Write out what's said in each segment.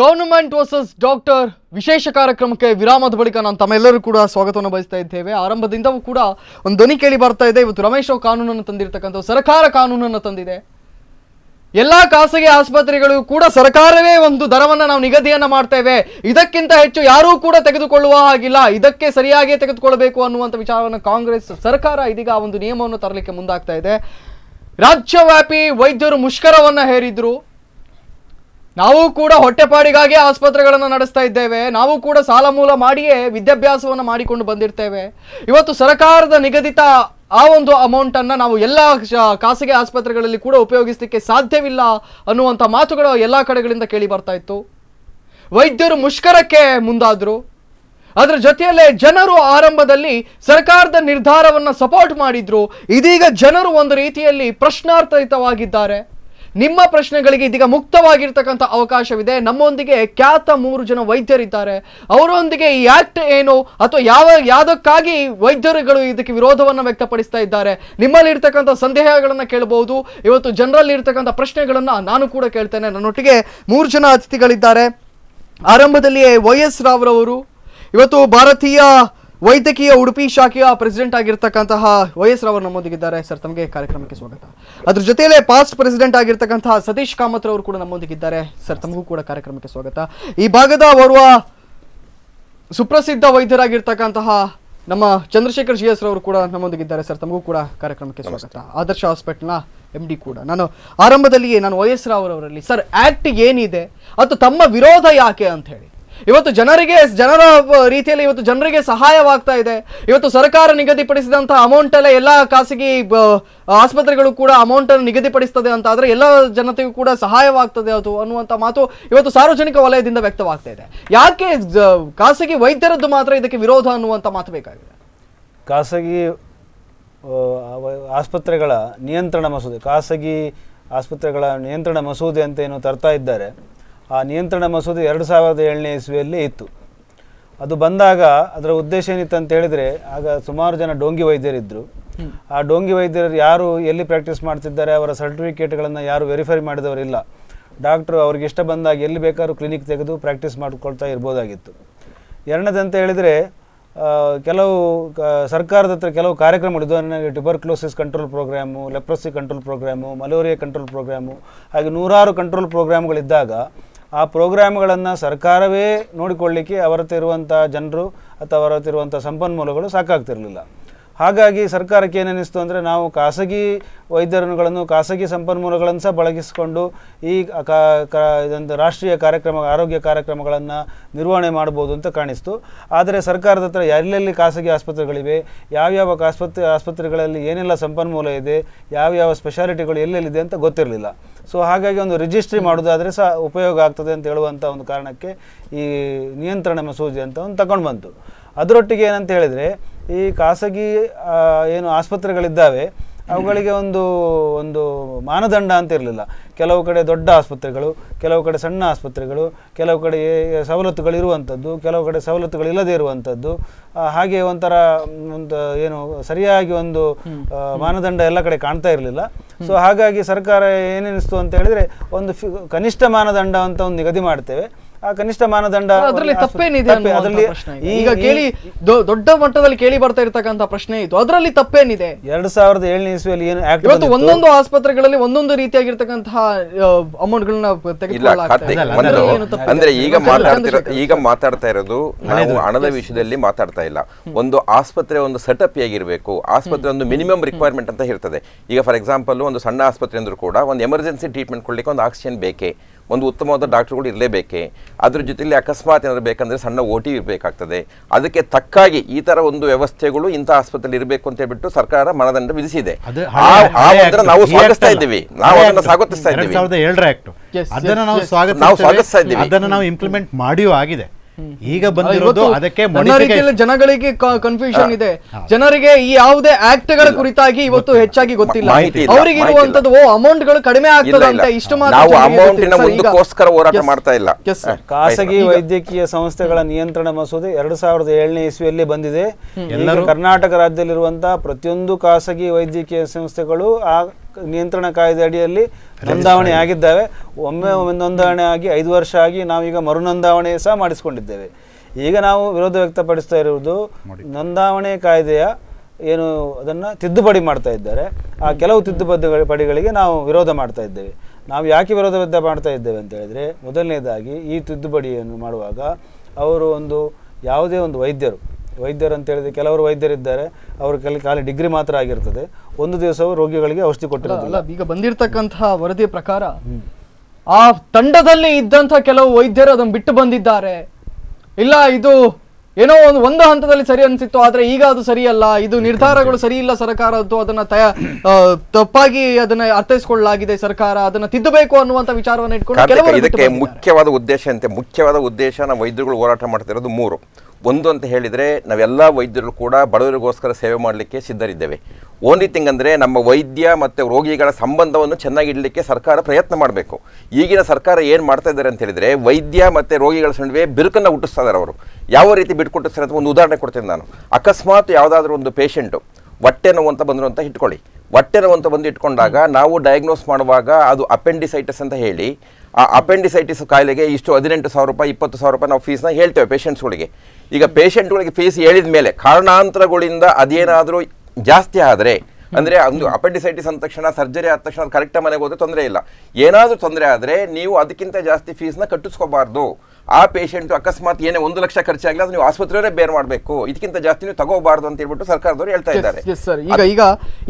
government versus doctor ವಿಶೇಷ ಕಾರ್ಯಕ್ರಮಕ್ಕೆ ವಿರಾಮದ ಬಳಿಕ ನಾನು ತಮ್ಮೆಲ್ಲರೂ ಕೂಡ ಸ್ವಾಗತವನ್ನು ಬಯಸ್ತಾ ಇದ್ದೇವೆ ಆರಂಭದಿಂದವೂ ಕೂಡ ಒಂದು ಧ್ವನಿ ಕೇಳಿ ಬರ್ತಾ ಇದೆ ಇವತ್ತು ರಮೇಶ್ ಅವರು ಕಾನೂನನ್ನು ತಂದಿರತಕ್ಕಂಥ ಸರ್ಕಾರ ಕಾನೂನನ್ನು ತಂದಿದೆ ಎಲ್ಲ ಖಾಸಗಿ ಆಸ್ಪತ್ರೆಗಳು ಕೂಡ ಸರ್ಕಾರವೇ ಒಂದು ದರವನ್ನು ನಾವು ನಿಗದಿಯನ್ನು ಮಾಡ್ತೇವೆ ಇದಕ್ಕಿಂತ ಹೆಚ್ಚು ಯಾರೂ ಕೂಡ ತೆಗೆದುಕೊಳ್ಳುವ ಹಾಗಿಲ್ಲ ಇದಕ್ಕೆ ಸರಿಯಾಗಿ ತೆಗೆದುಕೊಳ್ಳಬೇಕು ಅನ್ನುವಂಥ ವಿಚಾರವನ್ನು ಕಾಂಗ್ರೆಸ್ ಸರ್ಕಾರ ಇದೀಗ ಒಂದು ನಿಯಮವನ್ನು ತರಲಿಕ್ಕೆ ಮುಂದಾಗ್ತಾ ಇದೆ ರಾಜ್ಯವ್ಯಾಪಿ ವೈದ್ಯರು ಮುಷ್ಕರವನ್ನು ಹೇರಿದ್ರು ನಾವು ಕೂಡ ಹೊಟ್ಟೆಪಾಡಿಗಾಗಿ ಆಸ್ಪತ್ರೆಗಳನ್ನು ನಡೆಸ್ತಾ ಇದ್ದೇವೆ ನಾವು ಕೂಡ ಸಾಲ ಮೂಲ ಮಾಡಿಯೇ ವಿದ್ಯಾಭ್ಯಾಸವನ್ನು ಮಾಡಿಕೊಂಡು ಬಂದಿರ್ತೇವೆ ಇವತ್ತು ಸರ್ಕಾರದ ನಿಗದಿತ ಆ ಒಂದು ಅಮೌಂಟನ್ನು ನಾವು ಎಲ್ಲ ಖಾಸಗಿ ಆಸ್ಪತ್ರೆಗಳಲ್ಲಿ ಕೂಡ ಉಪಯೋಗಿಸಲಿಕ್ಕೆ ಸಾಧ್ಯವಿಲ್ಲ ಅನ್ನುವಂಥ ಮಾತುಗಳು ಎಲ್ಲ ಕಡೆಗಳಿಂದ ಕೇಳಿ ಬರ್ತಾ ಇತ್ತು ವೈದ್ಯರು ಮುಷ್ಕರಕ್ಕೆ ಮುಂದಾದರು ಅದರ ಜೊತೆಯಲ್ಲೇ ಜನರು ಆರಂಭದಲ್ಲಿ ಸರ್ಕಾರದ ನಿರ್ಧಾರವನ್ನು ಸಪೋರ್ಟ್ ಮಾಡಿದ್ರು ಇದೀಗ ಜನರು ಒಂದು ರೀತಿಯಲ್ಲಿ ಪ್ರಶ್ನಾರ್ಥಿತವಾಗಿದ್ದಾರೆ ನಿಮ್ಮ ಪ್ರಶ್ನೆಗಳಿಗೆ ಇದೀಗ ಮುಕ್ತವಾಗಿರ್ತಕ್ಕಂಥ ಅವಕಾಶವಿದೆ ನಮ್ಮೊಂದಿಗೆ ಖ್ಯಾತ ಮೂರು ಜನ ವೈದ್ಯರಿದ್ದಾರೆ ಅವರೊಂದಿಗೆ ಈ ಆಕ್ಟ್ ಏನು ಅಥವಾ ಯಾವ ಯಾವುದಕ್ಕಾಗಿ ವೈದ್ಯರುಗಳು ಇದಕ್ಕೆ ವಿರೋಧವನ್ನು ವ್ಯಕ್ತಪಡಿಸ್ತಾ ಇದ್ದಾರೆ ನಿಮ್ಮಲ್ಲಿ ಇರ್ತಕ್ಕಂಥ ಸಂದೇಹಗಳನ್ನು ಕೇಳಬಹುದು ಇವತ್ತು ಜನರಲ್ಲಿ ಇರ್ತಕ್ಕಂಥ ಪ್ರಶ್ನೆಗಳನ್ನು ನಾನು ಕೂಡ ಕೇಳ್ತೇನೆ ನನ್ನೊಟ್ಟಿಗೆ ಮೂರು ಜನ ಅತಿಥಿಗಳಿದ್ದಾರೆ ಆರಂಭದಲ್ಲಿಯೇ ವೈ ಎಸ್ ರಾವ್ರವರು ಇವತ್ತು ಭಾರತೀಯ ವೈದ್ಯಕೀಯ ಉಡುಪಿ ಶಾಖೆಯ ಪ್ರೆಸಿಡೆಂಟ್ ಆಗಿರ್ತಕ್ಕಂತಹ ಎಸ್ ರಾವ್ ನಮ್ಮೊಂದಿಗಿದ್ದಾರೆ ಸರ್ ತಮಗೆ ಕಾರ್ಯಕ್ರಮಕ್ಕೆ ಸ್ವಾಗತ ಅದ್ರ ಜೊತೆಯಲ್ಲೇ ಪಾಸ್ಟ್ ಪ್ರೆಸಿಡೆಂಟ್ ಆಗಿರ್ತಕ್ಕಂತಹ ಸತೀಶ್ ಕಾಮತ್ ಅವರು ಕೂಡ ನಮ್ಮೊಂದಿಗಿದ್ದಾರೆ ಸರ್ ತಮಗೂ ಕೂಡ ಕಾರ್ಯಕ್ರಮಕ್ಕೆ ಸ್ವಾಗತ ಈ ಭಾಗದ ಓರ್ವ ಸುಪ್ರಸಿದ್ಧ ವೈದ್ಯರಾಗಿರ್ತಕ್ಕಂತಹ ನಮ್ಮ ಚಂದ್ರಶೇಖರ್ ಜಿ ಎಸ್ ರವರು ಕೂಡ ನಮ್ಮೊಂದಿಗಿದ್ದಾರೆ ಸರ್ ತಮಗೂ ಕೂಡ ಕಾರ್ಯಕ್ರಮಕ್ಕೆ ಸ್ವಾಗತ ಆದರ್ಶ ಹಾಸ್ಪಿಟಲ್ನ ಎಂ ಡಿ ಕೂಡ ನಾನು ಆರಂಭದಲ್ಲಿಯೇ ನಾನು ವೈ ಎಸ್ ರಾವ್ ಅವರಲ್ಲಿ ಸರ್ ಆಕ್ಟ್ ಏನಿದೆ ಅದು ತಮ್ಮ ವಿರೋಧ ಯಾಕೆ ಅಂತ ಹೇಳಿ ಇವತ್ತು ಜನರಿಗೆ ಜನರ ರೀತಿಯಲ್ಲಿ ಇವತ್ತು ಜನರಿಗೆ ಸಹಾಯವಾಗ್ತಾ ಇದೆ ಇವತ್ತು ಸರ್ಕಾರ ನಿಗದಿಪಡಿಸಿದಂತಹ ಅಮೌಂಟ್ ಎಲ್ಲ ಎಲ್ಲ ಖಾಸಗಿ ಆಸ್ಪತ್ರೆಗಳು ಕೂಡ ಅಮೌಂಟ್ ಅನ್ನು ನಿಗದಿಪಡಿಸ್ತದೆ ಅಂತ ಆದ್ರೆ ಎಲ್ಲ ಜನತೆಗೂ ಕೂಡ ಸಹಾಯವಾಗ್ತದೆ ಅದು ಅನ್ನುವಂಥ ಮಾತು ಇವತ್ತು ಸಾರ್ವಜನಿಕ ವಲಯದಿಂದ ವ್ಯಕ್ತವಾಗ್ತಾ ಇದೆ ಯಾಕೆ ಖಾಸಗಿ ವೈದ್ಯರದ್ದು ಮಾತ್ರ ಇದಕ್ಕೆ ವಿರೋಧ ಅನ್ನುವಂಥ ಮಾತು ಬೇಕಾಗಿದೆ ಖಾಸಗಿ ಆಸ್ಪತ್ರೆಗಳ ನಿಯಂತ್ರಣ ಮಸೂದೆ ಖಾಸಗಿ ಆಸ್ಪತ್ರೆಗಳ ನಿಯಂತ್ರಣ ಮಸೂದೆ ಅಂತ ಏನು ತರ್ತಾ ಇದ್ದಾರೆ ಆ ನಿಯಂತ್ರಣ ಮಸೂದೆ ಎರಡು ಸಾವಿರದ ಏಳನೇ ಇಸ್ವಿಯಲ್ಲಿ ಇತ್ತು ಅದು ಬಂದಾಗ ಅದರ ಉದ್ದೇಶ ಏನಿತ್ತು ಅಂತ ಹೇಳಿದರೆ ಆಗ ಸುಮಾರು ಜನ ಡೋಂಗಿ ವೈದ್ಯರಿದ್ದರು ಆ ಡೋಂಗಿ ವೈದ್ಯರು ಯಾರು ಎಲ್ಲಿ ಪ್ರಾಕ್ಟೀಸ್ ಮಾಡ್ತಿದ್ದಾರೆ ಅವರ ಸರ್ಟಿಫಿಕೇಟ್ಗಳನ್ನು ಯಾರು ವೆರಿಫೈ ಮಾಡಿದವರಿಲ್ಲ ಡಾಕ್ಟ್ರು ಅವ್ರಿಗೆ ಇಷ್ಟ ಬಂದಾಗ ಎಲ್ಲಿ ಬೇಕಾದ್ರೂ ಕ್ಲಿನಿಕ್ ತೆಗೆದು ಪ್ರಾಕ್ಟೀಸ್ ಮಾಡ್ಕೊಳ್ತಾ ಇರ್ಬೋದಾಗಿತ್ತು ಎರಡನೇದಂತ ಹೇಳಿದರೆ ಕೆಲವು ಸರ್ಕಾರದ ಹತ್ರ ಕೆಲವು ಕಾರ್ಯಕ್ರಮಗಳು ಉದಾಹರಣೆಗೆ tuberculosis control programme leprosy control programme malaria control programme ಹಾಗೆ ನೂರಾರು ಕಂಟ್ರೋಲ್ ಪ್ರೋಗ್ರಾಮ್ಗಳಿದ್ದಾಗ ಆ ಪ್ರೋಗ್ರಾಮ್ಗಳನ್ನು ಸರ್ಕಾರವೇ ನೋಡಿಕೊಳ್ಳಿಕ್ಕೆ ಅವರತ್ತಿರುವಂಥ ಜನರು ಅಥವಾ ಅವರತ್ತಿರುವಂಥ ಸಂಪನ್ಮೂಲಗಳು ಸಾಕಾಗ್ತಿರಲಿಲ್ಲ ಹಾಗಾಗಿ ಸರ್ಕಾರಕ್ಕೆ ಏನಿಸ್ತು ಅಂದರೆ ನಾವು ಖಾಸಗಿ ವೈದ್ಯರುಗಳನ್ನು ಖಾಸಗಿ ಸಂಪನ್ಮೂಲಗಳನ್ನು ಸಹ ಬಳಗಿಸಿಕೊಂಡು ಈ ಇದೊಂದು ರಾಷ್ಟ್ರೀಯ ಕಾರ್ಯಕ್ರಮ ಆರೋಗ್ಯ ಕಾರ್ಯಕ್ರಮಗಳನ್ನು ನಿರ್ವಹಣೆ ಮಾಡ್ಬೋದು ಅಂತ ಕಾಣಿಸ್ತು ಆದರೆ ಸರ್ಕಾರದ ಹತ್ರ ಎಲ್ಲೆಲ್ಲಿ ಖಾಸಗಿ ಆಸ್ಪತ್ರೆಗಳಿವೆ ಯಾವ್ಯಾವ ಆಸ್ಪತ್ರೆ ಆಸ್ಪತ್ರೆಗಳಲ್ಲಿ ಏನೆಲ್ಲ ಸಂಪನ್ಮೂಲ ಇದೆ ಯಾವ್ಯಾವ ಸ್ಪೆಷಾಲಿಟಿಗಳು ಎಲ್ಲೆಲ್ಲಿದೆ ಅಂತ ಗೊತ್ತಿರಲಿಲ್ಲ ಸೊ ಹಾಗಾಗಿ ಒಂದು ರಿಜಿಸ್ಟ್ರಿ ಮಾಡೋದಾದರೆ ಸಹ ಉಪಯೋಗ ಆಗ್ತದೆ ಅಂತ ಹೇಳುವಂಥ ಒಂದು ಕಾರಣಕ್ಕೆ ಈ ನಿಯಂತ್ರಣ ಮಸೂದೆ ಅಂತ ಒಂದು ತಗೊಂಡು ಬಂತು ಅದರೊಟ್ಟಿಗೆ ಏನಂತ ಹೇಳಿದರೆ ಈ ಖಾಸಗಿ ಏನು ಆಸ್ಪತ್ರೆಗಳಿದ್ದಾವೆ ಅವುಗಳಿಗೆ ಒಂದು ಒಂದು ಮಾನದಂಡ ಅಂತ ಇರಲಿಲ್ಲ ಕೆಲವು ಕಡೆ ದೊಡ್ಡ ಆಸ್ಪತ್ರೆಗಳು ಕೆಲವು ಕಡೆ ಸಣ್ಣ ಆಸ್ಪತ್ರೆಗಳು ಕೆಲವು ಕಡೆ ಸವಲತ್ತುಗಳಿರುವಂಥದ್ದು ಕೆಲವು ಕಡೆ ಸವಲತ್ತುಗಳು ಇಲ್ಲದೇ ಇರುವಂಥದ್ದು ಹಾಗೆ ಒಂಥರ ಒಂದು ಏನು ಸರಿಯಾಗಿ ಒಂದು ಮಾನದಂಡ ಎಲ್ಲ ಕಡೆ ಕಾಣ್ತಾ ಇರಲಿಲ್ಲ ಸೊ ಹಾಗಾಗಿ ಸರ್ಕಾರ ಏನೇನಿಸ್ತು ಅಂತ ಹೇಳಿದರೆ ಒಂದು ಕನಿಷ್ಠ ಮಾನದಂಡ ಅಂತ ಒಂದು ನಿಗದಿ ಮಾಡ್ತೇವೆ ಕನಿಷ್ಠ ಮಾನದಂಡ ಅದರಲ್ಲಿ ತಪ್ಪೇನಿದೆ ಈಗ ಕೇಳಿ ದೊಡ್ಡ ಮಟ್ಟದಲ್ಲಿ ಕೇಳಿ ಬರ್ತಾ ಇರ್ತಕ್ಕಂತ ಪ್ರಶ್ನೆ ಇತ್ತು ಅದರಲ್ಲಿ ತಪ್ಪೇನಿದೆ ಎರಡ್ ಸಾವಿರದ ಏಳನೇ ಇಸ್ವಿಯಲ್ಲಿ ಏನು ಇವತ್ತು ಒಂದೊಂದು ಆಸ್ಪತ್ರೆಗಳಲ್ಲಿ ಒಂದೊಂದು ರೀತಿಯಾಗಿರ್ತಕ್ಕಂತಹ ಅಮೌಂಟ್ ಗಳನ್ನ ಅಂದ್ರೆ ಈಗ ಮಾತಾಡ್ತಿರೋ ಈಗ ಮಾತಾಡ್ತಾ ಇರೋದು ನಾವು ಹಣದ ವಿಷಯದಲ್ಲಿ ಮಾತಾಡ್ತಾ ಇಲ್ಲ ಒಂದು ಆಸ್ಪತ್ರೆ ಒಂದು ಸೆಟಪ್ ಆಗಿರ್ಬೇಕು ಆಸ್ಪತ್ರೆ ಒಂದು ಮಿನಿಮಮ್ ರಿಕ್ವೈರ್ಮೆಂಟ್ ಅಂತ ಇರ್ತದೆ ಈಗ ಫಾರ್ ಎಕ್ಸಾಂಪಲ್ ಒಂದು ಸಣ್ಣ ಆಸ್ಪತ್ರೆ ಅಂದ್ರೂ ಕೂಡ ಒಂದು ಎಮರ್ಜೆನ್ಸಿ ಟ್ರೀಟ್ಮೆಂಟ್ ಕೊಡ್ಲಿಕ್ಕೆ ಒಂದು ಆಕ್ಸಿಜನ್ ಬೇಕೇ ಒಂದು ಉತ್ತಮವಾದ ಡಾಕ್ಟರ್ಗಳು ಇರಲೇಬೇಕೆ ಅದ್ರ ಜೊತೆಯಲ್ಲಿ ಅಕಸ್ಮಾತ್ ಏನಾದರೂ ಬೇಕಂದರೆ ಸಣ್ಣ ಓ ಟಿ ಇರಬೇಕಾಗ್ತದೆ ಅದಕ್ಕೆ ತಕ್ಕಾಗಿ ಈ ಥರ ಒಂದು ವ್ಯವಸ್ಥೆಗಳು ಇಂಥ ಆಸ್ಪತ್ರೆಯಲ್ಲಿ ಇರಬೇಕು ಅಂತ ಹೇಳ್ಬಿಟ್ಟು ಸರ್ಕಾರ ಮನದಂಡ ವಿಧಿಸಿದೆ ನಾವು ಸ್ವಾಗತಿಸ್ತಾ ಇದ್ದೀವಿ ನಾವು ಅದನ್ನು ಸ್ವಾಗತಿಸ್ತಾ ಇದ್ದೀವಿ ನಾವು ಸ್ವಾಗತಿಸ್ತಾ ಇದ್ದೀವಿ ಅದನ್ನು ನಾವು ಇಂಪ್ಲಿಮೆಂಟ್ ಮಾಡಿಯೂ ಆಗಿದೆ ಈಗ ಬಂದಿರೋದು ಅದಕ್ಕೆ ಜನಗಳಿಗೆ ಕನ್ಫ್ಯೂಷನ್ ಇದೆ ಜನರಿಗೆ ಈ ಯಾವುದೇ ಆಕ್ಟ್ ಗಳ ಕುರಿತಾಗಿ ಇವತ್ತು ಹೆಚ್ಚಾಗಿ ಗೊತ್ತಿಲ್ಲ ಅವರಿಗೆ ಇರುವಂತದ್ದು ಅಮೌಂಟ್ ಗಳು ಕಡಿಮೆ ಆಗ್ತದೆ ಅಂತ ಇಷ್ಟು ಮಾತ್ರ ಹೋರಾಟ ಮಾಡ್ತಾ ಇಲ್ಲ ಖಾಸಗಿ ವೈದ್ಯಕೀಯ ಸಂಸ್ಥೆಗಳ ನಿಯಂತ್ರಣ ಮಸೂದೆ ಎರಡ್ ಸಾವಿರದ ಏಳನೇ ಇಸ್ವಿಯಲ್ಲಿ ಬಂದಿದೆ ಕರ್ನಾಟಕ ರಾಜ್ಯದಲ್ಲಿರುವಂತಹ ಪ್ರತಿಯೊಂದು ಖಾಸಗಿ ವೈದ್ಯಕೀಯ ಸಂಸ್ಥೆಗಳು ಆ ನಿಯಂತ್ರಣ ಕಾಯ್ದೆ ಅಡಿಯಲ್ಲಿ ನೋಂದಾವಣೆ ಆಗಿದ್ದಾವೆ ಒಮ್ಮೆ ನೋಂದಾವಣೆ ಆಗಿ ಐದು ವರ್ಷ ಆಗಿ ನಾವೀಗ ಮರು ನೋಂದಾವಣೆ ಸಹ ಮಾಡಿಸಿಕೊಂಡಿದ್ದೇವೆ ಈಗ ನಾವು ವಿರೋಧ ವ್ಯಕ್ತಪಡಿಸ್ತಾ ಇರುವುದು ನೋಂದಾವಣೆ ಕಾಯ್ದೆಯ ಏನು ಅದನ್ನು ತಿದ್ದುಪಡಿ ಮಾಡ್ತಾ ಇದ್ದಾರೆ ಆ ಕೆಲವು ತಿದ್ದುಪಡಿ ಪಡಿಗಳಿಗೆ ನಾವು ವಿರೋಧ ಮಾಡ್ತಾ ಇದ್ದೇವೆ ನಾವು ಯಾಕೆ ವಿರೋಧ ವ್ಯಕ್ತ ಮಾಡ್ತಾ ಇದ್ದೇವೆ ಅಂತ ಹೇಳಿದ್ರೆ ಮೊದಲನೇದಾಗಿ ಈ ತಿದ್ದುಪಡಿಯನ್ನು ಮಾಡುವಾಗ ಅವರು ಒಂದು ಯಾವುದೇ ಒಂದು ವೈದ್ಯರು ವೈದ್ಯರು ಅಂತ ಹೇಳಿದ್ರೆ ಕೆಲವರು ವೈದ್ಯರಿದ್ದಾರೆ ಅವ್ರ ಕಾಲ ಖಾಲಿ ಡಿಗ್ರಿ ಮಾತ್ರ ಆಗಿರ್ತದೆ ಒಂದು ದಿವಸವು ರೋಗಿಗಳಿಗೆ ಔಷಧಿ ಕೊಟ್ಟಿರೋದಿಲ್ಲ ಈಗ ಬಂದಿರತಕ್ಕಂತಹ ವರದಿ ಪ್ರಕಾರ ಆ ತಂಡದಲ್ಲಿ ಇದ್ದಂತ ಕೆಲವು ವೈದ್ಯರು ಅದನ್ನು ಬಿಟ್ಟು ಬಂದಿದ್ದಾರೆ ಇಲ್ಲ ಇದು ಏನೋ ಒಂದು ಒಂದು ಹಂತದಲ್ಲಿ ಸರಿ ಅನಿಸಿತ್ತು ಆದ್ರೆ ಈಗ ಅದು ಸರಿಯಲ್ಲ ಇದು ನಿರ್ಧಾರಗಳು ಸರಿ ಇಲ್ಲ ಸರ್ಕಾರದ್ದು ಅದನ್ನ ತಪ್ಪಾಗಿ ಅದನ್ನ ಅರ್ಥೈಸಿಕೊಳ್ಳಲಾಗಿದೆ ಸರ್ಕಾರ ಅದನ್ನ ತಿದ್ದಬೇಕು ಅನ್ನುವಂತ ವಿಚಾರವನ್ನು ಇಟ್ಕೊಂಡು ಇದಕ್ಕೆ ಮುಖ್ಯವಾದ ಉದ್ದೇಶ ಅಂತೆ ಮುಖ್ಯವಾದ ಉದ್ದೇಶ ನಮ್ಮ ವೈದ್ಯರುಗಳು ಹೋರಾಟ ಮಾಡ್ತಿರೋದು ಮೂರು ಒಂದು ಅಂತ ಹೇಳಿದರೆ ನಾವೆಲ್ಲ ವೈದ್ಯರು ಕೂಡ ಬಡವರಿಗೋಸ್ಕರ ಸೇವೆ ಮಾಡಲಿಕ್ಕೆ ಸಿದ್ಧರಿದ್ದೇವೆ ಓನ್ಲಿ ಥಿಂಗ್ ಅಂದರೆ ನಮ್ಮ ವೈದ್ಯ ಮತ್ತು ರೋಗಿಗಳ ಸಂಬಂಧವನ್ನು ಚೆನ್ನಾಗಿಡಲಿಕ್ಕೆ ಸರ್ಕಾರ ಪ್ರಯತ್ನ ಮಾಡಬೇಕು ಈಗಿನ ಸರ್ಕಾರ ಏನು ಮಾಡ್ತಾ ಇದ್ದಾರೆ ಅಂತ ಹೇಳಿದರೆ ವೈದ್ಯ ಮತ್ತು ರೋಗಿಗಳ ನಡುವೆ ಬಿರುಕನ್ನು ಹುಟ್ಟಿಸ್ತಾ ಅವರು ಯಾವ ರೀತಿ ಬಿಟ್ಕೊಟ್ಟಿಸ್ತಾರೆ ಅಂತ ಒಂದು ಉದಾಹರಣೆ ಕೊಡ್ತೀನಿ ನಾನು ಅಕಸ್ಮಾತ್ ಯಾವುದಾದ್ರೂ ಒಂದು ಪೇಷೆಂಟು ಹೊಟ್ಟೆ ನೋವು ಅಂತ ಬಂದರು ಅಂತ ಇಟ್ಕೊಳ್ಳಿ ಹೊಟ್ಟೆ ನೋವು ಅಂತ ಬಂದು ಇಟ್ಕೊಂಡಾಗ ನಾವು ಡಯಾಗ್ನೋಸ್ ಮಾಡುವಾಗ ಅದು ಅಪೆಂಡಿಸೈಟಿಸ್ ಅಂತ ಹೇಳಿ ಆ ಅಪೆಂಡಿಸೈಟಿಸ್ ಕಾಯಿಲೆಗೆ ಇಷ್ಟು ಹದಿನೆಂಟು ಸಾವಿರ ರೂಪಾಯಿ ಇಪ್ಪತ್ತು ಸಾವಿರ ರೂಪಾಯಿ ನಾವು ಫೀಸ್ನ ಹೇಳ್ತೇವೆ ಪೇಷಂಟ್ಸ್ಗಳಿಗೆ ಈಗ ಪೇಷೆಂಟ್ಗಳಿಗೆ ಫೀಸ್ ಹೇಳಿದ ಮೇಲೆ ಕಾರಣಾಂತರಗಳಿಂದ ಅದೇನಾದರೂ ಜಾಸ್ತಿ ಆದರೆ ಅಂದರೆ ಒಂದು ಅಪೆಂಡಿಸೈಟಿಸ್ ಅಂದ ತಕ್ಷಣ ಸರ್ಜರಿ ಆದ ತಕ್ಷಣ ಕರೆಕ್ಟಾಗಿ ಮನೆಗೆ ಹೋದರೆ ತೊಂದರೆ ಇಲ್ಲ ಏನಾದರೂ ತೊಂದರೆ ಆದರೆ ನೀವು ಅದಕ್ಕಿಂತ ಜಾಸ್ತಿ ಫೀಸ್ನ ಕಟ್ಟಿಸ್ಕೋಬಾರ್ದು ಆ ಪೇಷಂಟು ಅಕಸ್ಮಾತ್ ಏನೇ ಒಂದು ಲಕ್ಷ ಖರ್ಚಾಗಲಿ ಅದು ನೀವು ಆಸ್ಪತ್ರೆಯವರೇ ಬೇರೆ ಮಾಡಬೇಕು ಇದಕ್ಕಿಂತ ಜಾಸ್ತಿ ನೀವು ತಗೋಬಾರ್ದು ಅಂತ ಹೇಳ್ಬಿಟ್ಟು ಸರ್ಕಾರದವರು ಹೇಳ್ತಾ ಇದ್ದಾರೆ ಸರ್ ಈಗ ಈಗ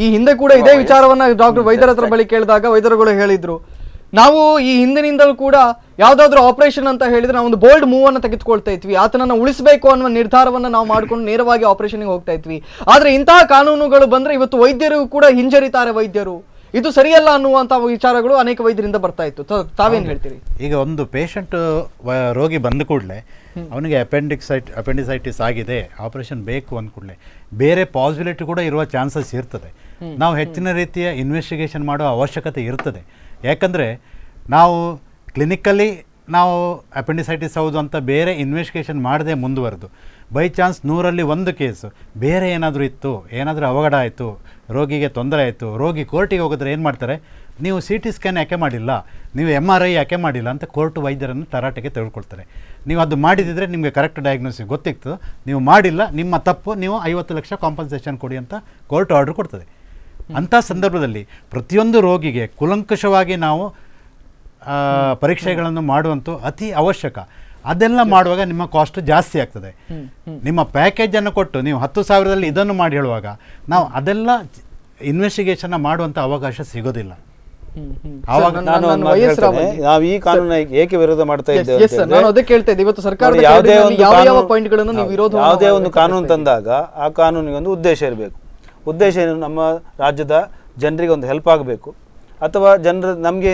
ಈ ಹಿಂದೆ ಕೂಡ ಇದೇ ವಿಚಾರವನ್ನ ಡಾಕ್ಟರ್ ವೈದ್ಯರ ಹತ್ರ ಬಳಿ ಕೇಳಿದಾಗ ವೈದ್ಯರುಗಳು ಹೇಳಿದ್ರು ನಾವು ಈ ಹಿಂದಿನಿಂದಲೂ ಕೂಡ ಯಾವ್ದಾದ್ರು ಆಪರೇಷನ್ ಅಂತ ಹೇಳಿದ್ರೆ ನಾವು ಒಂದು ಬೋಲ್ಡ್ ಮೂವ್ ಅನ್ನು ತೆಗೆದುಕೊಳ್ತಾ ಇದ್ವಿ ಆತನನ್ನು ಉಳಿಸಬೇಕು ಅನ್ನುವ ನಿರ್ಧಾರವನ್ನ ನಾವು ಮಾಡಿಕೊಂಡು ನೇರವಾಗಿ ಆಪರೇಷನ್ಗೆ ಹೋಗ್ತಾ ಇದ್ವಿ ಆದರೆ ಇಂತಹ ಕಾನೂನುಗಳು ಬಂದ್ರೆ ಇವತ್ತು ವೈದ್ಯರು ಕೂಡ ಹಿಂಜರಿತಾರೆ ವೈದ್ಯರು ಇದು ಸರಿಯಲ್ಲ ಅನ್ನುವಂಥ ವಿಚಾರಗಳು ಅನೇಕ ವೈದ್ಯರಿಂದ ಬರ್ತಾ ಇತ್ತು ತಾವೇನು ಹೇಳ್ತೀರಿ ಈಗ ಒಂದು ಪೇಷಂಟ್ ರೋಗಿ ಬಂದ ಕೂಡಲೇ ಅವನಿಗೆ ಅಪೆಂಡಿಕ್ಸೈಟ್ ಅಪೆಂಡಿಸೈಟಿಸ್ ಆಗಿದೆ ಆಪರೇಷನ್ ಬೇಕು ಅಂದ ಕೂಡಲೇ ಬೇರೆ ಪಾಸಿಬಿಲಿಟಿ ಕೂಡ ಇರುವ ಚಾನ್ಸಸ್ ಇರ್ತದೆ ನಾವು ಹೆಚ್ಚಿನ ರೀತಿಯ ಇನ್ವೆಸ್ಟಿಗೇಷನ್ ಮಾಡೋ ಅವಶ್ಯಕತೆ ಇರ್ತದೆ ಯಾಕಂದರೆ ನಾವು ಕ್ಲಿನಿಕಲ್ಲಿ ನಾವು ಅಪೆಂಡಿಸೈಟಿಸ್ ಹೌದು ಅಂತ ಬೇರೆ ಇನ್ವೆಸ್ಟಿಗೇಷನ್ ಮಾಡದೆ ಮುಂದುವರೆದು ಬೈ ಚಾನ್ಸ್ ನೂರಲ್ಲಿ ಒಂದು ಕೇಸು ಬೇರೆ ಏನಾದರೂ ಇತ್ತು ಏನಾದರೂ ಅವಘಡ ಆಯಿತು ರೋಗಿಗೆ ತೊಂದರೆ ಆಯಿತು ರೋಗಿ ಕೋರ್ಟಿಗೆ ಹೋಗಿದ್ರೆ ಏನು ಮಾಡ್ತಾರೆ ನೀವು ಸಿ ಟಿ ಸ್ಕ್ಯಾನ್ ಯಾಕೆ ಮಾಡಿಲ್ಲ ನೀವು ಎಮ್ ಆರ್ ಐ ಯಾಕೆ ಮಾಡಿಲ್ಲ ಅಂತ ಕೋರ್ಟ್ ವೈದ್ಯರನ್ನು ತರಾಟೆಗೆ ತೆಗೆದುಕೊಳ್ತಾರೆ ನೀವು ಅದು ಮಾಡಿದಿದ್ರೆ ನಿಮಗೆ ಕರೆಕ್ಟ್ ಡಯಾಗ್ನೋಸಿಸ್ ಗೊತ್ತಿತ್ತು ನೀವು ಮಾಡಿಲ್ಲ ನಿಮ್ಮ ತಪ್ಪು ನೀವು ಐವತ್ತು ಲಕ್ಷ ಕಾಂಪನ್ಸೇಷನ್ ಕೊಡಿ ಅಂತ ಕೋರ್ಟ್ ಆರ್ಡ್ರ್ ಕೊಡ್ತದೆ ಅಂಥ ಸಂದರ್ಭದಲ್ಲಿ ಪ್ರತಿಯೊಂದು ರೋಗಿಗೆ ಕುಲಂಕುಷವಾಗಿ ನಾವು ಪರೀಕ್ಷೆಗಳನ್ನು ಮಾಡುವಂತೂ ಅತಿ ಅವಶ್ಯಕ ಅದೆಲ್ಲ ಮಾಡುವಾಗ ನಿಮ್ಮ ಕಾಸ್ಟ್ ಜಾಸ್ತಿ ಆಗ್ತದೆ ನಿಮ್ಮ ಪ್ಯಾಕೇಜ್ ಅನ್ನು ಕೊಟ್ಟು ನೀವು ಹತ್ತು ಸಾವಿರದಲ್ಲಿ ಇದನ್ನು ಮಾಡಿ ಹೇಳುವಾಗ ನಾವು ಅದೆಲ್ಲ ಇನ್ವೆಸ್ಟಿಗೇಷನ್ ಮಾಡುವಂಥ ಅವಕಾಶ ಸಿಗೋದಿಲ್ಲ ನಾನು ನಾವು ಈ ಕಾನೂನು ಏಕೆ ವಿರೋಧ ಮಾಡ್ತಾ ಯಾವುದೇ ಒಂದು ಕಾನೂನು ತಂದಾಗ ಆ ಕಾನೂನಿಗೆ ಒಂದು ಉದ್ದೇಶ ಇರಬೇಕು ಉದ್ದೇಶ ಏನು ನಮ್ಮ ರಾಜ್ಯದ ಜನರಿಗೆ ಒಂದು ಹೆಲ್ಪ್ ಆಗಬೇಕು ಅಥವಾ ಜನರ ನಮಗೆ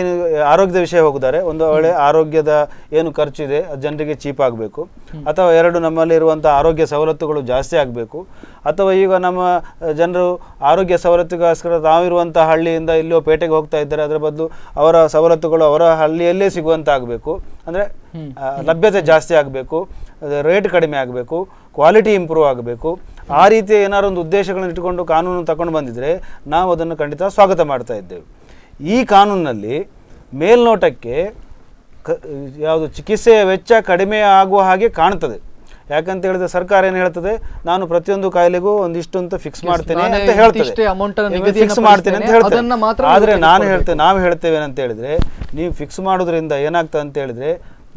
ಆರೋಗ್ಯದ ವಿಷಯ ಹೋಗಿದ್ದಾರೆ ಒಂದು ಒಳ್ಳೆ ಆರೋಗ್ಯದ ಏನು ಖರ್ಚಿದೆ ಜನರಿಗೆ ಚೀಪ್ ಆಗಬೇಕು ಅಥವಾ ಎರಡು ನಮ್ಮಲ್ಲಿ ಇರುವಂಥ ಆರೋಗ್ಯ ಸವಲತ್ತುಗಳು ಜಾಸ್ತಿ ಆಗಬೇಕು ಅಥವಾ ಈಗ ನಮ್ಮ ಜನರು ಆರೋಗ್ಯ ಸವಲತ್ತುಗೋಸ್ಕರ ತಾವಿರುವಂಥ ಹಳ್ಳಿಯಿಂದ ಇಲ್ಲೋ ಪೇಟೆಗೆ ಹೋಗ್ತಾ ಇದ್ದಾರೆ ಅದರ ಬದಲು ಅವರ ಸವಲತ್ತುಗಳು ಅವರ ಹಳ್ಳಿಯಲ್ಲೇ ಆಗಬೇಕು ಅಂದರೆ ಲಭ್ಯತೆ ಜಾಸ್ತಿ ಆಗಬೇಕು ರೇಟ್ ಕಡಿಮೆ ಆಗಬೇಕು ಕ್ವಾಲಿಟಿ ಇಂಪ್ರೂವ್ ಆಗಬೇಕು ಆ ರೀತಿಯ ಒಂದು ಉದ್ದೇಶಗಳನ್ನು ಇಟ್ಟುಕೊಂಡು ಕಾನೂನು ತಗೊಂಡು ಬಂದಿದ್ರೆ ನಾವು ಅದನ್ನು ಖಂಡಿತ ಸ್ವಾಗತ ಮಾಡ್ತಾ ಇದ್ದೇವೆ ಈ ಕಾನೂನಿನಲ್ಲಿ ಮೇಲ್ನೋಟಕ್ಕೆ ಕ ಯಾವುದು ಚಿಕಿತ್ಸೆಯ ವೆಚ್ಚ ಕಡಿಮೆ ಆಗುವ ಹಾಗೆ ಕಾಣ್ತದೆ ಯಾಕಂತ ಹೇಳಿದ್ರೆ ಸರ್ಕಾರ ಏನು ಹೇಳ್ತದೆ ನಾನು ಪ್ರತಿಯೊಂದು ಕಾಯಿಲೆಗೂ ಒಂದಿಷ್ಟು ಅಂತ ಫಿಕ್ಸ್ ಮಾಡ್ತೇನೆ ಅಂತ ಹೇಳ್ತೇನೆ ಫಿಕ್ಸ್ ಮಾಡ್ತೇನೆ ಅಂತ ಹೇಳ್ತೇನೆ ಆದರೆ ನಾನು ಹೇಳ್ತೇನೆ ನಾವು ಹೇಳ್ತೇವೆ ಅಂತ ಹೇಳಿದ್ರೆ ನೀವು ಫಿಕ್ಸ್ ಮಾಡೋದ್ರಿಂದ ಏನಾಗ್ತದೆ ಅಂತ ಹೇಳಿದ್ರೆ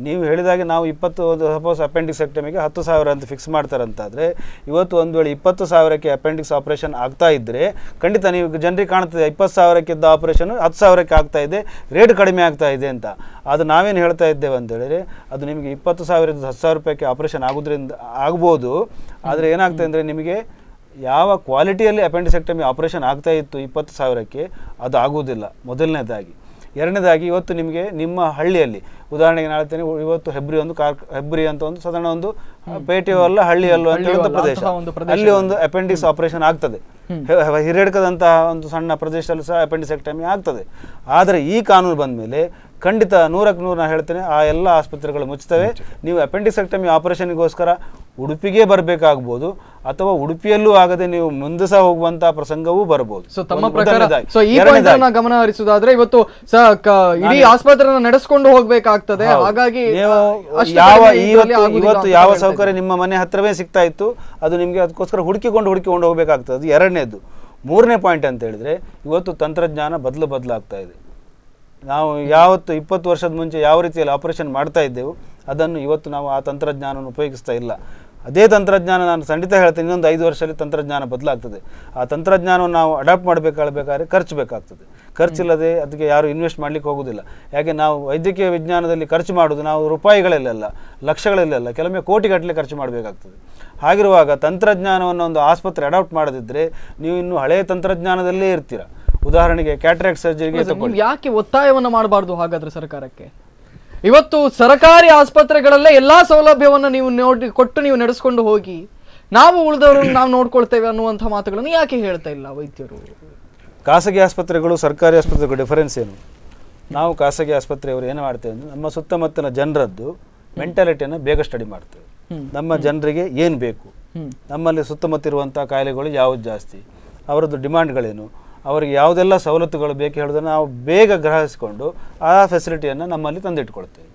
ನೀವು ಹೇಳಿದಾಗೆ ನಾವು ಇಪ್ಪತ್ತು ಒಂದು ಸಪೋಸ್ ಸೆಕ್ಟಮಿಗೆ ಹತ್ತು ಸಾವಿರ ಅಂತ ಫಿಕ್ಸ್ ಮಾಡ್ತಾರಂತಾದರೆ ಇವತ್ತು ಒಂದು ವೇಳೆ ಇಪ್ಪತ್ತು ಸಾವಿರಕ್ಕೆ ಅಪೆಂಡಿಕ್ಸ್ ಆಪರೇಷನ್ ಆಗ್ತಾ ಇದ್ದರೆ ಖಂಡಿತ ನೀವು ಜನರಿಗೆ ಕಾಣ್ತದೆ ಇಪ್ಪತ್ತು ಸಾವಿರಕ್ಕಿದ್ದ ಆಪರೇಷನ್ ಹತ್ತು ಸಾವಿರಕ್ಕೆ ಆಗ್ತಾ ಇದೆ ರೇಟ್ ಕಡಿಮೆ ಆಗ್ತಾ ಇದೆ ಅಂತ ಅದು ನಾವೇನು ಹೇಳ್ತಾ ಇದ್ದೇವೆ ಅಂತ ಅದು ನಿಮಗೆ ಇಪ್ಪತ್ತು ಸಾವಿರದ ಹತ್ತು ಸಾವಿರ ರೂಪಾಯಿಗೆ ಆಪರೇಷನ್ ಆಗೋದ್ರಿಂದ ಆಗ್ಬೋದು ಆದರೆ ಏನಾಗ್ತದೆ ಅಂದರೆ ನಿಮಗೆ ಯಾವ ಕ್ವಾಲಿಟಿಯಲ್ಲಿ ಅಪೆಂಡಿಸೆಕ್ಟಮಿ ಆಪರೇಷನ್ ಆಗ್ತಾ ಇತ್ತು ಇಪ್ಪತ್ತು ಸಾವಿರಕ್ಕೆ ಅದು ಆಗುವುದಿಲ್ಲ ಮೊದಲನೇದಾಗಿ ಎರಡನೇದಾಗಿ ಇವತ್ತು ನಿಮಗೆ ನಿಮ್ಮ ಹಳ್ಳಿಯಲ್ಲಿ ಉದಾಹರಣೆಗೆ ಹೇಳ್ತೇನೆ ಇವತ್ತು ಹೆಬ್ರಿ ಒಂದು ಕಾರ್ ಹೆಬ್ರಿ ಅಂತ ಒಂದು ಸಾಧಾರಣ ಒಂದು ಪೇಟೆಯೋ ಅಲ್ಲ ಹಳ್ಳಿಯಲ್ಲೋ ಅಂತ ಪ್ರದೇಶ ಅಲ್ಲಿ ಒಂದು ಅಪೆಂಡಿಕ್ಸ್ ಆಪರೇಷನ್ ಆಗ್ತದೆ ಹಿರೇಡ್ಕದಂತಹ ಒಂದು ಸಣ್ಣ ಪ್ರದೇಶದಲ್ಲೂ ಸಹ ಎಕ್ಟಮಿ ಆಗ್ತದೆ ಆದರೆ ಈ ಕಾನೂನು ಬಂದ ಮೇಲೆ ಖಂಡಿತ ನೂರಕ್ಕೆ ನೂರು ನಾನು ಹೇಳ್ತೇನೆ ಆ ಎಲ್ಲ ಆಸ್ಪತ್ರೆಗಳು ಮುಚ್ಚುತ್ತವೆ ನೀವು ಎಕ್ಟಮಿ ಆಪರೇಷನ್ಗೋಸ್ಕರ ಉಡುಪಿಗೆ ಬರಬೇಕಾಗ್ಬೋದು ಅಥವಾ ಉಡುಪಿಯಲ್ಲೂ ಆಗದೆ ನೀವು ಮುಂದೆ ಹೋಗುವಂತಹ ಪ್ರಸಂಗವೂ ಬರಬಹುದು ಸೊ ತಮ್ಮ ಪ್ರಕಾರ ಸೊ ಈ ಗಮನ ಹರಿಸುವುದಾದ್ರೆ ಇವತ್ತು ಇಡೀ ಆಸ್ಪತ್ರೆ ನಡೆಸಿಕೊಂಡು ಹೋಗ್ಬೇಕಾಗ್ತದೆ ಹಾಗಾಗಿ ಯಾವ ಇವತ್ತು ಯಾವ ಸೌಕರ್ಯ ನಿಮ್ಮ ಮನೆ ಹತ್ರವೇ ಸಿಗ್ತಾ ಇತ್ತು ಅದು ನಿಮಗೆ ಅದಕ್ಕೋಸ್ಕರ ಹುಡುಕಿಕೊಂಡು ಹುಡುಕಿಕೊಂಡು ಹೋಗ್ಬೇಕಾಗ್ತದೆ ಅದು ಎರಡನೇದು ಮೂರನೇ ಪಾಯಿಂಟ್ ಅಂತ ಹೇಳಿದ್ರೆ ಇವತ್ತು ತಂತ್ರಜ್ಞಾನ ಬದಲು ಬದಲಾಗ್ತಾ ಇದೆ ನಾವು ಯಾವತ್ತು ಇಪ್ಪತ್ತು ವರ್ಷದ ಮುಂಚೆ ಯಾವ ರೀತಿಯಲ್ಲಿ ಆಪರೇಷನ್ ಮಾಡ್ತಾ ಇದ್ದೆವು ಅದನ್ನು ಇವತ್ತು ನಾವು ಆ ತಂತ್ರಜ್ಞಾನವನ್ನು ಉಪಯೋಗಿಸ್ತಾ ಇಲ್ಲ ಅದೇ ತಂತ್ರಜ್ಞಾನ ನಾನು ಖಂಡಿತ ಹೇಳ್ತೇನೆ ಇನ್ನೊಂದು ಐದು ವರ್ಷದಲ್ಲಿ ತಂತ್ರಜ್ಞಾನ ಬದಲಾಗ್ತದೆ ಆ ತಂತ್ರಜ್ಞಾನವನ್ನು ನಾವು ಅಡಾಪ್ಟ್ ಮಾಡಬೇಕಾಗಬೇಕಾದ್ರೆ ಖರ್ಚು ಬೇಕಾಗ್ತದೆ ಖರ್ಚಿಲ್ಲದೆ ಅದಕ್ಕೆ ಯಾರು ಇನ್ವೆಸ್ಟ್ ಮಾಡಲಿಕ್ಕೆ ಹೋಗೋದಿಲ್ಲ ಯಾಕೆ ನಾವು ವೈದ್ಯಕೀಯ ವಿಜ್ಞಾನದಲ್ಲಿ ಖರ್ಚು ಮಾಡೋದು ನಾವು ರೂಪಾಯಿಗಳಲ್ಲೆಲ್ಲ ಲಕ್ಷಗಳಲ್ಲೆಲ್ಲ ಕೆಲವೊಮ್ಮೆ ಕೋಟಿಗಟ್ಟಲೆ ಖರ್ಚು ಮಾಡಬೇಕಾಗ್ತದೆ ಹಾಗಿರುವಾಗ ತಂತ್ರಜ್ಞಾನವನ್ನು ಒಂದು ಆಸ್ಪತ್ರೆ ಅಡಾಪ್ಟ್ ಮಾಡದಿದ್ದರೆ ನೀವು ಇನ್ನೂ ಹಳೆಯ ತಂತ್ರಜ್ಞಾನದಲ್ಲೇ ಇರ್ತೀರ ಉದಾಹರಣೆಗೆ ಕ್ಯಾಟ್ರಾಕ್ಟ್ ಸರ್ಜರಿಗೆ ಯಾಕೆ ಒತ್ತಾಯವನ್ನು ಮಾಡಬಾರ್ದು ಹಾಗಾದ್ರೆ ಸರ್ಕಾರಕ್ಕೆ ಇವತ್ತು ಸರಕಾರಿ ಆಸ್ಪತ್ರೆಗಳಲ್ಲೇ ಎಲ್ಲ ಸೌಲಭ್ಯವನ್ನು ನೀವು ನೋಡಿ ಕೊಟ್ಟು ನೀವು ನಡೆಸ್ಕೊಂಡು ಹೋಗಿ ನಾವು ಉಳಿದವರನ್ನು ನಾವು ನೋಡ್ಕೊಳ್ತೇವೆ ಅನ್ನುವಂಥ ಮಾತುಗಳನ್ನು ಯಾಕೆ ಹೇಳ್ತಾ ಇಲ್ಲ ವೈದ್ಯರು ಖಾಸಗಿ ಆಸ್ಪತ್ರೆಗಳು ಸರ್ಕಾರಿ ಆಸ್ಪತ್ರೆಗಳು ಡಿಫರೆನ್ಸ್ ಏನು ನಾವು ಖಾಸಗಿ ಆಸ್ಪತ್ರೆಯವರು ಏನು ಮಾಡ್ತೇವೆ ಅಂದರೆ ನಮ್ಮ ಸುತ್ತಮುತ್ತಲ ಜನರದ್ದು ಮೆಂಟಾಲಿಟಿಯನ್ನು ಬೇಗ ಸ್ಟಡಿ ಮಾಡ್ತೇವೆ ನಮ್ಮ ಜನರಿಗೆ ಏನು ಬೇಕು ನಮ್ಮಲ್ಲಿ ಸುತ್ತಮುತ್ತ ಇರುವಂಥ ಕಾಯಿಲೆಗಳು ಯಾವುದು ಜಾಸ್ತಿ ಅವರದ್ದು ಡಿಮ್ಯಾಂಡ್ಗಳೇನು ಅವರಿಗೆ ಯಾವುದೆಲ್ಲ ಸವಲತ್ತುಗಳು ಬೇಕು ಹೇಳೋದನ್ನು ನಾವು ಬೇಗ ಗ್ರಹಿಸಿಕೊಂಡು ಆ ಫೆಸಿಲಿಟಿಯನ್ನು ನಮ್ಮಲ್ಲಿ ತಂದಿಟ್ಕೊಳ್ತೇವೆ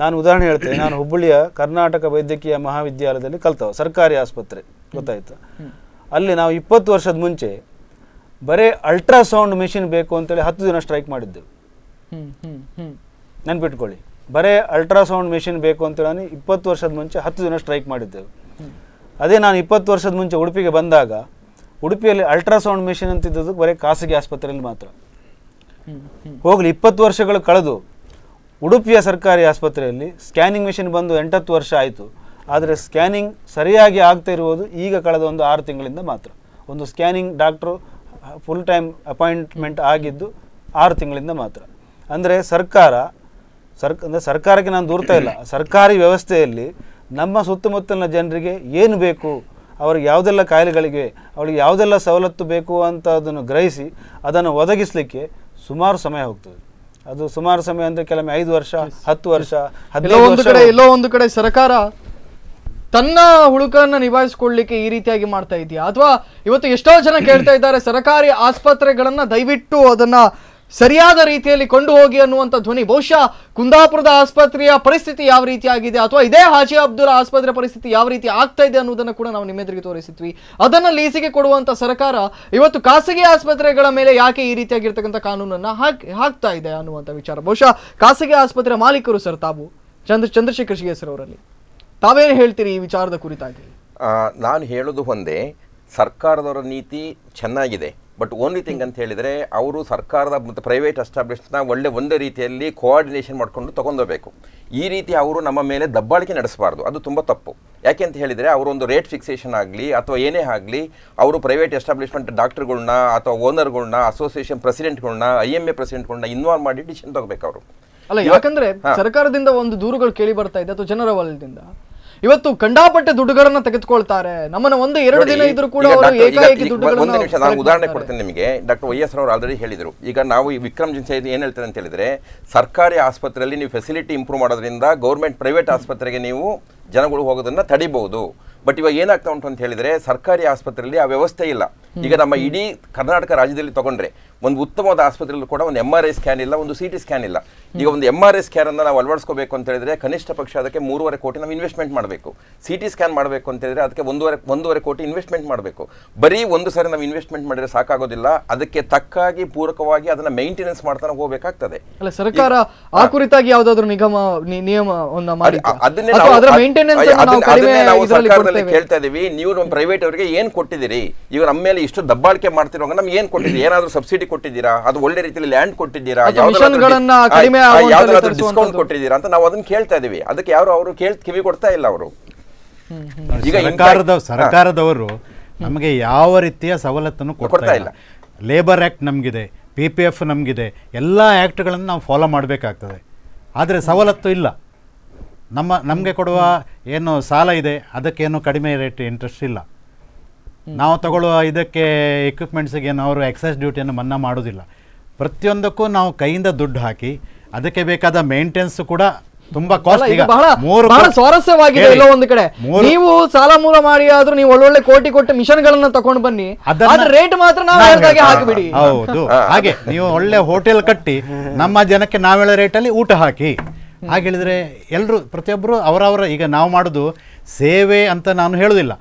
ನಾನು ಉದಾಹರಣೆ ಹೇಳ್ತೇನೆ ನಾನು ಹುಬ್ಬಳ್ಳಿಯ ಕರ್ನಾಟಕ ವೈದ್ಯಕೀಯ ಮಹಾವಿದ್ಯಾಲಯದಲ್ಲಿ ಕಲ್ತವ ಸರ್ಕಾರಿ ಆಸ್ಪತ್ರೆ ಗೊತ್ತಾಯ್ತು ಅಲ್ಲಿ ನಾವು ಇಪ್ಪತ್ತು ವರ್ಷದ ಮುಂಚೆ ಬರೀ ಅಲ್ಟ್ರಾಸೌಂಡ್ ಮೆಷಿನ್ ಬೇಕು ಅಂತೇಳಿ ಹತ್ತು ದಿನ ಸ್ಟ್ರೈಕ್ ಮಾಡಿದ್ದೆವು ನೆನ್ಪಿಟ್ಕೊಳ್ಳಿ ಬರೇ ಅಲ್ಟ್ರಾಸೌಂಡ್ ಮೆಷಿನ್ ಬೇಕು ಅಂತೇಳಿ ಇಪ್ಪತ್ತು ವರ್ಷದ ಮುಂಚೆ ಹತ್ತು ದಿನ ಸ್ಟ್ರೈಕ್ ಮಾಡಿದ್ದೆವು ಅದೇ ನಾನು ಇಪ್ಪತ್ತು ವರ್ಷದ ಮುಂಚೆ ಉಡುಪಿಗೆ ಬಂದಾಗ ಉಡುಪಿಯಲ್ಲಿ ಅಲ್ಟ್ರಾಸೌಂಡ್ ಮಿಷಿನ್ ಅಂತಿದ್ದದ್ದು ಬರೀ ಖಾಸಗಿ ಆಸ್ಪತ್ರೆಯಲ್ಲಿ ಮಾತ್ರ ಹೋಗಲಿ ಇಪ್ಪತ್ತು ವರ್ಷಗಳು ಕಳೆದು ಉಡುಪಿಯ ಸರ್ಕಾರಿ ಆಸ್ಪತ್ರೆಯಲ್ಲಿ ಸ್ಕ್ಯಾನಿಂಗ್ ಮಿಷಿನ್ ಬಂದು ಎಂಟತ್ತು ವರ್ಷ ಆಯಿತು ಆದರೆ ಸ್ಕ್ಯಾನಿಂಗ್ ಸರಿಯಾಗಿ ಆಗ್ತಾ ಇರುವುದು ಈಗ ಕಳೆದ ಒಂದು ಆರು ತಿಂಗಳಿಂದ ಮಾತ್ರ ಒಂದು scanning doctor full time appointment ಆಗಿದ್ದು ಆರು ತಿಂಗಳಿಂದ ಮಾತ್ರ ಅಂದರೆ ಸರ್ಕಾರ ಸರ್ಕ ಅಂದರೆ ಸರ್ಕಾರಕ್ಕೆ ನಾನು ದೂರ್ತಾ ಇಲ್ಲ ಸರ್ಕಾರಿ ವ್ಯವಸ್ಥೆಯಲ್ಲಿ ನಮ್ಮ ಸುತ್ತಮುತ್ತಲಿನ ಜನರಿಗೆ ಏನು ಬೇಕು ಅವ್ರಿಗೆ ಯಾವುದೆಲ್ಲ ಕಾಯಿಲೆಗಳಿಗೆ ಅವಳಿಗೆ ಯಾವುದೆಲ್ಲ ಸವಲತ್ತು ಬೇಕು ಅಂತ ಅದನ್ನು ಗ್ರಹಿಸಿ ಅದನ್ನು ಒದಗಿಸಲಿಕ್ಕೆ ಸುಮಾರು ಸಮಯ ಹೋಗ್ತದೆ ಅದು ಸುಮಾರು ಸಮಯ ಅಂದರೆ ಕೆಲವೊಮ್ಮೆ ಐದು ವರ್ಷ ಹತ್ತು ವರ್ಷ ಒಂದು ಕಡೆ ಎಲ್ಲೋ ಒಂದು ಕಡೆ ಸರ್ಕಾರ ತನ್ನ ಹುಡುಕನ್ನು ನಿಭಾಯಿಸ್ಕೊಳ್ಲಿಕ್ಕೆ ಈ ರೀತಿಯಾಗಿ ಮಾಡ್ತಾ ಇದೆಯಾ ಅಥವಾ ಇವತ್ತು ಎಷ್ಟೋ ಜನ ಕೇಳ್ತಾ ಇದ್ದಾರೆ ಸರ್ಕಾರಿ ಆಸ್ಪತ್ರೆಗಳನ್ನ ದಯವಿಟ್ಟು ಅದನ್ನ ಸರಿಯಾದ ರೀತಿಯಲ್ಲಿ ಕೊಂಡು ಹೋಗಿ ಅನ್ನುವಂಥ ಧ್ವನಿ ಬಹುಶಃ ಕುಂದಾಪುರದ ಆಸ್ಪತ್ರೆಯ ಪರಿಸ್ಥಿತಿ ಯಾವ ರೀತಿಯಾಗಿದೆ ಅಥವಾ ಇದೇ ಹಾಜಿ ಅಬ್ದುಲ್ ಆಸ್ಪತ್ರೆ ಪರಿಸ್ಥಿತಿ ಯಾವ ರೀತಿ ಆಗ್ತಾ ಇದೆ ಅನ್ನೋದನ್ನು ಕೂಡ ನಾವು ನಿಮ್ಮೆದುರಿಗೆ ತೋರಿಸಿದ್ವಿ ಅದನ್ನು ಲೀಸಿಗೆ ಕೊಡುವಂಥ ಸರ್ಕಾರ ಇವತ್ತು ಖಾಸಗಿ ಆಸ್ಪತ್ರೆಗಳ ಮೇಲೆ ಯಾಕೆ ಈ ರೀತಿಯಾಗಿರ್ತಕ್ಕಂಥ ಕಾನೂನನ್ನು ಹಾಕಿ ಹಾಕ್ತಾ ಇದೆ ಅನ್ನುವಂಥ ವಿಚಾರ ಬಹುಶಃ ಖಾಸಗಿ ಆಸ್ಪತ್ರೆ ಮಾಲೀಕರು ಸರ್ ತಾವು ಚಂದ್ರ ಚಂದ್ರಶೇಖರ್ ಶಿಗೇಸರ್ ಅವರಲ್ಲಿ ತಾವೇನು ಹೇಳ್ತೀರಿ ಈ ವಿಚಾರದ ಕುರಿತಾಗಿ ನಾನು ಹೇಳೋದು ಒಂದೇ ಸರ್ಕಾರದವರ ನೀತಿ ಚೆನ್ನಾಗಿದೆ ಬಟ್ ಓನ್ಲಿ ಥಿಂಗ್ ಅಂತ ಹೇಳಿದರೆ ಅವರು ಸರ್ಕಾರದ ಮತ್ತು ಪ್ರೈವೇಟ್ ಎಸ್ಟಾಬ್ಲಿಷ್ನ ಒಳ್ಳೆ ಒಂದೇ ರೀತಿಯಲ್ಲಿ ಕೋಆರ್ಡಿನೇಷನ್ ಮಾಡಿಕೊಂಡು ತೊಗೊಂಡೋಗಬೇಕು ಈ ರೀತಿ ಅವರು ನಮ್ಮ ಮೇಲೆ ದಬ್ಬಾಳಿಕೆ ನಡೆಸಬಾರ್ದು ಅದು ತುಂಬ ತಪ್ಪು ಯಾಕೆ ಅಂತ ಹೇಳಿದರೆ ಅವರೊಂದು ರೇಟ್ ಫಿಕ್ಸೇಷನ್ ಆಗಲಿ ಅಥವಾ ಏನೇ ಆಗಲಿ ಅವರು ಪ್ರೈವೇಟ್ ಎಸ್ಟಾಬ್ಲಿಷ್ಮೆಂಟ್ ಡಾಕ್ಟರ್ಗಳನ್ನ ಅಥವಾ ಓನರ್ಗಳನ್ನ ಅಸೋಸಿಯೇಷನ್ ಪ್ರೆಸಿಡೆಂಟ್ಗಳನ್ನ ಐ ಎಮ್ ಎ ಪ್ರೆಸಿಡೆಂಟ್ಗಳನ್ನ ಇನ್ವಾಲ್ವ್ ಮಾಡಿ ಡಿಸಿಷನ್ ತೊಗೋಬೇಕು ಅವರು ಅಲ್ಲ ಯಾಕಂದ್ರೆ ಸರ್ಕಾರದಿಂದ ಒಂದು ದೂರುಗಳು ಕೇಳಿ ಬರ್ತಾ ಇದೆ ಅಥವಾ ಜನರ ವಲಯದಿಂದ ಇವತ್ತು ಕಂಡಾಪಟ್ಟೆ ದುಡ್ಡುಗಳನ್ನ ತೆಗೆದುಕೊಳ್ತಾರೆ ನಮ್ಮನ್ನ ಒಂದು ಎರಡು ದಿನ ಇದ್ರೂ ಕೂಡ ನಿಮಿಷ ನಾನು ಉದಾಹರಣೆ ಕೊಡ್ತೇನೆ ನಿಮಗೆ ಡಾಕ್ಟರ್ ವೈ ಎಸ್ ಅವರು ಆಲ್ರೆಡಿ ಹೇಳಿದ್ರು ಈಗ ನಾವು ಈ ವಿಕ್ರಮ್ ಜಿನ್ಸೆ ಏನ್ ಹೇಳ್ತಾರೆ ಅಂತ ಹೇಳಿದ್ರೆ ಸರ್ಕಾರಿ ಆಸ್ಪತ್ರೆಯಲ್ಲಿ ನೀವು ಫೆಸಿಲಿಟಿ ಇಂಪ್ರೂವ್ ಮಾಡೋದ್ರಿಂದ ಗೌರ್ಮೆಂಟ್ ಪ್ರೈವೇಟ್ ಆಸ್ಪತ್ರೆಗೆ ನೀವು ಜನಗಳು ಹೋಗೋದನ್ನ ತಡಿಬಹುದು ಬಟ್ ಇವಾಗ ಏನಾಗ್ತಾ ಉಂಟು ಅಂತ ಹೇಳಿದ್ರೆ ಸರ್ಕಾರಿ ಆಸ್ಪತ್ರೆಯಲ್ಲಿ ಆ ವ್ಯವಸ್ಥೆ ಇಲ್ಲ ಈಗ ನಮ್ಮ ಇಡೀ ಕರ್ನಾಟಕ ರಾಜ್ಯದಲ್ಲಿ ತಗೊಂಡ್ರೆ ಒಂದು ಉತ್ತಮವಾದ ಆಸ್ಪತ್ರೆಯಲ್ಲೂ ಕೂಡ ಒಂದು ಎಂ ಆರ್ ಐ ಸ್ಕ್ಯಾನ್ ಇಲ್ಲ ಒಂದು ಸಿ ಟಿ ಸ್ಕ್ಯಾನ್ ಇಲ್ಲ ಈಗ ಒಂದು ಎಂ ಆರ್ ಐ ಅನ್ನ ನಾವು ಅಳವಡಿಸ್ಕೋಬೇಕು ಅಂತ ಹೇಳಿದ್ರೆ ಕನಿಷ್ಠ ಪಕ್ಷ ಅದಕ್ಕೆ ಮೂರುವರೆ ಕೋಟಿ ನಾವು ಇನ್ವೆಸ್ಟ್ಮೆಂಟ್ ಮಾಡಬೇಕು ಸಿ ಟಿ ಸ್ಕ್ಯಾನ್ ಮಾಡಬೇಕು ಅಂತ ಹೇಳಿದ್ರೆ ಅದಕ್ಕೆ ಒಂದೂವರೆ ಒಂದೂವರೆ ಕೋಟಿ ಇನ್ವೆಸ್ಟ್ಮೆಂಟ್ ಮಾಡಬೇಕು ಬರೀ ಒಂದು ಸಾರಿ ನಾವು ಇನ್ವೆಸ್ಟ್ಮೆಂಟ್ ಮಾಡಿದ್ರೆ ಸಾಕಾಗೋದಿಲ್ಲ ಅದಕ್ಕೆ ತಕ್ಕಾಗಿ ಪೂರಕವಾಗಿ ಅದನ್ನ ಮೇಂಟೆನೆನ್ಸ್ ಮಾಡ್ತಾನೆ ಹೋಗಬೇಕಾಗ್ತದೆ ಅಲ್ಲ ಸರ್ಕಾರ ಆ ಕುರಿತಾಗಿ ಯಾವುದಾದ್ರೂ ನಿಗಮ ನಿಯಮ ಕೇಳ್ತಾ ಇದೀವಿ ನೀವು ನಮ್ಮ ಪ್ರೈವೇಟ್ ಅವರಿಗೆ ಏನು ಕೊಟ್ಟಿದ್ದೀರಿ ಇವ್ರ ನಮ್ಮ ಮೇಲೆ ಇಷ್ಟು ದಬ್ಬಾಳಿಕೆ ಮಾಡ್ತಿರೋ ನಮ್ಗೆ ಏನು ಕೊಟ್ಟಿದ್ದೀರಿ ಏನಾದರೂ ಸಬ್ಸಿಡಿ ಕೊಟ್ಟಿದ್ದೀರಾ ಅದು ಒಳ್ಳೆ ರೀತಿಯಲ್ಲಿ ಲ್ಯಾಂಡ್ ಕೊಟ್ಟಿದ್ದೀರಾ ಡಿಸ್ಕೌಂಟ್ ಕೊಟ್ಟಿದ್ದೀರಾ ಅಂತ ನಾವು ಅದನ್ನ ಕೇಳ್ತಾ ಇದೀವಿ ಅದಕ್ಕೆ ಯಾರು ಅವರು ಕೇಳ್ ಕಿವಿ ಕೊಡ್ತಾ ಇಲ್ಲ ಅವರು ಈಗ ಸರ್ಕಾರದ ಸರ್ಕಾರದವರು ನಮಗೆ ಯಾವ ರೀತಿಯ ಸವಲತ್ತನ್ನು ಕೊಡ್ತಾ ಇಲ್ಲ ಲೇಬರ್ ಆಕ್ಟ್ ನಮಗಿದೆ ಪಿ ಪಿ ಎಫ್ ನಮಗಿದೆ ಎಲ್ಲ ಆ್ಯಕ್ಟ್ಗಳನ್ನು ನಾವು ಫಾಲೋ ಮಾಡಬೇಕಾಗ್ತದೆ ಆದರೆ ಸವಲತ್ತು ಇಲ್ಲ ನಮ್ಮ ನಮಗೆ ಕೊಡುವ ಏನು ಸಾಲ ಇದೆ ಅದಕ್ಕೇನು ಕಡಿಮೆ ರೇಟ್ ಇಂಟ್ರೆಸ್ಟ್ ಇಲ್ಲ ನಾವು ತಗೊಳ್ಳುವ ಇದಕ್ಕೆ ಎಕ್ವಿಪ್ಮೆಂಟ್ಸಿಗೆ ಅವರು ಎಕ್ಸೈಸ್ ಡ್ಯೂಟಿಯನ್ನು ಮನ್ನಾ ಮಾಡೋದಿಲ್ಲ ಪ್ರತಿಯೊಂದಕ್ಕೂ ನಾವು ಕೈಯಿಂದ ದುಡ್ಡು ಹಾಕಿ ಅದಕ್ಕೆ ಬೇಕಾದ ಮೇಂಟೆನ್ಸ್ ಕೂಡ ತುಂಬಾ ಕಾಸ್ಟ್ಲಿ ಬಹಳ ಬಹಳ ಸ್ವಾರಸ್ಯವಾಗಿದೆ ಎಲ್ಲೋ ಒಂದು ಕಡೆ ನೀವು ಸಾಲ ಮೂಲ ಮಾಡಿ ಆದ್ರೂ ನೀವು ಒಳ್ಳೊಳ್ಳೆ ಕೋಟಿ ಕೊಟ್ಟು ಮಿಷನ್ ಗಳನ್ನ ತಕೊಂಡು ಬನ್ನಿ ಅದರ ರೇಟ್ ಮಾತ್ರ ನಾವು ಹೇಳಿದಾಗೆ ಹಾಕಿಬಿಡಿ ಹೌದು ಹಾಗೆ ನೀವು ಒಳ್ಳೆ ಹೋಟೆಲ್ ಕಟ್ಟಿ ನಮ್ಮ ಜನಕ್ಕೆ ನಾವು ಹೇಳೋ ರೇಟಲ್ಲಿ ಊಟ ಹಾಕಿ ಹಾಗೆ ಹೇಳಿದ್ರೆ ಎಲ್ಲರೂ ಪ್ರತಿಯೊಬ್ಬರು ಅವರವರ ಈಗ ನಾವು ಮಾಡೋದು ಸೇವೆ ಅಂತ ನಾನು ಹೇಳೋದಿಲ್ಲ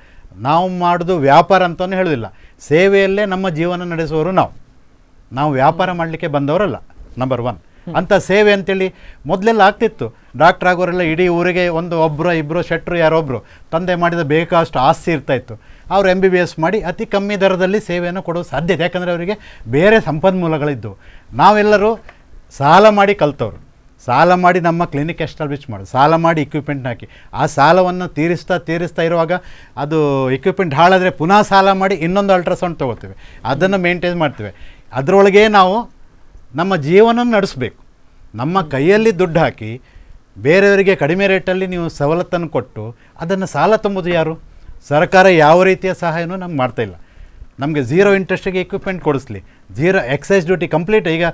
ನಾವು ಮಾಡೋದು ವ್ಯಾಪಾರ ಅಂತಲೂ ಹೇಳೋದಿಲ್ಲ ಸೇವೆಯಲ್ಲೇ ನಮ್ಮ ಜೀವನ ನಡೆಸುವವರು ನಾವು ನಾವು ವ್ಯಾಪಾರ ಮಾಡಲಿಕ್ಕೆ ಬಂದವರಲ್ಲ ನಂಬರ್ ಒನ್ ಅಂಥ ಸೇವೆ ಅಂತೇಳಿ ಮೊದಲೆಲ್ಲ ಆಗ್ತಿತ್ತು ಡಾಕ್ಟ್ರ್ ಆಗೋರೆಲ್ಲ ಇಡೀ ಊರಿಗೆ ಒಂದು ಒಬ್ಬರು ಇಬ್ಬರು ಶೆಟ್ರು ಯಾರೊಬ್ಬರು ತಂದೆ ಮಾಡಿದ ಬೇಕಾದಷ್ಟು ಆಸ್ತಿ ಇತ್ತು ಅವರು ಎಮ್ ಬಿ ಬಿ ಎಸ್ ಮಾಡಿ ಅತಿ ಕಮ್ಮಿ ದರದಲ್ಲಿ ಸೇವೆಯನ್ನು ಕೊಡೋ ಸಾಧ್ಯತೆ ಯಾಕಂದರೆ ಅವರಿಗೆ ಬೇರೆ ಸಂಪನ್ಮೂಲಗಳಿದ್ದವು ನಾವೆಲ್ಲರೂ ಸಾಲ ಮಾಡಿ ಕಲ್ತವ್ರು ಸಾಲ ಮಾಡಿ ನಮ್ಮ ಕ್ಲಿನಿಕ್ ಎಸ್ಟಾಬ್ಲಿಷ್ ಮಾಡು ಸಾಲ ಮಾಡಿ ಇಕ್ವಿಪ್ಮೆಂಟ್ನ ಹಾಕಿ ಆ ಸಾಲವನ್ನು ತೀರಿಸ್ತಾ ತೀರಿಸ್ತಾ ಇರುವಾಗ ಅದು ಇಕ್ವಿಪ್ಮೆಂಟ್ ಹಾಳಾದರೆ ಪುನಃ ಸಾಲ ಮಾಡಿ ಇನ್ನೊಂದು ಅಲ್ಟ್ರಾಸೌಂಡ್ ತೊಗೋತೀವಿ ಅದನ್ನು ಮೇಂಟೈನ್ ಮಾಡ್ತೇವೆ ಅದರೊಳಗೆ ನಾವು ನಮ್ಮ ಜೀವನ ನಡೆಸಬೇಕು ನಮ್ಮ ಕೈಯಲ್ಲಿ ದುಡ್ಡು ಹಾಕಿ ಬೇರೆಯವರಿಗೆ ಕಡಿಮೆ ರೇಟಲ್ಲಿ ನೀವು ಸವಲತ್ತನ್ನು ಕೊಟ್ಟು ಅದನ್ನು ಸಾಲ ತುಂಬೋದು ಯಾರು ಸರ್ಕಾರ ಯಾವ ರೀತಿಯ ಸಹಾಯನೂ ನಮ್ಗೆ ಮಾಡ್ತಾಯಿಲ್ಲ ನಮಗೆ ಝೀರೋ ಇಂಟ್ರೆಸ್ಟಿಗೆ ಎಕ್ವಿಪ್ಮೆಂಟ್ ಕೊಡಿಸ್ಲಿ ಝೀರೋ ಎಕ್ಸೈಸ್ ಡ್ಯೂಟಿ ಕಂಪ್ಲೀಟ್ ಈಗ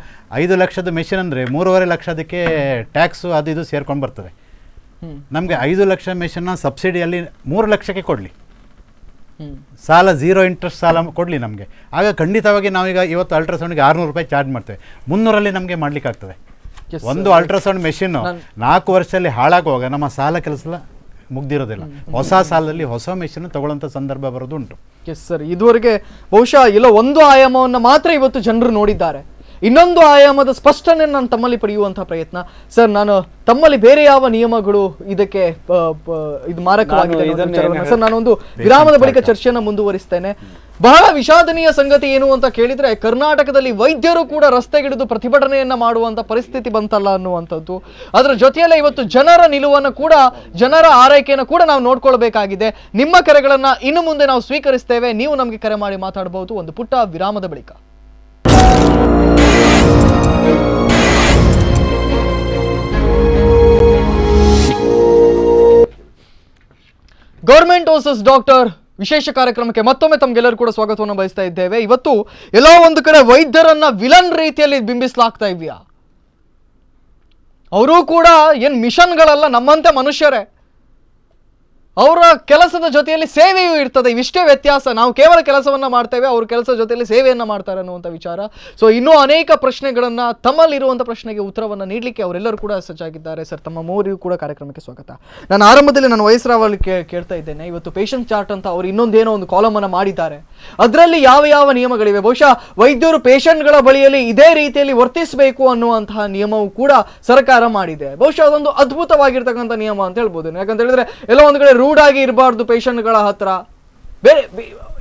ಐದು ಲಕ್ಷದ ಮೆಷಿನ್ ಅಂದರೆ ಮೂರುವರೆ ಲಕ್ಷದಕ್ಕೆ ಟ್ಯಾಕ್ಸು ಅದು ಇದು ಸೇರ್ಕೊಂಡು ಬರ್ತದೆ ನಮಗೆ ಐದು ಲಕ್ಷ ಮೆಷಿನ್ನ ಸಬ್ಸಿಡಿಯಲ್ಲಿ ಮೂರು ಲಕ್ಷಕ್ಕೆ ಕೊಡಲಿ ಸಾಲ ಝೀರೋ ಇಂಟ್ರೆಸ್ಟ್ ಸಾಲ ಕೊಡಲಿ ನಮಗೆ ಆಗ ಖಂಡಿತವಾಗಿ ನಾವೀಗ ಇವತ್ತು ಅಲ್ಟ್ರಾಸೌಂಡ್ಗೆ ಆರುನೂರು ರೂಪಾಯಿ ಚಾರ್ಜ್ ಮಾಡ್ತೇವೆ ಮುನ್ನೂರಲ್ಲಿ ನಮಗೆ ಮಾಡ್ಲಿಕ್ಕಾಗ್ತದೆ ಒಂದು ಅಲ್ಟ್ರಾಸೌಂಡ್ ಮೆಷಿನ್ನು ನಾಲ್ಕು ವರ್ಷದಲ್ಲಿ ಹಾಳಾಗುವಾಗ ನಮ್ಮ ಸಾಲ ಕೆಲಸ ಮುಗ್ದಿರೋದಿಲ್ಲ ಹೊಸ ಸಾಲದಲ್ಲಿ ಹೊಸ ಮೆಷಿನ್ ತಗೊಳ್ಳಂತ ಸಂದರ್ಭ ಬರೋದುಂಟು ಎಸ್ ಸರ್ ಇದುವರೆಗೆ ಬಹುಶಃ ಇಲ್ಲ ಒಂದು ಆಯಾಮವನ್ನು ಮಾತ್ರ ಇವತ್ತು ಜನರು ನೋಡಿದ್ದಾರೆ ಇನ್ನೊಂದು ಆಯಾಮದ ಸ್ಪಷ್ಟನೆ ನಾನು ತಮ್ಮಲ್ಲಿ ಪಡೆಯುವಂತಹ ಪ್ರಯತ್ನ ಸರ್ ನಾನು ತಮ್ಮಲ್ಲಿ ಬೇರೆ ಯಾವ ನಿಯಮಗಳು ಇದಕ್ಕೆ ಇದು ಮಾರಕವಾಗಿದೆ ಸರ್ ನಾನೊಂದು ವಿರಾಮದ ಬಳಿಕ ಚರ್ಚೆಯನ್ನು ಮುಂದುವರಿಸ್ತೇನೆ ಬಹಳ ವಿಷಾದನೀಯ ಸಂಗತಿ ಏನು ಅಂತ ಕೇಳಿದ್ರೆ ಕರ್ನಾಟಕದಲ್ಲಿ ವೈದ್ಯರು ಕೂಡ ರಸ್ತೆಗಿಡಿದು ಪ್ರತಿಭಟನೆಯನ್ನ ಮಾಡುವಂತ ಪರಿಸ್ಥಿತಿ ಬಂತಲ್ಲ ಅನ್ನುವಂಥದ್ದು ಅದರ ಜೊತೆಯಲ್ಲೇ ಇವತ್ತು ಜನರ ನಿಲುವನ್ನು ಕೂಡ ಜನರ ಆರೈಕೆಯನ್ನು ಕೂಡ ನಾವು ನೋಡ್ಕೊಳ್ಬೇಕಾಗಿದೆ ನಿಮ್ಮ ಕರೆಗಳನ್ನ ಇನ್ನು ಮುಂದೆ ನಾವು ಸ್ವೀಕರಿಸ್ತೇವೆ ನೀವು ನಮಗೆ ಕರೆ ಮಾಡಿ ಮಾತಾಡಬಹುದು ಒಂದು ಪುಟ್ಟ ವಿರಾಮದ ಬಳಿಕ ಗೌರ್ಮೆಂಟ್ ವರ್ಸಸ್ ಡಾಕ್ಟರ್ ವಿಶೇಷ ಕಾರ್ಯಕ್ರಮಕ್ಕೆ ಮತ್ತೊಮ್ಮೆ ತಮ್ಗೆಲ್ಲರೂ ಕೂಡ ಸ್ವಾಗತವನ್ನು ಬಯಸ್ತಾ ಇದ್ದೇವೆ ಇವತ್ತು ಎಲ್ಲೋ ಒಂದು ಕಡೆ ವೈದ್ಯರನ್ನ ವಿಲನ್ ರೀತಿಯಲ್ಲಿ ಬಿಂಬಿಸಲಾಗ್ತಾ ಇದೆಯಾ ಅವರೂ ಕೂಡ ಏನ್ ಮಿಷನ್ಗಳಲ್ಲ ನಮ್ಮಂತೆ ಮನುಷ್ಯರೇ ಅವರ ಕೆಲಸದ ಜೊತೆಯಲ್ಲಿ ಸೇವೆಯೂ ಇರ್ತದೆ ಇವಿಷ್ಟೇ ವ್ಯತ್ಯಾಸ ನಾವು ಕೇವಲ ಕೆಲಸವನ್ನು ಮಾಡ್ತೇವೆ ಅವ್ರ ಕೆಲಸದ ಜೊತೆಯಲ್ಲಿ ಸೇವೆಯನ್ನು ಮಾಡ್ತಾರೆ ಅನ್ನುವಂಥ ವಿಚಾರ ಸೊ ಇನ್ನೂ ಅನೇಕ ಪ್ರಶ್ನೆಗಳನ್ನು ತಮ್ಮಲ್ಲಿರುವಂಥ ಪ್ರಶ್ನೆಗೆ ಉತ್ತರವನ್ನು ನೀಡಲಿಕ್ಕೆ ಅವರೆಲ್ಲರೂ ಕೂಡ ಸಜ್ಜಾಗಿದ್ದಾರೆ ಸರ್ ತಮ್ಮ ಮೂವರಿಗೂ ಕೂಡ ಕಾರ್ಯಕ್ರಮಕ್ಕೆ ಸ್ವಾಗತ ನಾನು ಆರಂಭದಲ್ಲಿ ನಾನು ವಯಸ್ಸರಾವಲ್ಲಿ ಕೇಳ್ತಾ ಇದ್ದೇನೆ ಇವತ್ತು ಪೇಷಂಟ್ ಚಾರ್ಟ್ ಅಂತ ಅವರು ಇನ್ನೊಂದೇನೋ ಒಂದು ಕಾಲಮನ್ನು ಮಾಡಿದ್ದಾರೆ ಅದರಲ್ಲಿ ಯಾವ ಯಾವ ನಿಯಮಗಳಿವೆ ಬಹುಶಃ ವೈದ್ಯರು ಪೇಷಂಟ್ಗಳ ಬಳಿಯಲ್ಲಿ ಇದೇ ರೀತಿಯಲ್ಲಿ ವರ್ತಿಸಬೇಕು ಅನ್ನುವಂತಹ ನಿಯಮವು ಕೂಡ ಸರ್ಕಾರ ಮಾಡಿದೆ ಬಹುಶಃ ಅದೊಂದು ಅದ್ಭುತವಾಗಿರ್ತಕ್ಕಂಥ ನಿಯಮ ಅಂತ ಹೇಳ್ಬೋದು ಯಾಕಂತ ಹೇಳಿದ್ರೆ ಎಲ್ಲ ಒಂದು ಕಡೆ ರೂಡ್ ಆಗಿ ಇರಬಾರ್ದು ಪೇಷಂಟ್ಗಳ ಹತ್ರ ಬೇರೆ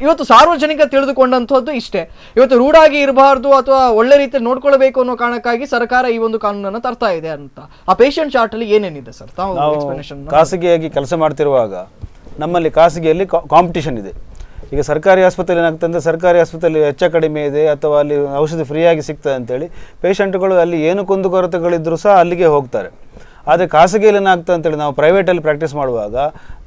ಇವತ್ತು ಸಾರ್ವಜನಿಕ ತಿಳಿದುಕೊಂಡಂಥದ್ದು ಇಷ್ಟೇ ಇವತ್ತು ರೂಢಾಗಿ ಇರಬಾರ್ದು ಅಥವಾ ಒಳ್ಳೆ ರೀತಿ ನೋಡ್ಕೊಳ್ಬೇಕು ಅನ್ನೋ ಕಾರಣಕ್ಕಾಗಿ ಸರ್ಕಾರ ಈ ಒಂದು ಕಾನೂನನ್ನು ತರ್ತಾ ಇದೆ ಅಂತ ಆ ಪೇಷಂಟ್ ಚಾರ್ಟ್ ಅಲ್ಲಿ ಏನೇನಿದೆ ಸರ್ ತಾವು ಖಾಸಗಿಯಾಗಿ ಕೆಲಸ ಮಾಡ್ತಿರುವಾಗ ನಮ್ಮಲ್ಲಿ ಖಾಸಗಿಯಲ್ಲಿ ಕಾಂಪಿಟೇಷನ್ ಇದೆ ಈಗ ಸರ್ಕಾರಿ ಆಸ್ಪತ್ರೆ ಅಂದ್ರೆ ಸರ್ಕಾರಿ ಆಸ್ಪತ್ರೆಯಲ್ಲಿ ವೆಚ್ಚ ಕಡಿಮೆ ಇದೆ ಅಥವಾ ಅಲ್ಲಿ ಔಷಧಿ ಫ್ರೀಯಾಗಿ ಸಿಗ್ತದೆ ಅಂತೇಳಿ ಪೇಷಂಟ್ಗಳು ಅಲ್ಲಿ ಏನು ಕುಂದುಕೊರತೆಗಳಿದ್ದರೂ ಸಹ ಅಲ್ಲಿಗೆ ಹೋಗ್ತಾರೆ ಆದರೆ ಖಾಸಗಿಯಲ್ಲಿ ಏನಾಗ್ತದೆ ಅಂತೇಳಿ ನಾವು ಪ್ರೈವೇಟಲ್ಲಿ ಪ್ರಾಕ್ಟೀಸ್ ಮಾಡುವಾಗ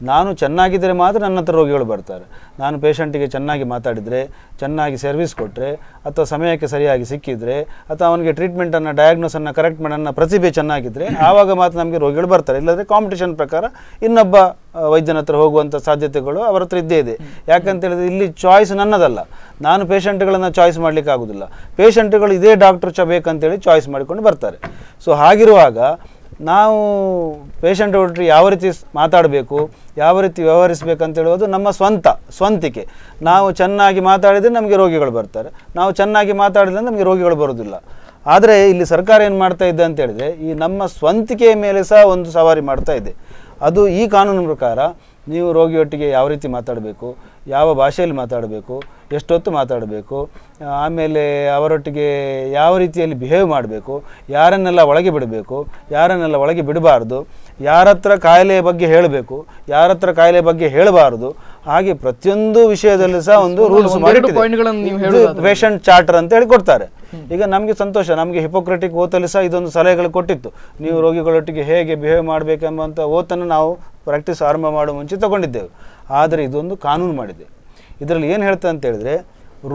ನಾನು ಚೆನ್ನಾಗಿದ್ದರೆ ಮಾತ್ರ ನನ್ನ ಹತ್ರ ರೋಗಿಗಳು ಬರ್ತಾರೆ ನಾನು ಪೇಷಂಟಿಗೆ ಚೆನ್ನಾಗಿ ಮಾತಾಡಿದರೆ ಚೆನ್ನಾಗಿ ಸರ್ವಿಸ್ ಕೊಟ್ಟರೆ ಅಥವಾ ಸಮಯಕ್ಕೆ ಸರಿಯಾಗಿ ಸಿಕ್ಕಿದರೆ ಅಥವಾ ಅವನಿಗೆ ಟ್ರೀಟ್ಮೆಂಟನ್ನು ಡಯಾಗ್ನೋಸನ್ನು ಕರೆಕ್ಟ್ ಮಾಡಿ ನನ್ನ ಪ್ರತಿಭೆ ಚೆನ್ನಾಗಿದ್ದರೆ ಆವಾಗ ಮಾತ್ರ ನಮಗೆ ರೋಗಿಗಳು ಬರ್ತಾರೆ ಇಲ್ಲದ್ರೆ ಕಾಂಪಿಟೇಷನ್ ಪ್ರಕಾರ ಇನ್ನೊಬ್ಬ ವೈದ್ಯನ ಹತ್ರ ಹೋಗುವಂಥ ಸಾಧ್ಯತೆಗಳು ಅವರ ಹತ್ರ ಇದ್ದೇ ಇದೆ ಯಾಕಂತೇಳಿದ್ರೆ ಇಲ್ಲಿ ಚಾಯ್ಸ್ ನನ್ನದಲ್ಲ ನಾನು ಪೇಷಂಟ್ಗಳನ್ನು ಚಾಯ್ಸ್ ಮಾಡಲಿಕ್ಕಾಗೋದಿಲ್ಲ ಪೇಷಂಟ್ಗಳು ಇದೇ ಡಾಕ್ಟರ್ ಚ ಬೇಕಂತೇಳಿ ಚಾಯ್ಸ್ ಮಾಡಿಕೊಂಡು ಬರ್ತಾರೆ ಸೊ ಹಾಗಿರುವಾಗ ನಾವು ಪೇಷಂಟ್ ಒಟ್ಟು ಯಾವ ರೀತಿ ಮಾತಾಡಬೇಕು ಯಾವ ರೀತಿ ಅಂತ ಹೇಳೋದು ನಮ್ಮ ಸ್ವಂತ ಸ್ವಂತಿಕೆ ನಾವು ಚೆನ್ನಾಗಿ ಮಾತಾಡಿದರೆ ನಮಗೆ ರೋಗಿಗಳು ಬರ್ತಾರೆ ನಾವು ಚೆನ್ನಾಗಿ ಮಾತಾಡಿದ್ರೆ ನಮಗೆ ರೋಗಿಗಳು ಬರೋದಿಲ್ಲ ಆದರೆ ಇಲ್ಲಿ ಸರ್ಕಾರ ಏನು ಮಾಡ್ತಾ ಇದೆ ಅಂತೇಳಿದರೆ ಈ ನಮ್ಮ ಸ್ವಂತಿಕೆಯ ಮೇಲೆ ಸಹ ಒಂದು ಸವಾರಿ ಮಾಡ್ತಾ ಇದೆ ಅದು ಈ ಕಾನೂನು ಪ್ರಕಾರ ನೀವು ರೋಗಿಯೊಟ್ಟಿಗೆ ಯಾವ ರೀತಿ ಮಾತಾಡಬೇಕು ಯಾವ ಭಾಷೆಯಲ್ಲಿ ಮಾತಾಡಬೇಕು ಎಷ್ಟೊತ್ತು ಮಾತಾಡಬೇಕು ಆಮೇಲೆ ಅವರೊಟ್ಟಿಗೆ ಯಾವ ರೀತಿಯಲ್ಲಿ ಬಿಹೇವ್ ಮಾಡಬೇಕು ಯಾರನ್ನೆಲ್ಲ ಒಳಗೆ ಬಿಡಬೇಕು ಯಾರನ್ನೆಲ್ಲ ಒಳಗೆ ಬಿಡಬಾರ್ದು ಯಾರತ್ರ ಕಾಯಿಲೆಯ ಬಗ್ಗೆ ಹೇಳಬೇಕು ಯಾರತ್ರ ಕಾಯಿಲೆ ಬಗ್ಗೆ ಹೇಳಬಾರ್ದು ಹಾಗೆ ಪ್ರತಿಯೊಂದು ವಿಷಯದಲ್ಲಿ ಸಹ ಒಂದು ರೂಲ್ಸ್ ಮಾಡಿ ಪೇಷಂಟ್ ಚಾರ್ಟರ್ ಅಂತ ಹೇಳಿ ಕೊಡ್ತಾರೆ ಈಗ ನಮಗೆ ಸಂತೋಷ ನಮಗೆ ಹಿಪೋಕ್ರೆಟಿಕ್ ಓತಲ್ಲಿ ಸಹ ಇದೊಂದು ಸಲಹೆಗಳು ಕೊಟ್ಟಿತ್ತು ನೀವು ರೋಗಿಗಳೊಟ್ಟಿಗೆ ಹೇಗೆ ಬಿಹೇವ್ ಮಾಡಬೇಕೆಂಬಂಥ ಓತನ್ನು ನಾವು ಪ್ರಾಕ್ಟೀಸ್ ಆರಂಭ ಮಾಡುವ ಮುಂಚೆ ತಗೊಂಡಿದ್ದೆವು ಆದರೆ ಇದೊಂದು ಕಾನೂನು ಮಾಡಿದೆ ಇದರಲ್ಲಿ ಏನು ಹೇಳ್ತಾ ಅಂತ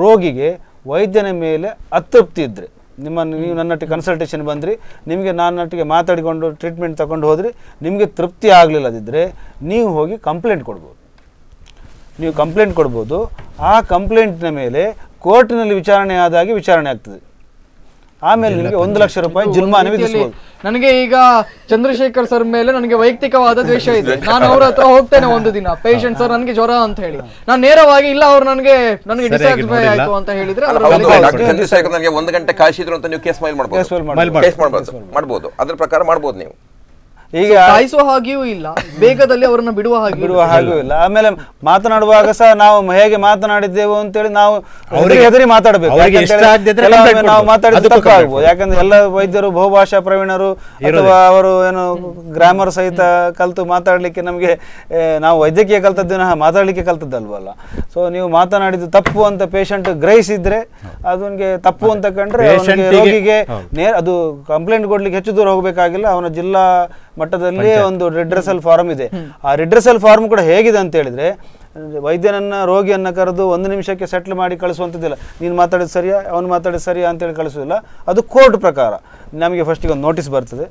ರೋಗಿಗೆ ವೈದ್ಯನ ಮೇಲೆ ಅತೃಪ್ತಿ ಇದ್ದರೆ ನಿಮ್ಮ ನೀವು ನನ್ನೊಟ್ಟಿಗೆ ಕನ್ಸಲ್ಟೇಷನ್ ಬಂದ್ರಿ ನಿಮಗೆ ನನ್ನೊಟ್ಟಿಗೆ ಮಾತಾಡಿಕೊಂಡು ಟ್ರೀಟ್ಮೆಂಟ್ ತಗೊಂಡು ಹೋದ್ರಿ ನಿಮಗೆ ತೃಪ್ತಿ ಆಗಲಿಲ್ಲದಿದ್ದರೆ ನೀವು ಹೋಗಿ ಕಂಪ್ಲೇಂಟ್ ಕೊಡ್ಬೋದು ನೀವು ಕಂಪ್ಲೇಂಟ್ ಕೊಡ್ಬೋದು ಆ ಕಂಪ್ಲೇಂಟ್ನ ಮೇಲೆ ಕೋರ್ಟಿನಲ್ಲಿ ವಿಚಾರಣೆ ಆದಾಗಿ ವಿಚಾರಣೆ ಆಗ್ತದೆ ಆಮೇಲೆ ನಿಮಗೆ ಒಂದು ಲಕ್ಷ ರೂಪಾಯಿ ಜುಲ್ಮಾನೆ ವಿಧಿಸಬಹುದು ನನಗೆ ಈಗ ಚಂದ್ರಶೇಖರ್ ಸರ್ ಮೇಲೆ ನನಗೆ ವೈಯಕ್ತಿಕವಾದ ದ್ವೇಷ ಇದೆ ನಾನು ಅವ್ರ ಹತ್ರ ಹೋಗ್ತೇನೆ ಒಂದು ದಿನ ಪೇಷಂಟ್ ಸರ್ ನನಗೆ ಜ್ವರ ಅಂತ ಹೇಳಿ ನಾನು ನೇರವಾಗಿ ಇಲ್ಲ ಅವ್ರು ನನಗೆ ನನಗೆ ಡಿಸ್ಯಾಟಿಸ್ಫೈ ಆಯ್ತು ಅಂತ ಹೇಳಿದ್ರೆ ನನಗೆ ಒಂದು ಗಂಟೆ ಕಾಯಿಸಿದ್ರು ಅಂತ ನೀವು ಕೇಸ್ ಫೈಲ್ ಮಾಡಬಹುದು ಮಾಡಬಹುದು ಅದ್ರ ಪ್ರಕಾರ ಮಾಡ್ಬೋದು ನೀವು ಈಗ ಕಾಯಿಸುವ ಹಾಗೆಯೂ ಇಲ್ಲ ಬೇಗದಲ್ಲಿ ಅವರನ್ನ ಬಿಡುವ ಹಾಗೆ ಬಿಡುವ ಇಲ್ಲ ಆಮೇಲೆ ಮಾತನಾಡುವಾಗ ಸಹ ನಾವು ಹೇಗೆ ಮಾತನಾಡಿದ್ದೇವೆ ಅಂತೇಳಿ ನಾವು ಅವರಿಗೆ ಹೆದರಿ ಮಾತಾಡಬೇಕು ನಾವು ಮಾತಾಡಿದ ಯಾಕಂದ್ರೆ ಎಲ್ಲ ವೈದ್ಯರು ಬಹುಭಾಷಾ ಪ್ರವೀಣರು ಅಥವಾ ಅವರು ಏನು ಗ್ರಾಮರ್ ಸಹಿತ ಕಲ್ತು ಮಾತಾಡಲಿಕ್ಕೆ ನಮಗೆ ನಾವು ವೈದ್ಯಕೀಯ ಕಲ್ತದಿನ ಮಾತಾಡಲಿಕ್ಕೆ ಕಲ್ತದ್ದಲ್ವಲ್ಲ ಸೊ ನೀವು ಮಾತನಾಡಿದ್ದು ತಪ್ಪು ಅಂತ ಪೇಷಂಟ್ ಗ್ರಹಿಸಿದ್ರೆ ಅದನ್ಗೆ ತಪ್ಪು ಅಂತ ಕಂಡ್ರೆ ರೋಗಿಗೆ ನೇರ ಅದು ಕಂಪ್ಲೇಂಟ್ ಕೊಡ್ಲಿಕ್ಕೆ ಹೆಚ್ಚು ದೂರ ಹೋಗಬೇಕಾಗಿಲ್ಲ ಅವನ ಜಿಲ್ಲಾ ಮಟ್ಟದಲ್ಲಿ ಒಂದು ರಿಡ್ರೆಸಲ್ ಫಾರ್ಮ್ ಇದೆ ಆ ರಿಡ್ರೆಸಲ್ ಫಾರ್ಮ್ ಕೂಡ ಹೇಗಿದೆ ಅಂತ ಹೇಳಿದ್ರೆ ವೈದ್ಯನನ್ನ ರೋಗಿಯನ್ನ ಕರೆದು ಒಂದು ನಿಮಿಷಕ್ಕೆ ಸೆಟ್ಲ್ ಮಾಡಿ ಕಳಿಸುವಂಥದ್ದಿಲ್ಲ ನೀನು ಮಾತಾಡಿದ ಸರಿಯಾ ಅವ್ನು ಮಾತಾಡಿದ ಸರಿಯಾ ಅಂತೇಳಿ ಕಳಿಸೋದಿಲ್ಲ ಅದು ಕೋರ್ಟ್ ಪ್ರಕಾರ ನಮಗೆ ಫಸ್ಟಿಗೆ ಒಂದು ನೋಟಿಸ್ ಬರ್ತದೆ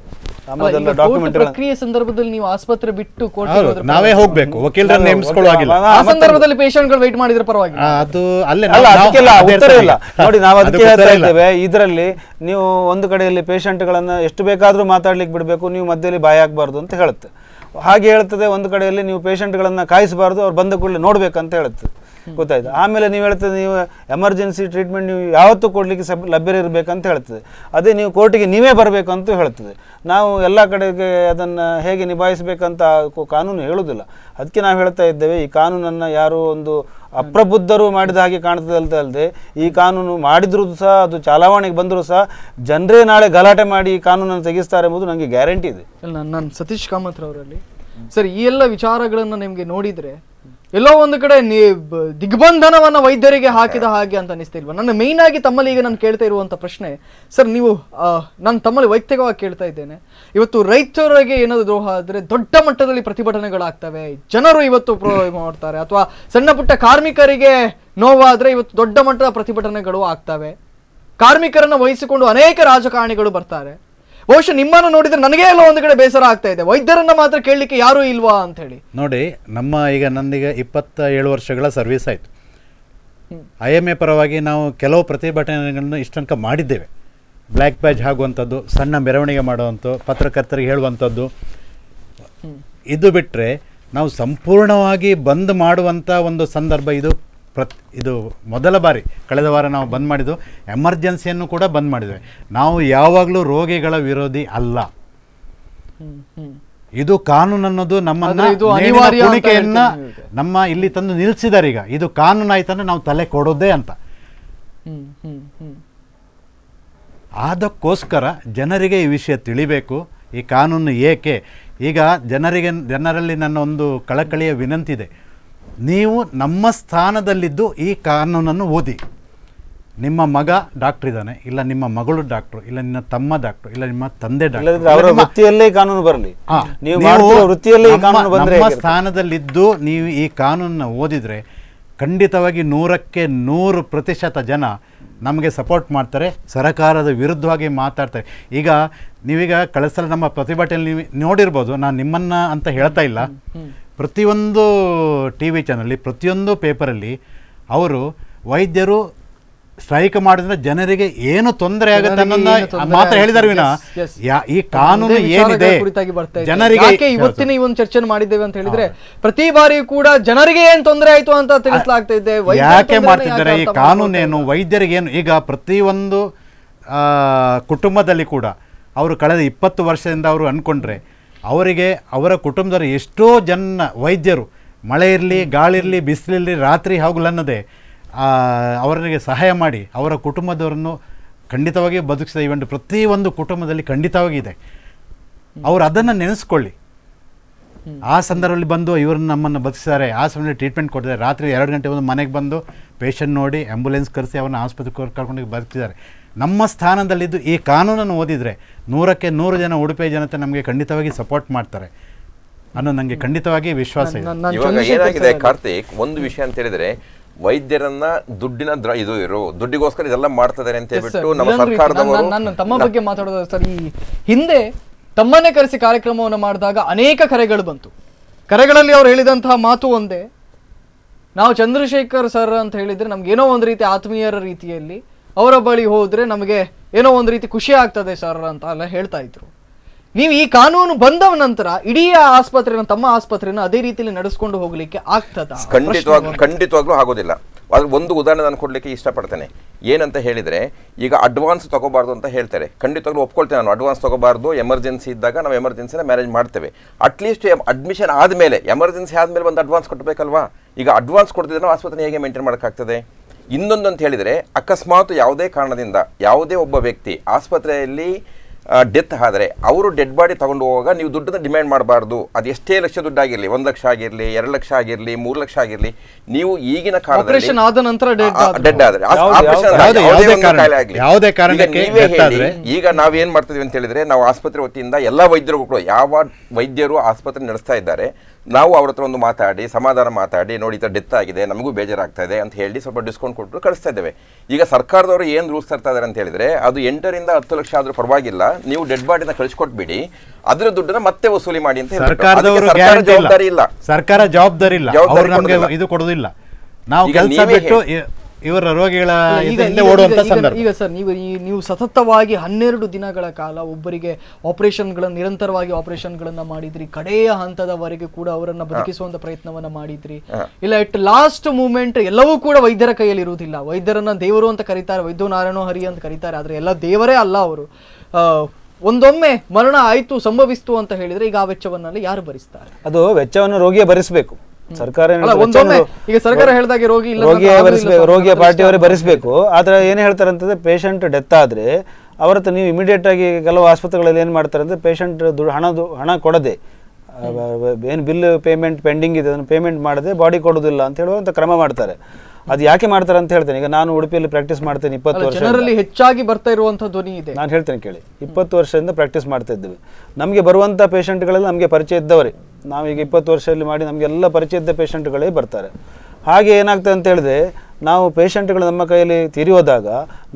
ಡಾಕ್ಯುಮೆಂಟ್ ಸಂದರ್ಭದಲ್ಲಿ ನೀವು ಬಿಟ್ಟು ನಾವೇ ಅಲ್ಲ ಅದಕ್ಕೆ ಇದರಲ್ಲಿ ನೀವು ಒಂದು ಕಡೆಯಲ್ಲಿ ಗಳನ್ನ ಎಷ್ಟು ಬೇಕಾದ್ರೂ ಮಾತಾಡ್ಲಿಕ್ಕೆ ಬಿಡಬೇಕು ನೀವು ಮಧ್ಯದಲ್ಲಿ ಭಾಯ ಆಗ್ಬಾರ್ದು ಅಂತ ಹೇಳುತ್ತೆ ಹಾಗೆ ಹೇಳ್ತದೆ ಒಂದು ಕಡೆಯಲ್ಲಿ ನೀವು ಪೇಷಂಟ್ಗಳನ್ನು ಕಾಯಿಸಬಾರ್ದು ಅವ್ರು ಬಂದ ಕೂಡಲೇ ನೋಡಬೇಕಂತ ಹೇಳ್ತದೆ ಗೊತ್ತಾಯ್ತು ಆಮೇಲೆ ನೀವು ಹೇಳ್ತದೆ ನೀವು ಎಮರ್ಜೆನ್ಸಿ ಟ್ರೀಟ್ಮೆಂಟ್ ನೀವು ಯಾವತ್ತೂ ಕೊಡಲಿಕ್ಕೆ ಸಬ್ ಲಭ್ಯ ಇರಬೇಕಂತ ಹೇಳ್ತದೆ ಅದೇ ನೀವು ಕೋರ್ಟಿಗೆ ನೀವೇ ಬರಬೇಕು ಹೇಳ್ತದೆ ನಾವು ಎಲ್ಲ ಕಡೆಗೆ ಅದನ್ನು ಹೇಗೆ ನಿಭಾಯಿಸಬೇಕಂತ ಕಾನೂನು ಹೇಳುವುದಿಲ್ಲ ಅದಕ್ಕೆ ನಾವು ಹೇಳ್ತಾ ಇದ್ದೇವೆ ಈ ಕಾನೂನನ್ನು ಯಾರು ಒಂದು ಅಪ್ರಬುದ್ಧರು ಮಾಡಿದ ಹಾಗೆ ಕಾಣ್ತದೆ ಅಲ್ಲದೆ ಈ ಕಾನೂನು ಮಾಡಿದ್ರು ಸಹ ಅದು ಚಲಾವಣೆಗೆ ಬಂದರೂ ಸಹ ಜನರೇ ನಾಳೆ ಗಲಾಟೆ ಮಾಡಿ ಈ ಕಾನೂನನ್ನು ತೆಗೆಸ್ತಾರೆ ಎಂಬುದು ನನಗೆ ಗ್ಯಾರಂಟಿ ಇದೆ ನಾನು ಸತೀಶ್ ಕಾಮತ್ ಅವರಲ್ಲಿ ಸರ್ ಈ ಎಲ್ಲ ವಿಚಾರಗಳನ್ನು ನಿಮಗೆ ನೋಡಿದರೆ ಎಲ್ಲೋ ಒಂದು ಕಡೆ ನೀ ದಿಗ್ಬಂಧನವನ್ನು ವೈದ್ಯರಿಗೆ ಹಾಕಿದ ಹಾಗೆ ಅಂತ ಅನಿಸ್ತಿಲ್ವಾ ನನ್ನ ಮೇಯ್ನ್ ಆಗಿ ತಮ್ಮಲ್ಲಿ ಈಗ ನಾನು ಕೇಳ್ತಾ ಇರುವಂಥ ಪ್ರಶ್ನೆ ಸರ್ ನೀವು ನಾನು ತಮ್ಮಲ್ಲಿ ವೈಯಕ್ತಿಕವಾಗಿ ಕೇಳ್ತಾ ಇದ್ದೇನೆ ಇವತ್ತು ರೈತರಿಗೆ ಏನಾದರೂ ದ್ರೋಹ ಆದರೆ ದೊಡ್ಡ ಮಟ್ಟದಲ್ಲಿ ಪ್ರತಿಭಟನೆಗಳಾಗ್ತವೆ ಜನರು ಇವತ್ತು ಮಾಡ್ತಾರೆ ಅಥವಾ ಸಣ್ಣ ಪುಟ್ಟ ಕಾರ್ಮಿಕರಿಗೆ ನೋವಾದರೆ ಇವತ್ತು ದೊಡ್ಡ ಮಟ್ಟದ ಪ್ರತಿಭಟನೆಗಳು ಆಗ್ತವೆ ಕಾರ್ಮಿಕರನ್ನು ವಹಿಸಿಕೊಂಡು ಅನೇಕ ರಾಜಕಾರಣಿಗಳು ಬರ್ತಾರೆ ಬಹುಶಃ ನಿಮ್ಮನ್ನು ನೋಡಿದ್ರೆ ನನಗೆ ಎಲ್ಲ ಒಂದು ಕಡೆ ಬೇಸರ ಆಗ್ತಾ ಇದೆ ವೈದ್ಯರನ್ನ ಮಾತ್ರ ಕೇಳಲಿಕ್ಕೆ ಯಾರೂ ಇಲ್ವಾ ಅಂತ ಹೇಳಿ ನೋಡಿ ನಮ್ಮ ಈಗ ನಂದೀಗ ಇಪ್ಪತ್ತ ಏಳು ವರ್ಷಗಳ ಸರ್ವಿಸ್ ಆಯಿತು ಐ ಎಮ್ ಎ ಪರವಾಗಿ ನಾವು ಕೆಲವು ಪ್ರತಿಭಟನೆಗಳನ್ನು ಇಷ್ಟಂಕ ಮಾಡಿದ್ದೇವೆ ಬ್ಲ್ಯಾಕ್ ಬ್ಯಾಜ್ ಆಗುವಂಥದ್ದು ಸಣ್ಣ ಮೆರವಣಿಗೆ ಮಾಡುವಂಥ ಪತ್ರಕರ್ತರಿಗೆ ಹೇಳುವಂಥದ್ದು ಇದು ಬಿಟ್ಟರೆ ನಾವು ಸಂಪೂರ್ಣವಾಗಿ ಬಂದ್ ಮಾಡುವಂಥ ಒಂದು ಸಂದರ್ಭ ಇದು ಪ್ರತ್ ಇದು ಮೊದಲ ಬಾರಿ ಕಳೆದ ವಾರ ನಾವು ಬಂದ್ ಮಾಡಿದ್ದು ಎಮರ್ಜೆನ್ಸಿಯನ್ನು ಕೂಡ ಬಂದ್ ಮಾಡಿದ್ವಿ ನಾವು ಯಾವಾಗಲೂ ರೋಗಿಗಳ ವಿರೋಧಿ ಅಲ್ಲ ಇದು ಕಾನೂನು ಅನ್ನೋದು ನಮ್ಮನ್ನ ನಮ್ಮ ಇಲ್ಲಿ ತಂದು ನಿಲ್ಲಿಸಿದ್ದಾರೆ ಈಗ ಇದು ಕಾನೂನು ಆಯ್ತಂದ್ರೆ ನಾವು ತಲೆ ಕೊಡೋದೇ ಅಂತ ಅದಕ್ಕೋಸ್ಕರ ಜನರಿಗೆ ಈ ವಿಷಯ ತಿಳಿಬೇಕು ಈ ಕಾನೂನು ಏಕೆ ಈಗ ಜನರಿಗೆ ಜನರಲ್ಲಿ ನನ್ನ ಒಂದು ಕಳಕಳಿಯ ವಿನಂತಿ ಇದೆ ನೀವು ನಮ್ಮ ಸ್ಥಾನದಲ್ಲಿದ್ದು ಈ ಕಾನೂನನ್ನು ಓದಿ ನಿಮ್ಮ ಮಗ ಡಾಕ್ಟರ್ ಇದ್ದಾನೆ ಇಲ್ಲ ನಿಮ್ಮ ಮಗಳು ಡಾಕ್ಟರ್ ಇಲ್ಲ ನಿಮ್ಮ ತಮ್ಮ ಡಾಕ್ಟರ್ ಇಲ್ಲ ನಿಮ್ಮ ತಂದೆ ಡಾಕ್ಟರ್ ವೃತ್ತಿಯಲ್ಲೇ ಕಾನೂನು ನೀವು ಸ್ಥಾನದಲ್ಲಿದ್ದು ನೀವು ಈ ಕಾನೂನನ್ನು ಓದಿದ್ರೆ ಖಂಡಿತವಾಗಿ ನೂರಕ್ಕೆ ನೂರು ಪ್ರತಿಶತ ಜನ ನಮಗೆ ಸಪೋರ್ಟ್ ಮಾಡ್ತಾರೆ ಸರಕಾರದ ವಿರುದ್ಧವಾಗಿ ಮಾತಾಡ್ತಾರೆ ಈಗ ನೀವೀಗ ಕಳಿಸಲು ನಮ್ಮ ಪ್ರತಿಭಟನೆ ನೀವು ನೋಡಿರ್ಬೋದು ನಾನು ನಿಮ್ಮನ್ನ ಅಂತ ಹೇಳ್ತಾ ಇಲ್ಲ ಪ್ರತಿಯೊಂದು ಟಿ ವಿ ಚಾನಲ್ಲಿ ಪ್ರತಿಯೊಂದು ಪೇಪರಲ್ಲಿ ಅವರು ವೈದ್ಯರು ಸ್ಟ್ರೈಕ್ ಮಾಡಿದ್ರೆ ಜನರಿಗೆ ಏನು ತೊಂದರೆ ಆಗುತ್ತೆ ಅನ್ನೋದನ್ನ ಮಾತ್ರ ಹೇಳಿದಾರೆ ವಿನ ಈ ಕಾನೂನು ಏನಿದೆ ಜನರಿಗೆ ಇವತ್ತಿನ ಈ ಒಂದು ಚರ್ಚೆ ಮಾಡಿದ್ದೇವೆ ಅಂತ ಹೇಳಿದ್ರೆ ಪ್ರತಿ ಬಾರಿ ಕೂಡ ಜನರಿಗೆ ಏನು ತೊಂದರೆ ಆಯ್ತು ಅಂತ ತಿಳಿಸಲಾಗ್ತಾ ಯಾಕೆ ಮಾಡ್ತಿದ್ದಾರೆ ಈ ಏನು ವೈದ್ಯರಿಗೆ ಏನು ಈಗ ಪ್ರತಿಯೊಂದು ಕುಟುಂಬದಲ್ಲಿ ಕೂಡ ಅವರು ಕಳೆದ ಇಪ್ಪತ್ತು ವರ್ಷದಿಂದ ಅವರು ಅನ್ಕೊಂಡ್ರೆ ಅವರಿಗೆ ಅವರ ಕುಟುಂಬದವರು ಎಷ್ಟೋ ಜನ ವೈದ್ಯರು ಮಳೆ ಇರಲಿ ಗಾಳಿ ಇರಲಿ ಬಿಸಿಲಿರಲಿ ರಾತ್ರಿ ಹಗಲನ್ನದೇ ಅವರಿಗೆ ಸಹಾಯ ಮಾಡಿ ಅವರ ಕುಟುಂಬದವರನ್ನು ಖಂಡಿತವಾಗಿ ಬದುಕಿಸಿದ ಈವೆಂಟ್ ಪ್ರತಿಯೊಂದು ಕುಟುಂಬದಲ್ಲಿ ಖಂಡಿತವಾಗಿದೆ ಅವರು ಅದನ್ನು ನೆನೆಸ್ಕೊಳ್ಳಿ ಆ ಸಂದರ್ಭದಲ್ಲಿ ಬಂದು ಇವರು ನಮ್ಮನ್ನು ಬದುಕಿಸಿದ್ದಾರೆ ಆ ಸಮಯದಲ್ಲಿ ಟ್ರೀಟ್ಮೆಂಟ್ ಕೊಡ್ತಾರೆ ರಾತ್ರಿ ಎರಡು ಗಂಟೆ ಒಂದು ಮನೆಗೆ ಬಂದು ಪೇಷಂಟ್ ನೋಡಿ ಆ್ಯಂಬುಲೆನ್ಸ್ ಕರೆಸಿ ಅವ್ರನ್ನ ಆಸ್ಪತ್ರೆಗೆ ಕರ್ಕೊಂಡು ಬದುಕಿದ್ದಾರೆ ನಮ್ಮ ಸ್ಥಾನದಲ್ಲಿದ್ದು ಈ ಕಾನೂನನ್ನು ಓದಿದರೆ ನೂರಕ್ಕೆ ನೂರು ಜನ ಉಡುಪಿಯ ಜನತೆ ನಮಗೆ ಖಂಡಿತವಾಗಿ ಸಪೋರ್ಟ್ ಮಾಡ್ತಾರೆ ಅನ್ನೋ ನನಗೆ ಖಂಡಿತವಾಗಿ ವಿಶ್ವಾಸ ಇದೆ ಏನಾಗಿದೆ ಕಾರ್ತಿಕ್ ಒಂದು ವಿಷಯ ಅಂತ ಹೇಳಿದ್ರೆ ವೈದ್ಯರನ್ನ ದುಡ್ಡಿನ ಇದು ಇರು ದುಡ್ಡಿಗೋಸ್ಕರ ಇದೆಲ್ಲ ಮಾಡ್ತಿದ್ದಾರೆ ಅಂತ ಹೇಳ್ಬಿಟ್ಟು ನಮ್ಮ ಸರ್ಕಾರದವರು ತಮ್ಮ ಬಗ್ಗೆ ಮಾತಾಡೋದು ಸರ್ ಈ ಹಿಂದೆ ತಮ್ಮನ್ನೇ ಕರೆಸಿ ಕಾರ್ಯಕ್ರಮವನ್ನು ಮಾಡಿದಾಗ ಅನೇಕ ಕರೆಗಳು ಬಂತು ಕರೆಗಳಲ್ಲಿ ಅವರು ಹೇಳಿದಂತಹ ಮಾತು ಒಂದೇ ನಾವು ಚಂದ್ರಶೇಖರ್ ಸರ್ ಅಂತ ಹೇಳಿದ್ರೆ ನಮ್ಗೆ ಏನೋ ಒಂದು ರೀತಿ ಆತ್ಮೀಯರ ರೀತಿಯಲ್ಲಿ ಅವರ ಬಳಿ ಹೋದರೆ ನಮಗೆ ಏನೋ ಒಂದು ರೀತಿ ಖುಷಿ ಆಗ್ತದೆ ಸರ್ ಅಂತ ಎಲ್ಲ ಹೇಳ್ತಾ ಇದ್ರು ನೀವು ಈ ಕಾನೂನು ಬಂದ ನಂತರ ಇಡೀ ಆಸ್ಪತ್ರೆನ ತಮ್ಮ ಆಸ್ಪತ್ರೆನ ಅದೇ ರೀತಿಯಲ್ಲಿ ನಡೆಸ್ಕೊಂಡು ಹೋಗಲಿಕ್ಕೆ ಆಗ್ತದ ಖಂಡಿತವಾಗ್ಲೂ ಖಂಡಿತವಾಗ್ಲೂ ಆಗೋದಿಲ್ಲ ಅದ್ರ ಒಂದು ಉದಾಹರಣೆ ನಾನು ಕೊಡ್ಲಿಕ್ಕೆ ಇಷ್ಟಪಡ್ತೇನೆ ಏನಂತ ಹೇಳಿದ್ರೆ ಈಗ ಅಡ್ವಾನ್ಸ್ ತಗೋಬಾರ್ದು ಅಂತ ಹೇಳ್ತಾರೆ ಖಂಡಿತವಾಗ್ಲೂ ಒಪ್ಕೊಳ್ತೇನೆ ನಾನು ಅಡ್ವಾನ್ಸ್ ತಗೋಬಾರ್ದು ಎಮರ್ಜೆನ್ಸಿ ಇದ್ದಾಗ ನಾವು ಎಮರ್ಜೆನ್ಸಿನ ಮ್ಯಾನೇಜ್ ಮಾಡ್ತೇವೆ ಅಟ್ಲೀಸ್ಟ್ ಅಡ್ಮಿಷನ್ ಆದಮೇಲೆ ಎಮರ್ಜೆನ್ಸಿ ಆದಮೇಲೆ ಒಂದು ಅಡ್ವಾನ್ಸ್ ಕೊಟ್ಟಬೇಕಲ್ವಾ ಈಗ ಅಡ್ವಾನ್ಸ್ ಕೊಡ್ತಿದ್ರೆ ಆಸ್ಪತ್ರೆ ಹೇಗೆ ಮೇಂಟೈನ್ ಮಾಡೋಕ್ಕಾಗ್ತದೆ ಇನ್ನೊಂದು ಅಂತ ಹೇಳಿದರೆ ಅಕಸ್ಮಾತ್ ಯಾವುದೇ ಕಾರಣದಿಂದ ಯಾವುದೇ ಒಬ್ಬ ವ್ಯಕ್ತಿ ಆಸ್ಪತ್ರೆಯಲ್ಲಿ ಡೆತ್ ಆದರೆ ಅವರು ಡೆಡ್ ಬಾಡಿ ತಗೊಂಡು ಹೋಗುವಾಗ ನೀವು ದುಡ್ಡನ್ನು ಡಿಮ್ಯಾಂಡ್ ಮಾಡಬಾರ್ದು ಅದು ಎಷ್ಟೇ ಲಕ್ಷ ದುಡ್ಡಾಗಿರಲಿ ಒಂದು ಲಕ್ಷ ಆಗಿರಲಿ ಎರಡು ಲಕ್ಷ ಆಗಿರಲಿ ಮೂರು ಲಕ್ಷ ಆಗಿರಲಿ ನೀವು ಈಗಿನ ಕಾಲದಲ್ಲಿ ಈಗ ನಂತರ ಡೆಡ್ ಈಗ ಮಾಡ್ತಿದ್ವಿ ಅಂತ ಹೇಳಿದ್ರೆ ನಾವು ಆಸ್ಪತ್ರೆ ವತಿಯಿಂದ ಎಲ್ಲಾ ವೈದ್ಯರು ಯಾವ ವೈದ್ಯರು ಆಸ್ಪತ್ರೆ ನಡೆಸ್ತಾ ಇದ್ದಾರೆ ನಾವು ಅವ್ರ ಹತ್ರ ಒಂದು ಮಾತಾಡಿ ಸಮಾಧಾನ ಮಾತಾಡಿ ನೋಡಿ ಈ ಡೆತ್ ಆಗಿದೆ ನಮಗೂ ಬೇಜಾರಾಗ್ತಾ ಇದೆ ಅಂತ ಹೇಳಿ ಸ್ವಲ್ಪ ಡಿಸ್ಕೌಂಟ್ ಕೊಟ್ಟು ಕಳಿಸ್ತಾ ಇದ್ದೇವೆ ಈಗ ಸರ್ಕಾರದವರು ಏನು ರೂಲ್ಸ್ ತರ್ತಾ ಇದ್ದಾರೆ ಅಂತ ಹೇಳಿದ್ರೆ ಅದು ಎಂಟರಿಂದ ಹತ್ತು ಲಕ್ಷ ಆದ್ರೂ ಪರವಾಗಿಲ್ಲ ನೀವು ಡೆಡ್ ಬಾಡಿನ ಕಳಿಸ್ಕೊಟ್ಬಿಡಿ ಅದ್ರ ದುಡ್ಡನ್ನ ಮತ್ತೆ ವಸೂಲಿ ಮಾಡಿ ಅಂತ ಜವಾಬ್ದಾರಿ ಇಲ್ಲ ಸರ್ಕಾರ ಜವಾಬ್ದಾರಿ ಇಲ್ಲ ಇದು ಕೊಡೋದಿಲ್ಲ ನಾವು ಕೆಲಸ ಬಿಟ್ಟು ಇವರ ರೋಗಿಗಳ ಈಗ ಸರ್ ನೀವು ನೀವು ಸತತವಾಗಿ ಹನ್ನೆರಡು ದಿನಗಳ ಕಾಲ ಒಬ್ಬರಿಗೆ ಆಪರೇಷನ್ಗಳನ್ನು ನಿರಂತರವಾಗಿ ಆಪರೇಷನ್ಗಳನ್ನು ಮಾಡಿದ್ರಿ ಕಡೆಯ ಹಂತದವರೆಗೆ ಕೂಡ ಅವರನ್ನ ಬದುಕಿಸುವಂತ ಪ್ರಯತ್ನವನ್ನ ಮಾಡಿದ್ರಿ ಇಲ್ಲ ಇಟ್ ಲಾಸ್ಟ್ ಮೂಮೆಂಟ್ ಎಲ್ಲವೂ ಕೂಡ ವೈದ್ಯರ ಕೈಯಲ್ಲಿ ಇರುವುದಿಲ್ಲ ವೈದ್ಯರನ್ನ ದೇವರು ಅಂತ ಕರೀತಾರೆ ವೈದ್ಯ ನಾರಾಯಣ ಹರಿ ಅಂತ ಕರೀತಾರೆ ಆದ್ರೆ ಎಲ್ಲ ದೇವರೇ ಅಲ್ಲ ಅವರು ಒಂದೊಮ್ಮೆ ಮರಣ ಆಯಿತು ಸಂಭವಿಸ್ತು ಅಂತ ಹೇಳಿದ್ರೆ ಈಗ ಆ ವೆಚ್ಚವನ್ನ ಯಾರು ಭರಿಸ್ತಾರೆ ಅದು ವೆಚ್ಚವನ್ನು ರೋಗಿಯೇ ಭರಿಸಬೇಕು ಸರ್ಕಾರ ಈಗ ಸರ್ಕಾರ ರೋಗಿ ರೋಗಿಯ ಪಾರ್ಟಿ ರೋಗಿಯ ಪಾರ್ಟಿಯವರೇ ಭರಿಸಬೇಕು ಆದ್ರೆ ಏನ್ ಹೇಳ್ತಾರೆ ಅಂತಂದ್ರೆ ಪೇಷಂಟ್ ಡೆತ್ ಆದ್ರೆ ಅವ್ರ ನೀವು ಇಮಿಡಿಯೇಟ್ ಆಗಿ ಕೆಲವು ಆಸ್ಪತ್ರೆಗಳಲ್ಲಿ ಏನ್ ಮಾಡ್ತಾರೆ ಅಂದ್ರೆ ಪೇಷಂಟ್ ದುಡ್ಡು ಹಣ ಹಣ ಕೊಡದೆ ಏನು ಬಿಲ್ ಪೇಮೆಂಟ್ ಪೆಂಡಿಂಗ್ ಇದೆ ಅದನ್ನು ಪೇಮೆಂಟ್ ಮಾಡದೆ ಬಾಡಿ ಕೊಡೋದಿಲ್ಲ ಅಂತ ಹೇಳುವಂತ ಕ್ರಮ ಮಾಡ್ತಾರೆ ಅದು ಯಾಕೆ ಮಾಡ್ತಾರೆ ಅಂತ ಹೇಳ್ತೇನೆ ಈಗ ನಾನು ಉಡುಪಿಯಲ್ಲಿ ಪ್ರಾಕ್ಟೀಸ್ ಮಾಡ್ತೇನೆ ಇಪ್ಪತ್ತು ವರ್ಷ ಹೆಚ್ಚಾಗಿ ಬರ್ತಾ ಇರುವಂತ ಧ್ವನಿ ಇದೆ ನಾನು ಹೇಳ್ತೇನೆ ಕೇಳಿ ಇಪ್ಪತ್ತು ವರ್ಷದಿಂದ ಪ್ರಾಕ್ಟೀಸ್ ಮಾಡ್ತಾ ಇದ್ದೀವಿ ನಮಗೆ ಬರುವಂಥ ಪೇಷಂಟ್ಗಳಲ್ಲಿ ನಮಗೆ ಪರಿಚಯ ಇದ್ದವರೇ ನಾವೀಗ ಇಪ್ಪತ್ತು ವರ್ಷದಲ್ಲಿ ಮಾಡಿ ನಮಗೆಲ್ಲ ಪರಿಚಯದ ಪೇಷಂಟ್ಗಳೇ ಬರ್ತಾರೆ ಹಾಗೆ ಏನಾಗ್ತದೆ ಅಂತ ಹೇಳಿದ್ರೆ ನಾವು ಪೇಷಂಟ್ಗಳು ನಮ್ಮ ಕೈಯಲ್ಲಿ ತಿರಿಯೋದಾಗ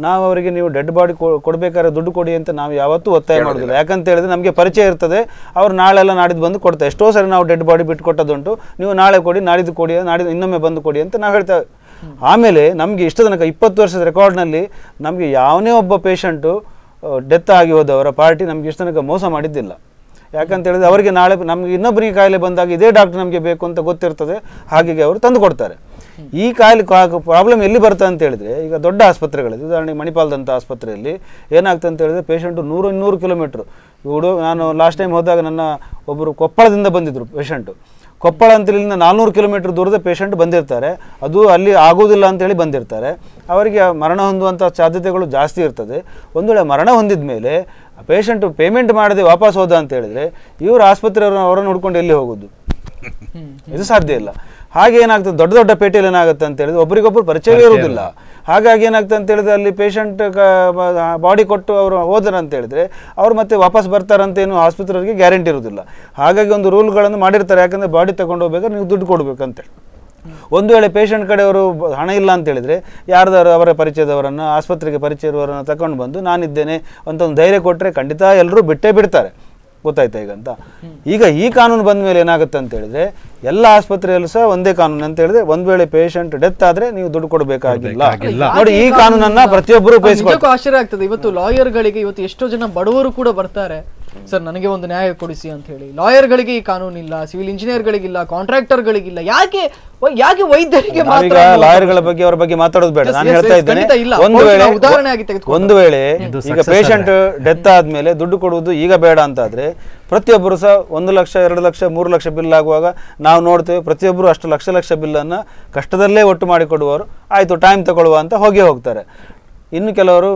ನಾವು ಅವರಿಗೆ ನೀವು ಡೆಡ್ ಬಾಡಿ ಕೊಡಬೇಕಾದ್ರೆ ದುಡ್ಡು ಕೊಡಿ ಅಂತ ನಾವು ಯಾವತ್ತೂ ಒತ್ತಾಯ ಮಾಡೋದಿಲ್ಲ ಯಾಕಂತ ಹೇಳಿದ್ರೆ ನಮಗೆ ಪರಿಚಯ ಇರ್ತದೆ ಅವ್ರು ಎಲ್ಲ ನಾಡಿದ್ದು ಬಂದು ಕೊಡ್ತಾರೆ ಎಷ್ಟೋ ಸರಿ ನಾವು ಡೆಡ್ ಬಾಡಿ ಬಿಟ್ಟು ಕೊಟ್ಟದ್ದುಂಟು ನೀವು ನಾಳೆ ಕೊಡಿ ನಾಡಿದ್ದು ಕೊಡಿ ನಾಡಿದ್ದು ಇನ್ನೊಮ್ಮೆ ಬಂದು ಕೊಡಿ ಅಂತ ನಾವು ಹೇಳ್ತೇವೆ ಆಮೇಲೆ ನಮಗೆ ಇಷ್ಟು ತನಕ ಇಪ್ಪತ್ತು ವರ್ಷದ ರೆಕಾರ್ಡ್ನಲ್ಲಿ ನಮಗೆ ಯಾವನೇ ಒಬ್ಬ ಪೇಷಂಟು ಡೆತ್ ಆಗಿ ಹೋದವರ ಪಾರ್ಟಿ ನಮಗೆ ಇಷ್ಟು ತನಕ ಮೋಸ ಮಾಡಿದ್ದಿಲ್ಲ ಯಾಕಂತ ಹೇಳಿದ್ರೆ ಅವರಿಗೆ ನಾಳೆ ನಮಗೆ ಇನ್ನೊಬ್ಬರಿಗೆ ಕಾಯಿಲೆ ಬಂದಾಗ ಇದೇ ಡಾಕ್ಟರ್ ನಮಗೆ ಬೇಕು ಅಂತ ಗೊತ್ತಿರ್ತದೆ ಹಾಗಾಗಿ ಅವರು ತಂದು ಕೊಡ್ತಾರೆ ಈ ಕಾಯಿಲೆ ಪ್ರಾಬ್ಲಮ್ ಎಲ್ಲಿ ಬರ್ತದೆ ಅಂತ ಹೇಳಿದ್ರೆ ಈಗ ದೊಡ್ಡ ಆಸ್ಪತ್ರೆಗಳಲ್ಲಿ ಉದಾಹರಣೆಗೆ ಮಣಿಪಾಲದಂಥ ಆಸ್ಪತ್ರೆಯಲ್ಲಿ ಏನಾಗ್ತದೆ ಅಂತ ಹೇಳಿದ್ರೆ ಪೇಷಂಟು ನೂರು ಇನ್ನೂರು ಕಿಲೋಮೀಟ್ರ್ ಇವಡು ನಾನು ಲಾಸ್ಟ್ ಟೈಮ್ ಹೋದಾಗ ನನ್ನ ಒಬ್ಬರು ಕೊಪ್ಪಳದಿಂದ ಬಂದಿದ್ದರು ಪೇಷಂಟು ಕೊಪ್ಪಳ ಅಂತ ನಾನ್ನೂರು ಕಿಲೋಮೀಟ್ರ್ ದೂರದ ಪೇಷಂಟ್ ಬಂದಿರ್ತಾರೆ ಅದು ಅಲ್ಲಿ ಆಗೋದಿಲ್ಲ ಅಂತೇಳಿ ಬಂದಿರ್ತಾರೆ ಅವರಿಗೆ ಮರಣ ಹೊಂದುವಂಥ ಸಾಧ್ಯತೆಗಳು ಜಾಸ್ತಿ ಇರ್ತದೆ ಒಂದು ವೇಳೆ ಮರಣ ಹೊಂದಿದ ಮೇಲೆ ಪೇಷಂಟು ಪೇಮೆಂಟ್ ಮಾಡದೆ ವಾಪಸ್ ಹೋದ ಅಂತ ಹೇಳಿದ್ರೆ ಇವರು ಆಸ್ಪತ್ರೆ ಅವರನ್ನು ಹುಡ್ಕೊಂಡು ಎಲ್ಲಿ ಹೋಗೋದು ಇದು ಸಾಧ್ಯ ಇಲ್ಲ ಹಾಗೆ ಏನಾಗ್ತದೆ ದೊಡ್ಡ ದೊಡ್ಡ ಪೇಟೆಯಲ್ಲಿ ಏನಾಗುತ್ತೆ ಅಂತ ಹೇಳಿದ್ರೆ ಒಬ್ರಿಗೊಬ್ರು ಪರಿಚಯವೇ ಇರುವುದಿಲ್ಲ ಹಾಗಾಗಿ ಏನಾಗ್ತದೆ ಅಂತ ಹೇಳಿದ್ರೆ ಅಲ್ಲಿ ಪೇಷಂಟ್ ಬಾಡಿ ಕೊಟ್ಟು ಅವರು ಹೋದ್ರೆ ಅಂತ ಹೇಳಿದ್ರೆ ಅವ್ರು ಮತ್ತೆ ವಾಪಸ್ ಬರ್ತಾರಂತೇನು ಆಸ್ಪತ್ರೆಯವರಿಗೆ ಗ್ಯಾರಂಟಿ ಇರುವುದಿಲ್ಲ ಹಾಗಾಗಿ ಒಂದು ರೂಲ್ಗಳನ್ನು ಮಾಡಿರ್ತಾರೆ ಯಾಕಂದರೆ ಬಾಡಿ ತಗೊಂಡು ಹೋಗ್ಬೇಕಾದ್ರೆ ನೀವು ದುಡ್ಡು ಕೊಡ್ಬೇಕಂತೇಳಿ ಒಂದು ವೇಳೆ ಪೇಷಂಟ್ ಕಡೆಯವರು ಹಣ ಇಲ್ಲ ಅಂತ ಹೇಳಿದರೆ ಯಾರ್ದಾರು ಅವರ ಪರಿಚಯದವರನ್ನು ಆಸ್ಪತ್ರೆಗೆ ಪರಿಚಯ ಇರುವವರನ್ನು ತಗೊಂಡು ಬಂದು ನಾನಿದ್ದೇನೆ ಅಂತ ಒಂದು ಧೈರ್ಯ ಕೊಟ್ಟರೆ ಖಂಡಿತ ಎಲ್ಲರೂ ಬಿಟ್ಟೇ ಬಿಡ್ತಾರೆ ಗೊತ್ತಾಯ್ತಾ ಈಗ ಅಂತ ಈಗ ಈ ಕಾನೂನು ಬಂದ ಮೇಲೆ ಏನಾಗುತ್ತೆ ಅಂತ ಹೇಳಿದ್ರೆ ಎಲ್ಲ ಆಸ್ಪತ್ರೆಯಲ್ಲೂ ಸಹ ಒಂದೇ ಕಾನೂನು ಅಂತ ಹೇಳಿದ್ರೆ ಒಂದ್ ವೇಳೆ ಪೇಷಂಟ್ ಡೆತ್ ಆದ್ರೆ ನೀವು ದುಡ್ಡು ಕೊಡಬೇಕಾಗಿಲ್ಲ ನೋಡಿ ಈ ಕಾನೂನನ್ನ ಪ್ರತಿಯೊಬ್ಬರು ಆಶ್ಚರ್ಯ ಆಗ್ತದೆ ಇವತ್ತು ಲಾಯರ್ಗಳಿಗೆ ಇವತ್ತು ಎಷ್ಟೋ ಜನ ಬಡವರು ಕೂಡ ಬರ್ತಾರೆ ಸರ್ ನನಗೆ ಒಂದು ನ್ಯಾಯ ಕೊಡಿಸಿ ಅಂತ ಹೇಳಿ ಲಾಯರ್ಗಳಿಗೆ ಈ ಕಾನೂನಿಲ್ಲ ಸಿವಿಲ್ ಇಂಜಿನಿಯರ್ಗಳಿಗಿಲ್ಲ ಕಾಂಟ್ರಾಕ್ಟರ್ಗಳಿಗಿಲ್ಲ ಯಾಕೆ ಯಾಕೆ ವೈದ್ಯರಿಗೆ ಲಾಯರ್ಗಳ ಬಗ್ಗೆ ಅವರ ಬಗ್ಗೆ ಮಾತಾಡೋದು ಬೇಡ ನಾನು ಹೇಳ್ತಾ ಇದ್ದೇನೆ ಒಂದು ವೇಳೆ ಉದಾಹರಣೆ ಒಂದು ವೇಳೆ ಈಗ ಪೇಷಂಟ್ ಡೆತ್ ಆದ್ಮೇಲೆ ದುಡ್ಡು ಕೊಡುವುದು ಈಗ ಬೇಡ ಅಂತ ಆದ್ರೆ ಪ್ರತಿಯೊಬ್ಬರು ಸಹ ಒಂದು ಲಕ್ಷ ಎರಡು ಲಕ್ಷ ಮೂರು ಲಕ್ಷ ಬಿಲ್ ಆಗುವಾಗ ನಾವು ನೋಡ್ತೇವೆ ಪ್ರತಿಯೊಬ್ಬರು ಅಷ್ಟು ಲಕ್ಷ ಲಕ್ಷ ಬಿಲ್ಲನ್ನು ಕಷ್ಟದಲ್ಲೇ ಒಟ್ಟು ಮಾಡಿಕೊಡುವವರು ಆಯಿತು ಟೈಮ್ ತಗೊಳ್ಳುವ ಅಂತ ಹೋಗಿ ಹೋಗ್ತಾರೆ ಇನ್ನು ಕೆಲವರು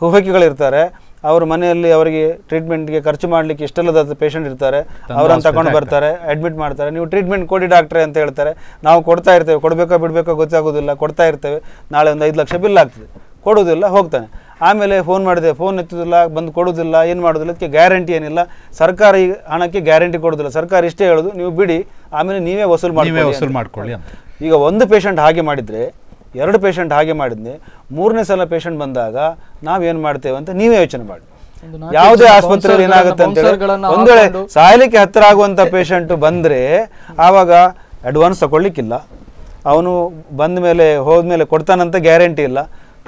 ಕುಹಕಿಗಳಿರ್ತಾರೆ ಅವರು ಮನೆಯಲ್ಲಿ ಅವರಿಗೆ ಟ್ರೀಟ್ಮೆಂಟ್ಗೆ ಖರ್ಚು ಮಾಡಲಿಕ್ಕೆ ಇಷ್ಟಲ್ಲದ ಪೇಷಂಟ್ ಇರ್ತಾರೆ ಅವರನ್ನು ತಗೊಂಡು ಬರ್ತಾರೆ ಅಡ್ಮಿಟ್ ಮಾಡ್ತಾರೆ ನೀವು ಟ್ರೀಟ್ಮೆಂಟ್ ಕೊಡಿ ಡಾಕ್ಟ್ರೆ ಅಂತ ಹೇಳ್ತಾರೆ ನಾವು ಕೊಡ್ತಾ ಇರ್ತೇವೆ ಕೊಡಬೇಕೋ ಬಿಡಬೇಕೋ ಗೊತ್ತಾಗೋದಿಲ್ಲ ಕೊಡ್ತಾ ಇರ್ತೇವೆ ನಾಳೆ ಒಂದು ಐದು ಲಕ್ಷ ಬಿಲ್ ಆಗ್ತದೆ ಕೊಡೋದಿಲ್ಲ ಹೋಗ್ತಾನೆ ಆಮೇಲೆ ಫೋನ್ ಮಾಡಿದೆ ಫೋನ್ ಎತ್ತೋದಿಲ್ಲ ಬಂದು ಕೊಡೋದಿಲ್ಲ ಏನು ಮಾಡೋದಿಲ್ಲ ಅದಕ್ಕೆ ಗ್ಯಾರಂಟಿ ಏನಿಲ್ಲ ಸರ್ಕಾರ ಈ ಹಣಕ್ಕೆ ಗ್ಯಾರಂಟಿ ಕೊಡೋದಿಲ್ಲ ಸರ್ಕಾರ ಇಷ್ಟೇ ಹೇಳೋದು ನೀವು ಬಿಡಿ ಆಮೇಲೆ ನೀವೇ ವಸೂಲು ಮಾಡಿ ವಸೂಲು ಮಾಡ್ಕೊಳ್ಳಿ ಈಗ ಒಂದು ಪೇಷಂಟ್ ಹಾಗೆ ಮಾಡಿದರೆ ಎರಡು ಪೇಷಂಟ್ ಹಾಗೆ ಮಾಡಿದ್ನಿ ಮೂರನೇ ಸಲ ಪೇಷಂಟ್ ಬಂದಾಗ ನಾವೇನು ಮಾಡ್ತೇವೆ ಅಂತ ನೀವೇ ಯೋಚನೆ ಮಾಡಿ ಯಾವುದೇ ಆಸ್ಪತ್ರೆಯಲ್ಲಿ ಏನಾಗುತ್ತೆ ಅಂತ ಹೇಳಿ ಒಂದು ವೇಳೆ ಸಾಯಲಿಕ್ಕೆ ಹತ್ತಿರ ಆಗುವಂಥ ಪೇಷಂಟ್ ಬಂದ್ರೆ ಆವಾಗ ಅಡ್ವಾನ್ಸ್ ತಗೊಳ್ಲಿಕ್ಕಿಲ್ಲ ಅವನು ಬಂದ ಮೇಲೆ ಹೋದ್ಮೇಲೆ ಕೊಡ್ತಾನಂತ ಗ್ಯಾರಂಟಿ ಇಲ್ಲ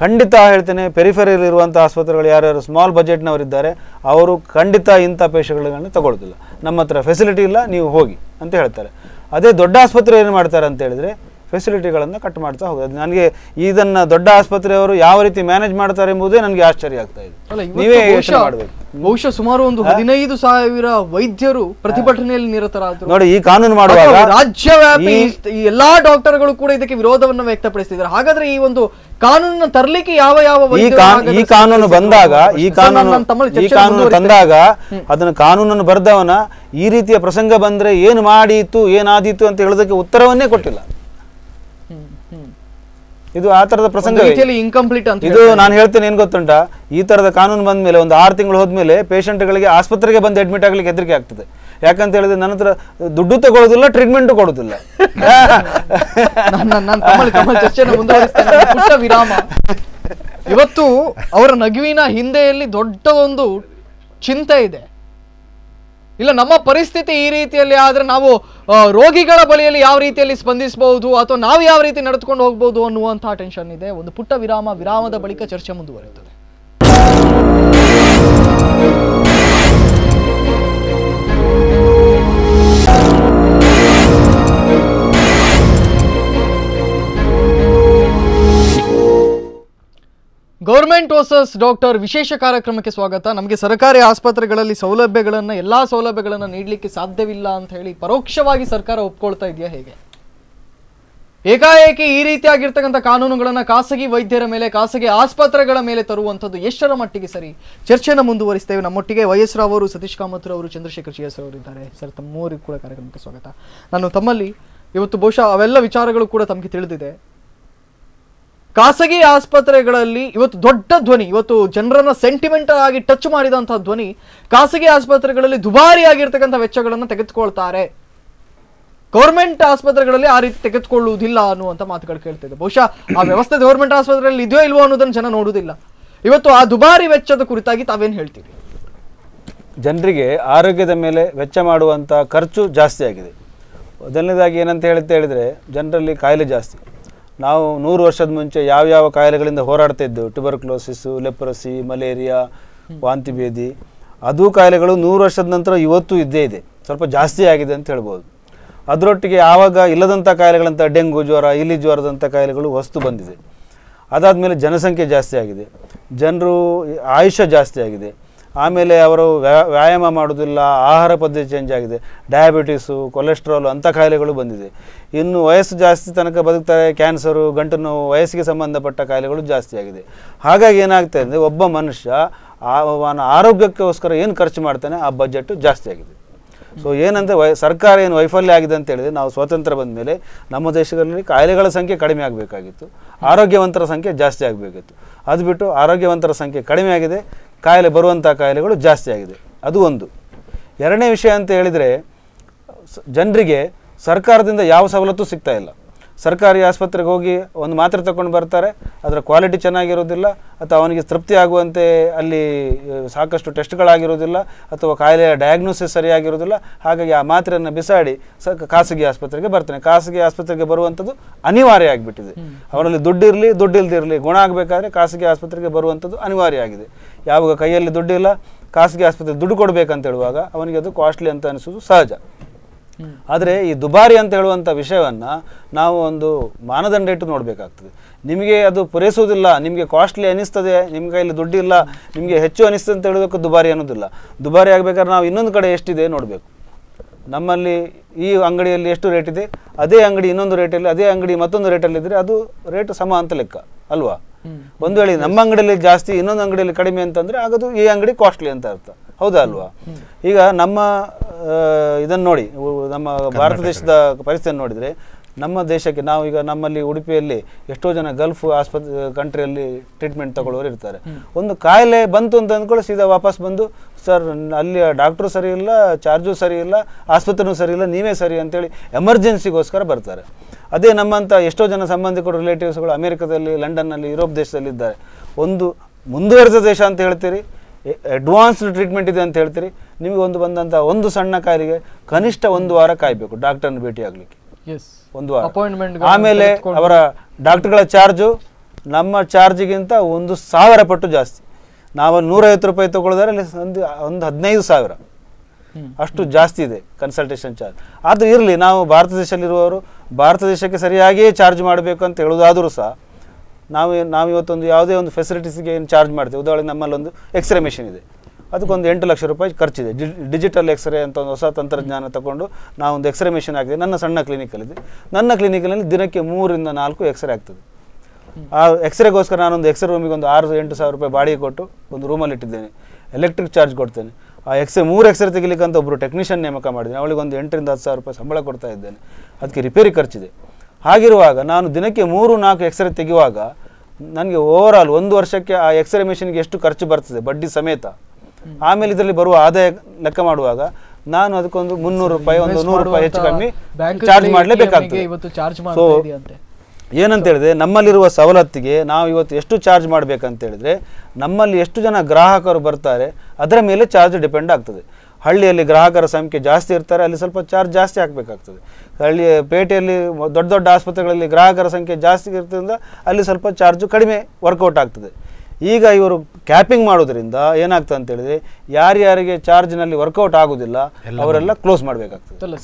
ಖಂಡಿತ ಹೇಳ್ತೇನೆ ಪೆರಿಫೆರಿಯಲ್ಲಿ ಇರುವಂಥ ಆಸ್ಪತ್ರೆಗಳು ಯಾರ್ಯಾರು ಸ್ಮಾಲ್ ಬಜೆಟ್ನವರಿದ್ದಾರೆ ಇದ್ದಾರೆ ಅವರು ಖಂಡಿತ ಇಂಥ ಪೇಷೆಂಟ್ಗಳನ್ನು ತಗೊಳ್ಳೋದಿಲ್ಲ ನಮ್ಮ ಹತ್ರ ಫೆಸಿಲಿಟಿ ಇಲ್ಲ ನೀವು ಹೋಗಿ ಅಂತ ಹೇಳ್ತಾರೆ ಅದೇ ದೊಡ್ಡ ಆಸ್ಪತ್ರೆ ಏನು ಮಾಡ್ತಾರೆ ಅಂತ ಹೇಳಿದ್ರೆ ಫೆಸಿಲಿಟಿಗಳನ್ನು ಕಟ್ ಮಾಡ್ತಾ ಹೋಗುತ್ತೆ ನನಗೆ ಇದನ್ನು ದೊಡ್ಡ ಆಸ್ಪತ್ರೆಯವರು ಯಾವ ರೀತಿ ಮ್ಯಾನೇಜ್ ಮಾಡ್ತಾರೆ ಎಂಬುದೇ ನನಗೆ ಆಶ್ಚರ್ಯ ಆಗ್ತಾ ಇದೆ ನೀವೇ ಯೋಚನೆ ಮಾಡಬೇಕು ಬಹುಶಃ ಸುಮಾರು ಒಂದು ಹದಿನೈದು ಸಾವಿರ ವೈದ್ಯರು ಪ್ರತಿಭಟನೆಯಲ್ಲಿ ನಿರತರಾದರು ನೋಡಿ ಈ ಕಾನೂನು ಮಾಡುವಾಗ ರಾಜ್ಯವ್ಯಾಪಿ ಎಲ್ಲಾ ಡಾಕ್ಟರ್ಗಳು ಕೂಡ ಇದಕ್ಕೆ ವಿರೋಧವನ್ನು ವ್ಯಕ್ತಪಡಿಸಿದ್ದಾರೆ ಹಾಗಾದ್ರೆ ಈ ಒಂದು ಕಾನೂನನ್ನ ತರಲಿಕ್ಕೆ ಯಾವ ಯಾವ ಈ ಕಾನೂನು ಬಂದಾಗ ಈ ಕಾನೂನು ಈ ಕಾನೂನು ತಂದಾಗ ಅದನ್ನು ಕಾನೂನನ್ನು ಬರೆದವನ ಈ ರೀತಿಯ ಪ್ರಸಂಗ ಬಂದ್ರೆ ಏನು ಮಾಡಿತ್ತು ಏನಾದೀತು ಅಂತ ಹೇಳೋದಕ್ಕೆ ಉತ್ತರವನ್ನೇ ಕೊಟ್ಟಿಲ್ಲ ಇದು ಆ ತರದ ಪ್ರಸಂಗ ಇನ್ಕಂಪ್ಲೀಟ್ ಅಂತ ಇದು ನಾನು ಹೇಳ್ತೇನೆ ಏನ್ ಗೊತ್ತುಂಟ ಈ ತರದ ಕಾನೂನು ಬಂದ ಮೇಲೆ ಒಂದು ಆರು ತಿಂಗಳು ಹೋದ್ಮೇಲೆ ಪೇಷಂಟ್ ಗಳಿಗೆ ಆಸ್ಪತ್ರೆಗೆ ಬಂದು ಅಡ್ಮಿಟ್ ಆಗ್ಲಿಕ್ಕೆ ಹೆದರಿಕೆ ಆಗ್ತದೆ ಯಾಕಂತ ಹೇಳಿದ್ರೆ ನನ್ನ ಹತ್ರ ದುಡ್ಡು ತಗೊಳ್ಳೋದಿಲ್ಲ ಟ್ರೀಟ್ಮೆಂಟ್ ಕೊಡೋದಿಲ್ಲ ವಿರಾಮ ಇವತ್ತು ಅವರ ನಗುವಿನ ಹಿಂದೆಯಲ್ಲಿ ದೊಡ್ಡ ಒಂದು ಚಿಂತೆ ಇದೆ ಇಲ್ಲ ನಮ್ಮ ಪರಿಸ್ಥಿತಿ ಈ ರೀತಿಯಲ್ಲಿ ಆದರೆ ನಾವು ರೋಗಿಗಳ ಬಳಿಯಲ್ಲಿ ಯಾವ ರೀತಿಯಲ್ಲಿ ಸ್ಪಂದಿಸಬಹುದು ಅಥವಾ ನಾವು ಯಾವ ರೀತಿ ನಡೆದುಕೊಂಡು ಹೋಗ್ಬೋದು ಅನ್ನುವಂಥ ಟೆನ್ಷನ್ ಇದೆ ಒಂದು ಪುಟ್ಟ ವಿರಾಮ ವಿರಾಮದ ಬಳಿಕ ಚರ್ಚೆ ಮುಂದುವರಿಯುತ್ತದೆ ಗೌರ್ಮೆಂಟ್ ವರ್ಸಸ್ ಡಾಕ್ಟರ್ ವಿಶೇಷ ಕಾರ್ಯಕ್ರಮಕ್ಕೆ ಸ್ವಾಗತ ನಮಗೆ ಸರ್ಕಾರಿ ಆಸ್ಪತ್ರೆಗಳಲ್ಲಿ ಸೌಲಭ್ಯಗಳನ್ನು ಎಲ್ಲ ಸೌಲಭ್ಯಗಳನ್ನು ನೀಡಲಿಕ್ಕೆ ಸಾಧ್ಯವಿಲ್ಲ ಅಂತ ಹೇಳಿ ಪರೋಕ್ಷವಾಗಿ ಸರ್ಕಾರ ಒಪ್ಕೊಳ್ತಾ ಇದೆಯಾ ಹೇಗೆ ಏಕಾಏಕಿ ಈ ರೀತಿಯಾಗಿರ್ತಕ್ಕಂಥ ಕಾನೂನುಗಳನ್ನು ಖಾಸಗಿ ವೈದ್ಯರ ಮೇಲೆ ಖಾಸಗಿ ಆಸ್ಪತ್ರೆಗಳ ಮೇಲೆ ತರುವಂಥದ್ದು ಎಷ್ಟರ ಮಟ್ಟಿಗೆ ಸರಿ ಚರ್ಚೆನ ಮುಂದುವರಿಸ್ತೇವೆ ನಮ್ಮೊಟ್ಟಿಗೆ ವೈಎಸ್ ರಾವ್ ಅವರು ಸತೀಶ್ ಕಾಮತ್ ಅವರು ಚಂದ್ರಶೇಖರ್ ಅವರು ಇದ್ದಾರೆ ಸರ್ ತಮ್ಮೂರಿಗೆ ಕೂಡ ಕಾರ್ಯಕ್ರಮಕ್ಕೆ ಸ್ವಾಗತ ನಾನು ತಮ್ಮಲ್ಲಿ ಇವತ್ತು ಬಹುಶಃ ಅವೆಲ್ಲ ವಿಚಾರಗಳು ಕೂಡ ತಮಗೆ ತಿಳಿದಿದೆ ಖಾಸಗಿ ಆಸ್ಪತ್ರೆಗಳಲ್ಲಿ ಇವತ್ತು ದೊಡ್ಡ ಧ್ವನಿ ಇವತ್ತು ಜನರನ್ನ ಸೆಂಟಿಮೆಂಟಲ್ ಆಗಿ ಟಚ್ ಮಾಡಿದಂತಹ ಧ್ವನಿ ಖಾಸಗಿ ಆಸ್ಪತ್ರೆಗಳಲ್ಲಿ ದುಬಾರಿ ಆಗಿರ್ತಕ್ಕಂಥ ವೆಚ್ಚಗಳನ್ನು ತೆಗೆದುಕೊಳ್ತಾರೆ ಗೌರ್ಮೆಂಟ್ ಆಸ್ಪತ್ರೆಗಳಲ್ಲಿ ಆ ರೀತಿ ತೆಗೆದುಕೊಳ್ಳುವುದಿಲ್ಲ ಅನ್ನುವಂಥ ಮಾತುಗಳು ಕೇಳ್ತಿದೆ ಬಹುಶಃ ಆ ವ್ಯವಸ್ಥೆ ಗೌರ್ಮೆಂಟ್ ಆಸ್ಪತ್ರೆಯಲ್ಲಿ ಇದೆಯೋ ಇಲ್ವೋ ಅನ್ನೋದನ್ನು ಜನ ನೋಡುವುದಿಲ್ಲ ಇವತ್ತು ಆ ದುಬಾರಿ ವೆಚ್ಚದ ಕುರಿತಾಗಿ ತಾವೇನು ಹೇಳ್ತೀರಿ ಜನರಿಗೆ ಆರೋಗ್ಯದ ಮೇಲೆ ವೆಚ್ಚ ಮಾಡುವಂಥ ಖರ್ಚು ಜಾಸ್ತಿ ಆಗಿದೆ ಮೊದಲನೇದಾಗಿ ಏನಂತ ಹೇಳುತ್ತೆ ಹೇಳಿದರೆ ಜನರಲ್ಲಿ ಕಾಯಿಲೆ ಜಾಸ್ತಿ ನಾವು ನೂರು ವರ್ಷದ ಮುಂಚೆ ಯಾವ ಯಾವ ಕಾಯಿಲೆಗಳಿಂದ ಹೋರಾಡ್ತಿದ್ದು ಟ್ಯುಬರ್ಕ್ಲೋಸಿಸ್ಸು ಲೆಪ್ರಸಿ ಮಲೇರಿಯಾ ವಾಂತಿ ಭೇದಿ ಅದು ಕಾಯಿಲೆಗಳು ನೂರು ವರ್ಷದ ನಂತರ ಇವತ್ತು ಇದ್ದೇ ಇದೆ ಸ್ವಲ್ಪ ಜಾಸ್ತಿ ಆಗಿದೆ ಅಂತ ಹೇಳ್ಬೋದು ಅದರೊಟ್ಟಿಗೆ ಯಾವಾಗ ಇಲ್ಲದಂಥ ಕಾಯಿಲೆಗಳಂಥ ಡೆಂಗು ಜ್ವರ ಇಲಿ ಜ್ವರದಂಥ ಕಾಯಿಲೆಗಳು ವಸ್ತು ಬಂದಿದೆ ಮೇಲೆ ಜನಸಂಖ್ಯೆ ಜಾಸ್ತಿ ಆಗಿದೆ ಜನರು ಆಯುಷ್ಯ ಜಾಸ್ತಿ ಆಗಿದೆ ಆಮೇಲೆ ಅವರು ವ್ಯಾಯಾಮ ಮಾಡೋದಿಲ್ಲ ಆಹಾರ ಪದ್ಧತಿ ಚೇಂಜ್ ಆಗಿದೆ ಡಯಾಬಿಟೀಸು ಕೊಲೆಸ್ಟ್ರಾಲು ಅಂಥ ಕಾಯಿಲೆಗಳು ಬಂದಿದೆ ಇನ್ನು ವಯಸ್ಸು ಜಾಸ್ತಿ ತನಕ ಬದುಕ್ತಾರೆ ಕ್ಯಾನ್ಸರು ಗಂಟು ನೋವು ವಯಸ್ಸಿಗೆ ಸಂಬಂಧಪಟ್ಟ ಕಾಯಿಲೆಗಳು ಜಾಸ್ತಿ ಆಗಿದೆ ಹಾಗಾಗಿ ಏನಾಗ್ತದೆ ಅಂದರೆ ಒಬ್ಬ ಮನುಷ್ಯ ಅವನ ಆರೋಗ್ಯಕ್ಕೋಸ್ಕರ ಏನು ಖರ್ಚು ಮಾಡ್ತಾನೆ ಆ ಬಜೆಟ್ ಜಾಸ್ತಿ ಆಗಿದೆ ಸೊ ಏನಂದರೆ ವೈ ಸರ್ಕಾರ ಏನು ವೈಫಲ್ಯ ಆಗಿದೆ ಅಂತ ಹೇಳಿದರೆ ನಾವು ಸ್ವಾತಂತ್ರ್ಯ ಬಂದ ಮೇಲೆ ನಮ್ಮ ದೇಶದಲ್ಲಿ ಕಾಯಿಲೆಗಳ ಸಂಖ್ಯೆ ಕಡಿಮೆ ಆಗಬೇಕಾಗಿತ್ತು ಆರೋಗ್ಯವಂತರ ಸಂಖ್ಯೆ ಜಾಸ್ತಿ ಆಗಬೇಕಿತ್ತು ಅದು ಬಿಟ್ಟು ಆರೋಗ್ಯವಂತರ ಸಂಖ್ಯೆ ಕಡಿಮೆ ಆಗಿದೆ ಕಾಯಿಲೆ ಬರುವಂಥ ಕಾಯಿಲೆಗಳು ಜಾಸ್ತಿ ಆಗಿದೆ ಅದು ಒಂದು ಎರಡನೇ ವಿಷಯ ಅಂತ ಹೇಳಿದರೆ ಜನರಿಗೆ ಸರ್ಕಾರದಿಂದ ಯಾವ ಸವಲತ್ತು ಸಿಗ್ತಾ ಇಲ್ಲ ಸರ್ಕಾರಿ ಆಸ್ಪತ್ರೆಗೆ ಹೋಗಿ ಒಂದು ಮಾತ್ರೆ ತಗೊಂಡು ಬರ್ತಾರೆ ಅದರ ಕ್ವಾಲಿಟಿ ಚೆನ್ನಾಗಿರೋದಿಲ್ಲ ಅಥವಾ ಅವನಿಗೆ ತೃಪ್ತಿ ಆಗುವಂತೆ ಅಲ್ಲಿ ಸಾಕಷ್ಟು ಟೆಸ್ಟ್ಗಳಾಗಿರೋದಿಲ್ಲ ಅಥವಾ ಕಾಯಿಲೆಯ ಡಯಾಗ್ನೋಸಿಸ್ ಸರಿಯಾಗಿರೋದಿಲ್ಲ ಹಾಗಾಗಿ ಆ ಮಾತ್ರೆಯನ್ನು ಬಿಸಾಡಿ ಸ ಖಾಸಗಿ ಆಸ್ಪತ್ರೆಗೆ ಬರ್ತಾನೆ ಖಾಸಗಿ ಆಸ್ಪತ್ರೆಗೆ ಬರುವಂಥದ್ದು ಅನಿವಾರ್ಯ ಆಗಿಬಿಟ್ಟಿದೆ ಅವರಲ್ಲಿ ದುಡ್ಡಿರಲಿ ದುಡ್ಡಿಲ್ದಿರಲಿ ಗುಣ ಆಗಬೇಕಾದ್ರೆ ಖಾಸಗಿ ಆಸ್ಪತ್ರೆಗೆ ಬರುವಂಥದ್ದು ಅನಿವಾರ್ಯ ಆಗಿದೆ ಯಾವಾಗ ಕೈಯಲ್ಲಿ ದುಡ್ಡಿಲ್ಲ ಖಾಸಗಿ ಆಸ್ಪತ್ರೆ ದುಡ್ಡು ಕೊಡಬೇಕಂತ ಹೇಳುವಾಗ ಅವನಿಗೆ ಅದು ಕಾಸ್ಟ್ಲಿ ಅಂತ ಅನಿಸೋದು ಸಹಜ ಆದರೆ ಈ ದುಬಾರಿ ಅಂತ ಹೇಳುವಂಥ ವಿಷಯವನ್ನು ನಾವು ಒಂದು ಮಾನದಂಡ ಇಟ್ಟು ನೋಡಬೇಕಾಗ್ತದೆ ನಿಮಗೆ ಅದು ಪೂರೈಸುವುದಿಲ್ಲ ನಿಮಗೆ ಕಾಸ್ಟ್ಲಿ ಅನಿಸ್ತದೆ ನಿಮ್ಮ ಕೈಯಲ್ಲಿ ದುಡ್ಡಿಲ್ಲ ನಿಮಗೆ ಹೆಚ್ಚು ಅನಿಸ್ತದೆ ಅಂತ ಹೇಳೋದಕ್ಕೂ ದುಬಾರಿ ಅನ್ನೋದಿಲ್ಲ ದುಬಾರಿ ಆಗಬೇಕಾದ್ರೆ ನಾವು ಇನ್ನೊಂದು ಕಡೆ ಎಷ್ಟಿದೆ ನೋಡಬೇಕು ನಮ್ಮಲ್ಲಿ ಈ ಅಂಗಡಿಯಲ್ಲಿ ಎಷ್ಟು ರೇಟ್ ಇದೆ ಅದೇ ಅಂಗಡಿ ಇನ್ನೊಂದು ರೇಟಲ್ಲಿ ಅದೇ ಅಂಗಡಿ ಮತ್ತೊಂದು ರೇಟಲ್ಲಿ ಇದ್ರೆ ಅದು ರೇಟ್ ಸಮ ಅಂತ ಲೆಕ್ಕ ಅಲ್ವಾ ಒಂದು ವೇಳೆ ನಮ್ಮ ಅಂಗಡಿಯಲ್ಲಿ ಜಾಸ್ತಿ ಇನ್ನೊಂದು ಅಂಗಡಿಯಲ್ಲಿ ಕಡಿಮೆ ಅಂತಂದರೆ ಆಗದು ಈ ಅಂಗಡಿ ಕಾಸ್ಟ್ಲಿ ಅಂತ ಅರ್ಥ ಹೌದಾ ಅಲ್ವಾ ಈಗ ನಮ್ಮ ಇದನ್ನು ನೋಡಿ ನಮ್ಮ ಭಾರತ ದೇಶದ ಪರಿಸ್ಥಿತಿಯನ್ನು ನೋಡಿದರೆ ನಮ್ಮ ದೇಶಕ್ಕೆ ನಾವು ಈಗ ನಮ್ಮಲ್ಲಿ ಉಡುಪಿಯಲ್ಲಿ ಎಷ್ಟೋ ಜನ ಗಲ್ಫ್ ಆಸ್ಪತ್ರೆ ಕಂಟ್ರಿಯಲ್ಲಿ ಟ್ರೀಟ್ಮೆಂಟ್ ತಗೊಳ್ಳೋರು ಇರ್ತಾರೆ ಒಂದು ಕಾಯಿಲೆ ಬಂತು ಅಂತ ಅಂದ್ಕೊಳ್ಳಿ ಸೀದಾ ವಾಪಸ್ ಬಂದು ಸರ್ ಅಲ್ಲಿ ಡಾಕ್ಟ್ರು ಸರಿ ಇಲ್ಲ ಚಾರ್ಜು ಸರಿ ಇಲ್ಲ ಆಸ್ಪತ್ರೆನೂ ಸರಿ ಇಲ್ಲ ನೀವೇ ಸರಿ ಅಂತೇಳಿ ಎಮರ್ಜೆನ್ಸಿಗೋಸ್ಕರ ಬರ್ತಾರೆ ಅದೇ ನಮ್ಮಂಥ ಎಷ್ಟೋ ಜನ ಸಂಬಂಧಿಕರು ರಿಲೇಟಿವ್ಸ್ಗಳು ಅಮೆರಿಕದಲ್ಲಿ ಲಂಡನ್ನಲ್ಲಿ ಯುರೋಪ್ ದೇಶದಲ್ಲಿದ್ದಾರೆ ಒಂದು ಮುಂದುವರೆದ ದೇಶ ಅಂತ ಹೇಳ್ತೀರಿ ಅಡ್ವಾನ್ಸ್ಡ್ ಟ್ರೀಟ್ಮೆಂಟ್ ಇದೆ ಅಂತ ಹೇಳ್ತೀರಿ ನಿಮಗೆ ಒಂದು ಬಂದಂಥ ಒಂದು ಸಣ್ಣ ಕಾಯಿಲೆಗೆ ಕನಿಷ್ಠ ಒಂದು ವಾರ ಕಾಯಬೇಕು ಡಾಕ್ಟರ್ನ ಭೇಟಿ ಆಗಲಿಕ್ಕೆ ಎಸ್ ಒಂದು ವಾರ ಆಮೇಲೆ ಅವರ ಡಾಕ್ಟರ್ಗಳ ಚಾರ್ಜು ನಮ್ಮ ಚಾರ್ಜ್ಗಿಂತ ಒಂದು ಸಾವಿರ ಪಟ್ಟು ಜಾಸ್ತಿ ನಾವು ನೂರೈವತ್ತು ರೂಪಾಯಿ ತೊಗೊಳಿದ್ರೆ ಅಲ್ಲಿ ಒಂದು ಒಂದು ಹದಿನೈದು ಸಾವಿರ ಅಷ್ಟು ಜಾಸ್ತಿ ಇದೆ ಕನ್ಸಲ್ಟೇಷನ್ ಚಾರ್ಜ್ ಆದರೆ ಇರಲಿ ನಾವು ಭಾರತ ದೇಶದಲ್ಲಿರುವವರು ಭಾರತ ದೇಶಕ್ಕೆ ಸರಿಯಾಗಿಯೇ ಚಾರ್ಜ್ ಮಾಡಬೇಕು ಅಂತ ಹೇಳೋದಾದರೂ ಸಹ ನಾವು ನಾವು ಇವತ್ತೊಂದು ಯಾವುದೇ ಒಂದು ಫೆಸಿಲಿಟೀಸ್ಗೆ ಏನು ಚಾರ್ಜ್ ಮಾಡ್ತೀವಿ ಉದಾಹರಣೆಗೆ ನಮ್ಮಲ್ಲೊಂದು ಎಕ್ಸ್ರೇ ಮೆಷಿನ್ ಇದೆ ಅದಕ್ಕೊಂದು ಎಂಟು ಲಕ್ಷ ರೂಪಾಯಿ ಖರ್ಚಿದೆ ಡಿಜಿಟಲ್ ಎಕ್ಸ್ರೇ ಅಂತ ಒಂದು ಹೊಸ ತಂತ್ರಜ್ಞಾನ ತಗೊಂಡು ಒಂದು ಎಕ್ಸ್ರೇ ಮಿಷನ್ ಹಾಕಿದೆ ನನ್ನ ಸಣ್ಣ ಕ್ಲಿನಿಕಲ್ಲಿದೆ ನನ್ನ ಕ್ಲಿನಿಕಲ್ಲಿ ದಿನಕ್ಕೆ ಮೂರಿಂದ ನಾಲ್ಕು ಎಕ್ಸ್ರೇ ಆಗ್ತದೆ ಆ ಎಕ್ಸ್ರೇಗೋಸ್ಕರ ನಾನೊಂದು ಎಕ್ಸ್ರೇ ರೂಮಿಗೆ ಒಂದು ಆರು ಎಂಟು ಸಾವಿರ ರೂಪಾಯಿ ಬಾಡಿಗೆ ಕೊಟ್ಟು ಒಂದು ರೂಮಲ್ಲಿ ಇಟ್ಟಿದ್ದೇನೆ ಎಲೆಕ್ಟ್ರಿಕ್ ಚಾರ್ಜ್ ಕೊಡ್ತೇನೆ ಆ ಎಕ್ಸ್ರೇ ಮೂರು ಎಕ್ಸ್ರೇ ತೆಗಿಲಿಕ್ಕೆ ಅಂತ ಒಬ್ಬರು ಟೆಕ್ನಿಷಿಯನ್ ನೇಮಕ ಮಾಡಿದ್ದೇನೆ ಅವಳಿಗೆ ಒಂದು ಎಂಟರಿಂದ ಹತ್ತು ಸಾವಿರ ರೂಪಾಯಿ ಸಂಬಳ ಕೊಡ್ತಾ ಇದ್ದೇನೆ ಅದಕ್ಕೆ ರಿಪೇರಿ ಖರ್ಚಿದೆ ಹಾಗಿರುವಾಗ ನಾನು ದಿನಕ್ಕೆ ಮೂರು ನಾಲ್ಕು ಎಕ್ಸ್ರೇ ತೆಗೆಯುವಾಗ ನನಗೆ ಓವರ್ ಆಲ್ ಒಂದು ವರ್ಷಕ್ಕೆ ಆ ಎಕ್ಸ್ರೇ ಮಿಷಿನ್ಗೆ ಎಷ್ಟು ಖರ್ಚು ಬರ್ತದೆ ಬಡ್ಡಿ ಸಮೇತ ಆಮೇಲೆ ಇದರಲ್ಲಿ ಬರುವ ಆದಾಯ ಲೆಕ್ಕ ಮಾಡುವಾಗ ನಾನು ಅದಕ್ಕೊಂದು ಮುನ್ನೂರು ರೂಪಾಯಿ ಒಂದು ನೂರು ರೂಪಾಯಿ ಹೆಚ್ಚು ಕಮ್ಮಿ ಚಾರ್ಜ್ ಮಾಡಲೇಬೇಕಾಗ್ತದೆ ಸೊ ಏನಂತ ಹೇಳಿದ್ರೆ ನಮ್ಮಲ್ಲಿರುವ ಸವಲತ್ತಿಗೆ ನಾವು ಇವತ್ತು ಎಷ್ಟು ಚಾರ್ಜ್ ಮಾಡಬೇಕಂತ ಹೇಳಿದ್ರೆ ನಮ್ಮಲ್ಲಿ ಎಷ್ಟು ಜನ ಗ್ರಾಹಕರು ಬರ್ತಾರೆ ಅದರ ಮೇಲೆ ಚಾರ್ಜ್ ಡಿಪೆಂಡ್ ಆಗ್ತದೆ ಹಳ್ಳಿಯಲ್ಲಿ ಗ್ರಾಹಕರ ಸಂಖ್ಯೆ ಜಾಸ್ತಿ ಇರ್ತಾರೆ ಅಲ್ಲಿ ಸ್ವಲ್ಪ ಚಾರ್ಜ್ ಜಾಸ್ತಿ ಹಾಕಬೇಕಾಗ್ತದೆ ಹಳ್ಳಿಯ ಪೇಟೆಯಲ್ಲಿ ದೊಡ್ಡ ದೊಡ್ಡ ಆಸ್ಪತ್ರೆಗಳಲ್ಲಿ ಗ್ರಾಹಕರ ಸಂಖ್ಯೆ ಜಾಸ್ತಿ ಇರ್ತದ್ರಿಂದ ಅಲ್ಲಿ ಸ್ವಲ್ಪ ಚಾರ್ಜು ಕಡಿಮೆ ವರ್ಕೌಟ್ ಆಗ್ತದೆ ಈಗ ಇವರು ಕ್ಯಾಪಿಂಗ್ ಮಾಡೋದ್ರಿಂದ ಏನಾಗ್ತದೆ ಅಂತ ಹೇಳಿದ್ರೆ ಯಾರ್ಯಾರಿಗೆ ಚಾರ್ಜ್ನಲ್ಲಿ ವರ್ಕೌಟ್ ಆಗುದಿಲ್ಲ ಅವರೆಲ್ಲ ಕ್ಲೋಸ್ ಮಾಡಬೇಕಾಗ್ತದೆ